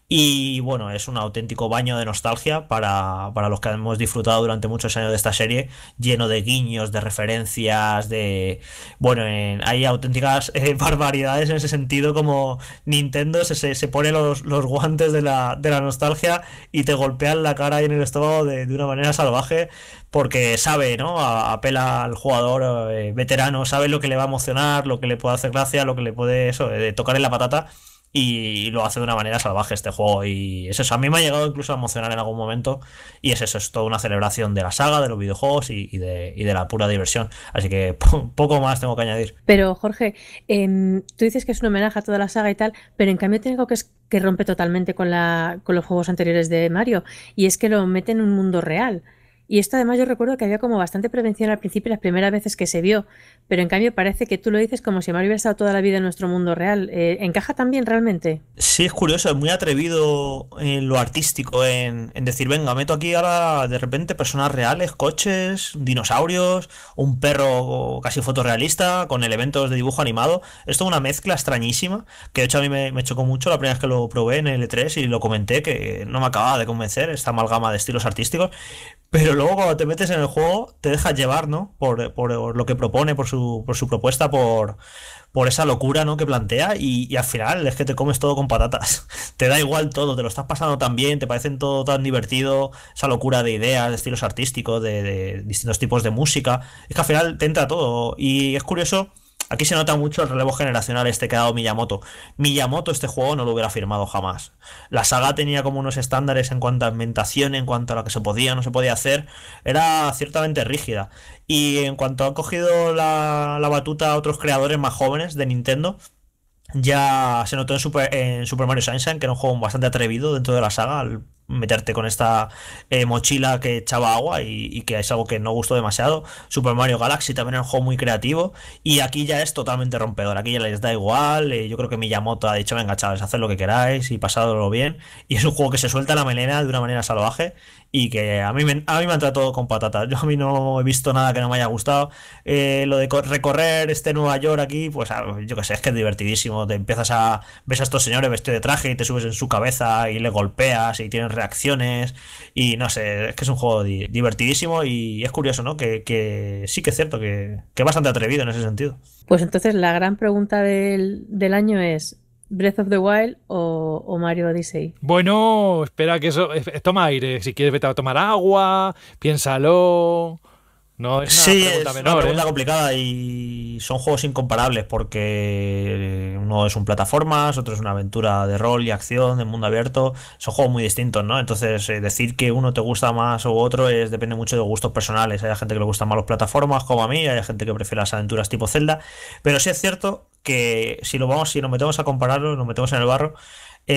[SPEAKER 6] Y bueno, es un auténtico baño de nostalgia para, para, los que hemos disfrutado durante muchos años de esta serie, lleno de guiños, de referencias, de... Bueno, hay auténticas eh, barbaridades en ese sentido, como Nintendo se, se, pone los, los guantes de la, de la, nostalgia y te golpean la cara y en el estómago de, una manera salvaje, porque sabe, ¿no? apela al jugador eh, veterano, sabe lo que le va a emocionar, lo que le puede hacer gracia, lo que le puede eh, tocar en la patata y lo hace de una manera salvaje este juego. Y es eso, a mí me ha llegado incluso a emocionar en algún momento. Y es eso, es toda una celebración de la saga, de los videojuegos y, de, la pura diversión. Así que poco más tengo que añadir.
[SPEAKER 1] Pero Jorge, em, tú dices que es un homenaje a toda la saga y tal, pero en cambio tengo que, es, que rompe totalmente con, la, con los juegos anteriores de Mario. Y es que lo mete en un mundo real. Y esto además yo recuerdo que había como bastante prevención al principio, las primeras veces que se vio, pero en cambio parece que tú lo dices como si me hubiera estado toda la vida en nuestro mundo real. Eh, ¿Encaja también realmente?
[SPEAKER 6] Sí, es curioso, es muy atrevido en eh, lo artístico, en, decir, venga, meto aquí ahora de repente personas reales, coches, dinosaurios, un perro casi fotorrealista, con elementos de dibujo animado. Esto es una mezcla extrañísima, que de hecho a mí me, me chocó mucho la primera vez que lo probé en L3 y lo comenté, que no me acababa de convencer esta amalgama de estilos artísticos pero luego te metes en el juego, te dejas llevar, ¿no? Por, por, lo que propone, por su, por su propuesta, por, por esa locura, ¿no? Que plantea y, al final es que te comes todo con patatas. Te da igual todo, te lo estás pasando tan bien, te parecen todo tan divertido, esa locura de ideas, de estilos artísticos, de, de distintos tipos de música. Es que al final te entra todo y es curioso Aquí se nota mucho el relevo generacional este que ha dado Miyamoto. Miyamoto este juego no lo hubiera firmado jamás. La saga tenía como unos estándares en cuanto a ambientación, en cuanto a lo que se podía, no se podía hacer. Era ciertamente rígida. Y en cuanto ha cogido la, batuta a otros creadores más jóvenes de Nintendo, ya se notó en Super, Mario Sunshine, que era un juego bastante atrevido dentro de la saga, al meterte con esta eh, mochila que echaba agua y, que es algo que no gustó demasiado. Super Mario Galaxy también era un juego muy creativo y aquí ya es totalmente rompedor, aquí ya les da igual, eh, yo creo que Miyamoto ha dicho, venga chavales, haced lo que queráis y pasadlo bien y es un juego que se suelta la melena de una manera salvaje y que a mí me, a mí me han tratado con patata. yo a mí no he visto nada que no me haya gustado. Eh, lo de recorrer este Nueva York aquí, pues ah, yo que sé, es que es divertidísimo, te empiezas a, ves a estos señores vestidos de traje y te subes en su cabeza y le golpeas y tienes acciones y no sé, es que es un juego divertidísimo y es curioso, ¿no? Que, sí que es cierto, que, bastante atrevido en ese sentido.
[SPEAKER 1] Pues entonces la gran pregunta del, año es, Breath of the Wild o, o, Mario Odyssey.
[SPEAKER 6] Bueno, espera que eso.
[SPEAKER 2] Toma aire. Si quieres, vete a tomar agua, piénsalo es sí, es Una pregunta ¿eh?
[SPEAKER 6] complicada y son juegos incomparables porque uno es un plataformas, otro es una aventura de rol y acción, de mundo abierto. Son juegos muy distintos, ¿no? Entonces, eh, decir que uno te gusta más u otro es, depende mucho de gustos personales. Hay gente que le gustan más los plataformas, como a mí, hay gente que prefiere las aventuras tipo Zelda. Pero sí es cierto que si lo vamos, si nos metemos a compararlo, nos metemos en el barro.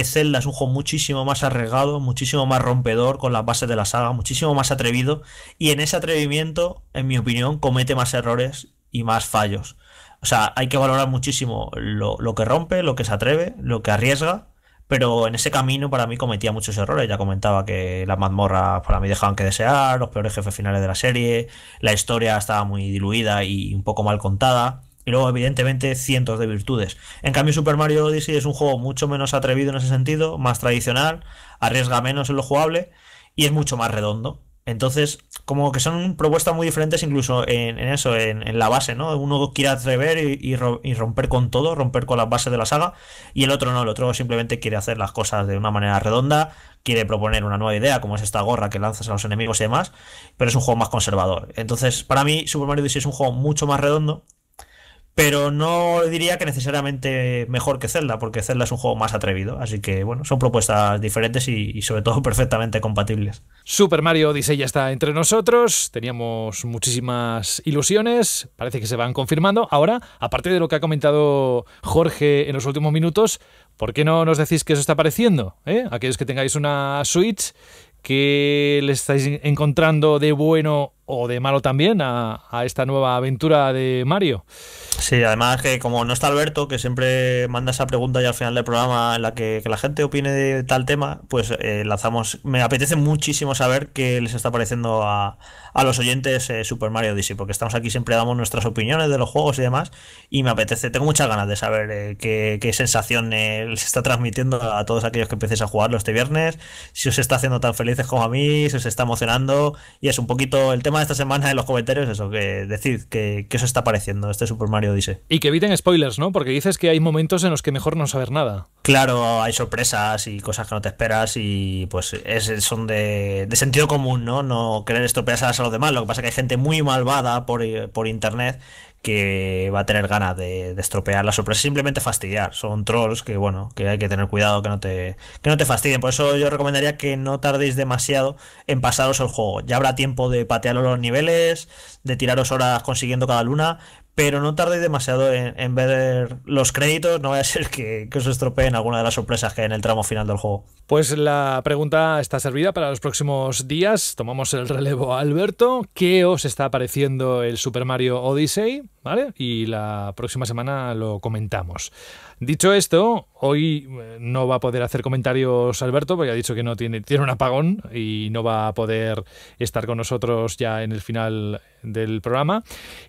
[SPEAKER 6] Zelda es un juego muchísimo más arriesgado, muchísimo más rompedor con las bases de la saga, muchísimo más atrevido y en ese atrevimiento, en mi opinión, comete más errores y más fallos. O sea, hay que valorar muchísimo lo, lo que rompe, lo que se atreve, lo que arriesga, pero en ese camino para mí cometía muchos errores. Ya comentaba que las mazmorras para mí dejaban que desear, los peores jefes finales de la serie, la historia estaba muy diluida y un poco mal contada y luego evidentemente cientos de virtudes. En cambio Super Mario Odyssey es un juego mucho menos atrevido en ese sentido, más tradicional, arriesga menos en lo jugable y es mucho más redondo. Entonces, como que son propuestas muy diferentes incluso en, eso, en, la base, ¿no? Uno quiere atrever y, romper con todo, romper con las bases de la saga, y el otro no, el otro simplemente quiere hacer las cosas de una manera redonda, quiere proponer una nueva idea, como es esta gorra que lanzas a los enemigos y demás, pero es un juego más conservador. Entonces, para mí, Super Mario Odyssey es un juego mucho más redondo, pero no diría que necesariamente mejor que Zelda, porque Zelda es un juego más atrevido, así que bueno, son propuestas diferentes y, sobre todo perfectamente compatibles.
[SPEAKER 2] Super Mario Odyssey ya está entre nosotros, teníamos muchísimas ilusiones, parece que se van confirmando. Ahora, aparte de lo que ha comentado Jorge en los últimos minutos, ¿por qué no nos decís qué eso está pareciendo? Eh? Aquellos que tengáis una Switch, ¿qué le estáis encontrando de bueno o de malo también a esta
[SPEAKER 6] nueva aventura de Mario? Sí, además que como no está Alberto, que siempre manda esa pregunta ya al final del programa en la que, la gente opine de tal tema, pues eh, lanzamos. Me apetece muchísimo saber qué les está pareciendo a, a los oyentes eh, Super Mario DC, porque estamos aquí siempre damos nuestras opiniones de los juegos y demás, y me apetece, tengo muchas ganas de saber eh, qué, qué, sensación les está transmitiendo a todos aquellos que empecéis a jugarlo este viernes, si os está haciendo tan felices como a mí, si os está emocionando, y es un poquito el tema de esta semana en los comentarios, eso, que decir qué os está pareciendo este Super Mario
[SPEAKER 2] y que eviten spoilers, ¿no? Porque dices que hay momentos en los que
[SPEAKER 6] mejor no saber nada. Claro, hay sorpresas y cosas que no te esperas y pues es, son de, sentido común, ¿no? No querer estropear a los demás. Lo que pasa es que hay gente muy malvada por, internet que va a tener ganas de, estropear la sorpresa, simplemente fastidiar. Son trolls que, bueno, que hay que tener cuidado que no te, que no te fastidien. Por eso yo recomendaría que no tardéis demasiado en pasaros el juego. Ya habrá tiempo de patear los niveles, de tiraros horas consiguiendo cada luna, pero no tardéis demasiado en, ver los créditos, no vaya a ser que, que os estropeen alguna de las sorpresas que hay en el tramo final del juego.
[SPEAKER 2] Pues la pregunta está servida para los próximos días. Tomamos el relevo Alberto. ¿Qué os está pareciendo el Super Mario Odyssey? Y la próxima semana lo comentamos. Dicho esto, hoy eh, no va a poder hacer comentarios Alberto, porque ha dicho que no tiene, tiene un apagón y no va a poder estar con nosotros ya en el final del programa.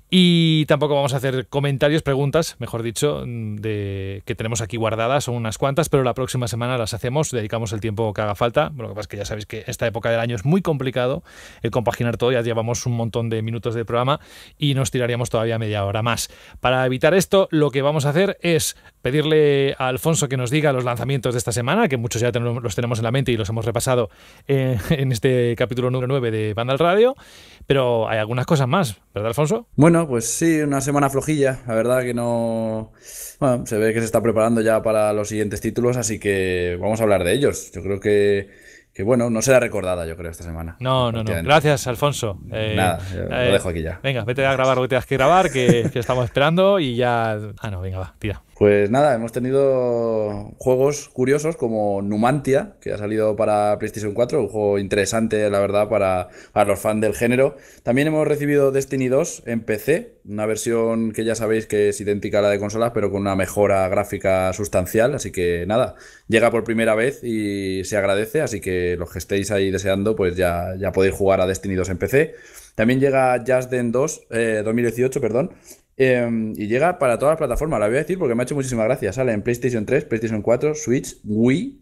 [SPEAKER 2] Y tampoco vamos a hacer comentarios, preguntas, mejor dicho, mm, de, que tenemos aquí guardadas, son unas cuantas, pero la próxima semana las hacemos, dedicamos el tiempo que haga falta. Lo que pasa es que ya sabéis que esta época del año es muy complicado el compaginar todo, ya llevamos un montón de minutos de programa y nos tiraríamos todavía media hora ahora más. Para evitar esto, lo que vamos a hacer es pedirle a Alfonso que nos diga los lanzamientos de esta semana, que muchos ya los tenemos en la mente y los hemos repasado eh, en, este capítulo número 9 de Bandal Radio, pero hay algunas cosas más, ¿verdad, Alfonso?
[SPEAKER 4] Bueno, pues sí, una semana flojilla, la verdad que no... Bueno, se ve que se está preparando ya para los siguientes títulos, así que vamos a hablar de ellos. Yo creo que que bueno, no será recordada, yo creo, esta semana.
[SPEAKER 2] No, no, no. Gracias, Alfonso. Nada, eh, lo dejo aquí ya. Eh, venga, vete a grabar lo que tengas que grabar, que estamos esperando y ya. Ah, no, venga, va, tira.
[SPEAKER 4] Pues nada, hemos tenido juegos curiosos como Numantia, que ha salido para PlayStation 4, un juego interesante, la verdad, para, los fans del género. También hemos recibido Destiny 2 en PC, una versión que ya sabéis que es idéntica a la de consolas, pero con una mejora gráfica sustancial. Así que nada, llega por primera vez y se agradece. Así que los que estéis ahí deseando, pues ya, ya podéis jugar a Destiny 2 en PC. También llega Just Den 2, eh, 2018, perdón, Em, y llega para todas las plataformas, la voy a decir porque me ha hecho muchísimas gracias. Sale en PlayStation 3, PlayStation 4, Switch, Wii.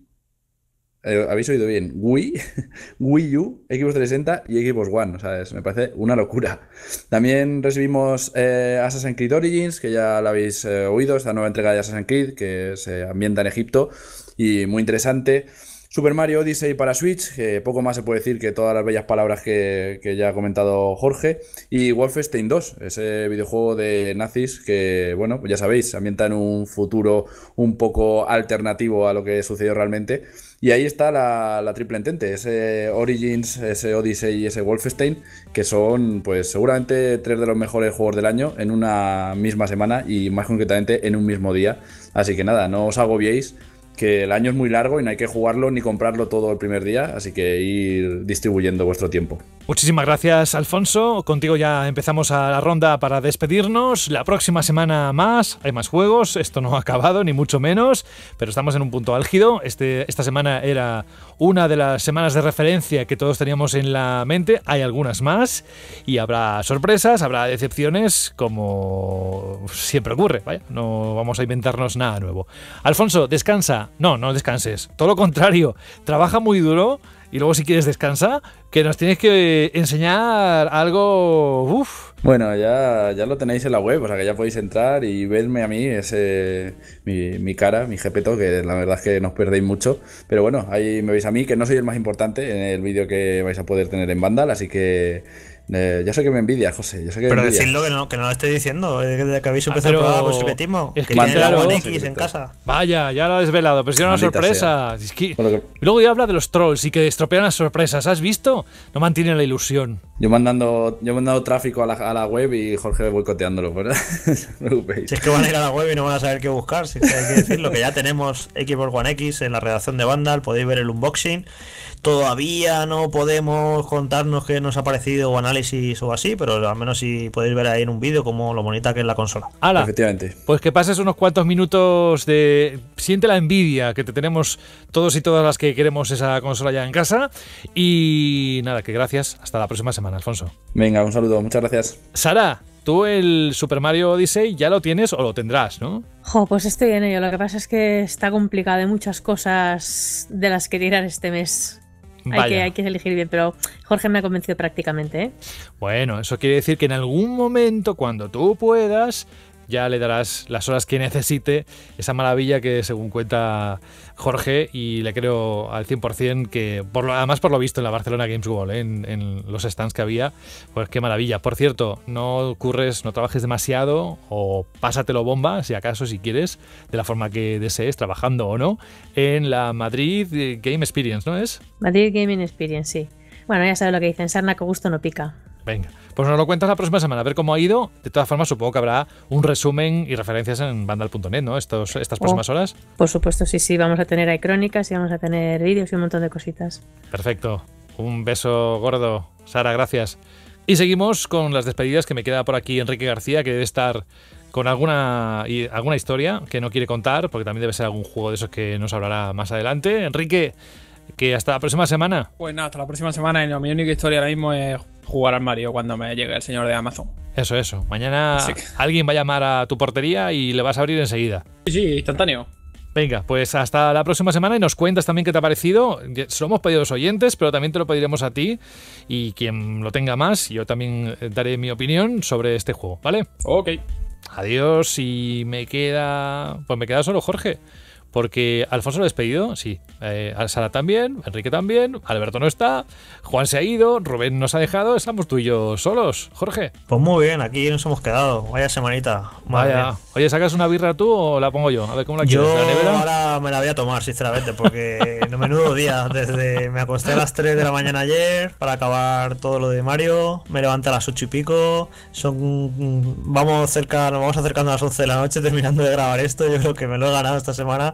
[SPEAKER 4] Eh, habéis oído bien, Wii, Wii U, Xbox 360 y Xbox One. O sea, me parece una locura. También recibimos eh, Assassin's Creed Origins, que ya la habéis eh, oído, esta nueva entrega de Assassin's Creed que se ambienta en Egipto y muy interesante. Super Mario Odyssey para Switch, que poco más se puede decir que todas las bellas palabras que, ya ha comentado Jorge. Y Wolfenstein 2, ese videojuego de nazis que, bueno, ya sabéis, ambienta en un futuro un poco alternativo a lo que sucedió realmente. Y ahí está la, triple entente, ese Origins, ese Odyssey y ese Wolfenstein, que son, pues seguramente tres de los mejores juegos del año en una misma semana y más concretamente en un mismo día. Así que nada, no os agobiéis que el año es muy largo y no hay que jugarlo ni comprarlo todo el primer día, así que ir distribuyendo vuestro tiempo.
[SPEAKER 2] Muchísimas gracias, Alfonso. Contigo ya empezamos a la ronda para despedirnos. La próxima semana más, hay más juegos. Esto no ha acabado, ni mucho menos, pero estamos en un punto álgido. Este, esta semana era una de las semanas de referencia que todos teníamos en la mente. Hay algunas más y habrá sorpresas, habrá decepciones, como siempre ocurre. ¿vale? no vamos a inventarnos nada nuevo. Alfonso, descansa. No, no descanses. Todo lo contrario, trabaja muy duro y luego, si quieres descansar, que nos tienes que enseñar algo. Uf.
[SPEAKER 4] Bueno, ya, ya lo tenéis en la web, o sea que ya podéis entrar y verme a mí, ese, mi, mi cara, mi jepeto, que la verdad es que nos perdéis mucho. Pero bueno, ahí me veis a mí, que no soy el más importante en el vídeo que vais a poder tener en Vandal, así que eh, sé que me envidia, José. sé que pero decidlo
[SPEAKER 6] que no, que no lo estoy diciendo. Eh, que, que habéis ah, empezado ah, el pues Es que, tiene la One en casa.
[SPEAKER 2] Vaya, ya lo has desvelado. Pero si era una sorpresa. Luego ya habla de los trolls y que estropean las sorpresas. ¿Has visto? No mantiene
[SPEAKER 6] la ilusión.
[SPEAKER 4] Yo mandando, yo mandado tráfico a la, web y Jorge boicoteándolo. ¿verdad? si es que van a
[SPEAKER 6] ir a la web y no van a saber qué buscar. Si es que hay que decirlo, que ya tenemos Xbox One X en la redacción de Vandal. Podéis ver el unboxing todavía no podemos contarnos qué nos ha parecido o análisis o así, pero al menos si podéis ver ahí en un vídeo como lo bonita que es la consola.
[SPEAKER 2] ¡Hala! Efectivamente. Pues que pases unos cuantos minutos de. Siente la envidia que te tenemos todos y todas las que queremos esa consola ya en casa. Y nada, que gracias. Hasta la próxima semana, Alfonso.
[SPEAKER 4] Venga, un saludo. Muchas gracias.
[SPEAKER 2] Sara. Tú el Super Mario Odyssey ya lo tienes o lo tendrás, ¿no?
[SPEAKER 1] Jo, pues estoy en ello. Lo que pasa es que está complicada de muchas cosas de las que tirar este mes hay, que, elegir bien, pero Jorge me ha convencido prácticamente. ¿eh?
[SPEAKER 2] Bueno, eso quiere decir que en algún momento, cuando tú puedas, ya le darás las horas que necesite, esa maravilla que según cuenta Jorge, y le creo al 100% que, por lo, además por lo visto en la Barcelona Games World, ¿eh? en, los stands que había, pues qué maravilla. Por cierto, no curres, no trabajes demasiado o pásatelo bomba, si acaso, si quieres, de la forma que desees, trabajando o no, en la Madrid Game Experience, ¿no es?
[SPEAKER 1] Madrid Gaming Experience, sí. Bueno, ya sabes lo que dicen, sarna que gusto no pica.
[SPEAKER 2] Venga. Pues nos lo cuentas la próxima semana, a ver cómo ha ido. De todas formas, supongo que habrá un resumen y referencias en Vandal.net, ¿no? estas próximas oh, horas.
[SPEAKER 1] Por supuesto, sí, sí. Vamos a tener ahí crónicas y vamos a tener vídeos y un montón de cositas.
[SPEAKER 2] Perfecto. Un beso gordo. Sara, gracias. Y seguimos con las despedidas que me queda por aquí Enrique García, que debe estar con alguna, alguna historia que no quiere contar, porque también debe ser algún juego de esos que nos hablará más adelante. Enrique, que hasta la próxima semana. Pues nada, hasta la
[SPEAKER 5] próxima semana. Y mi única historia ahora mismo es jugar al Mario cuando me llegue el señor de Amazon.
[SPEAKER 2] Eso, eso. Mañana
[SPEAKER 5] alguien va a llamar a tu portería y le vas a abrir enseguida. Sí, sí, instantáneo.
[SPEAKER 2] Venga, pues hasta la próxima semana y nos cuentas también qué te ha parecido. Solo hemos pedido a los oyentes, pero también te lo pediremos a ti y quien lo tenga más, yo también eh, daré mi opinión sobre este juego, ¿vale? Ok. Adiós y me queda... Pues me queda solo Jorge. Porque Alfonso lo ha despedido, sí. Eh, Sara también, Enrique también, Alberto no está, Juan se ha ido, Rubén nos ha dejado, estamos tú y yo solos, Jorge. Pues muy bien, aquí nos hemos quedado. Vaya semanita. Vaya. Oye, ¿sacas una birra tú o la pongo yo? A ver cómo la quiero. Yo ¿La nevera?
[SPEAKER 6] ahora me la voy a tomar, sinceramente, porque no menudo día. Desde me acosté a las 3 de la mañana ayer para acabar todo lo de Mario, me levanté a las 8 y pico, son vamos cerca, nos vamos acercando a las 11 de la noche terminando de grabar esto, yo creo que me lo he ganado esta semana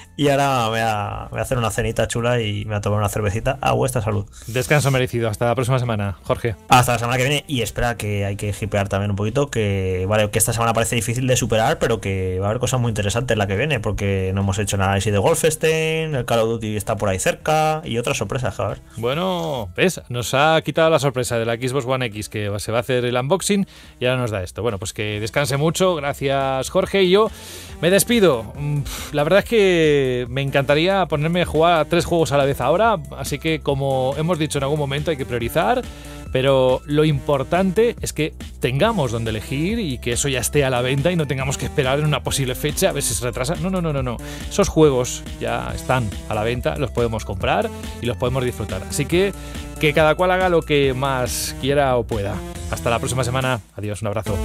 [SPEAKER 6] Y ahora me voy, a, hacer una cenita chula y me voy a tomar una cervecita a vuestra salud. Descanso merecido. Hasta la próxima semana, Jorge. Hasta la semana que viene. Y espera que hay que hipear también un poquito. Que vale, que esta semana parece difícil de superar, pero que va a haber cosas muy interesantes la que viene. Porque no hemos hecho nada. análisis de Golfstein. el Call of Duty está por ahí cerca y otras sorpresas, ver
[SPEAKER 2] Bueno, pues nos ha quitado la sorpresa de la Xbox One X que se va a hacer el unboxing y ahora nos da esto. Bueno, pues que descanse mucho. Gracias, Jorge. Y yo me despido. Mm, la verdad es que me encantaría ponerme a jugar tres juegos a la vez ahora, así que como hemos dicho en algún momento hay que priorizar, pero lo importante es que tengamos donde elegir y que eso ya esté a la venta y no tengamos que esperar en una posible fecha a ver si se retrasa. No, no, no, no, no. Esos juegos ya están a la venta, los podemos comprar y los podemos disfrutar. Así que que cada cual haga lo que más quiera o pueda. Hasta la próxima semana. Adiós, un abrazo.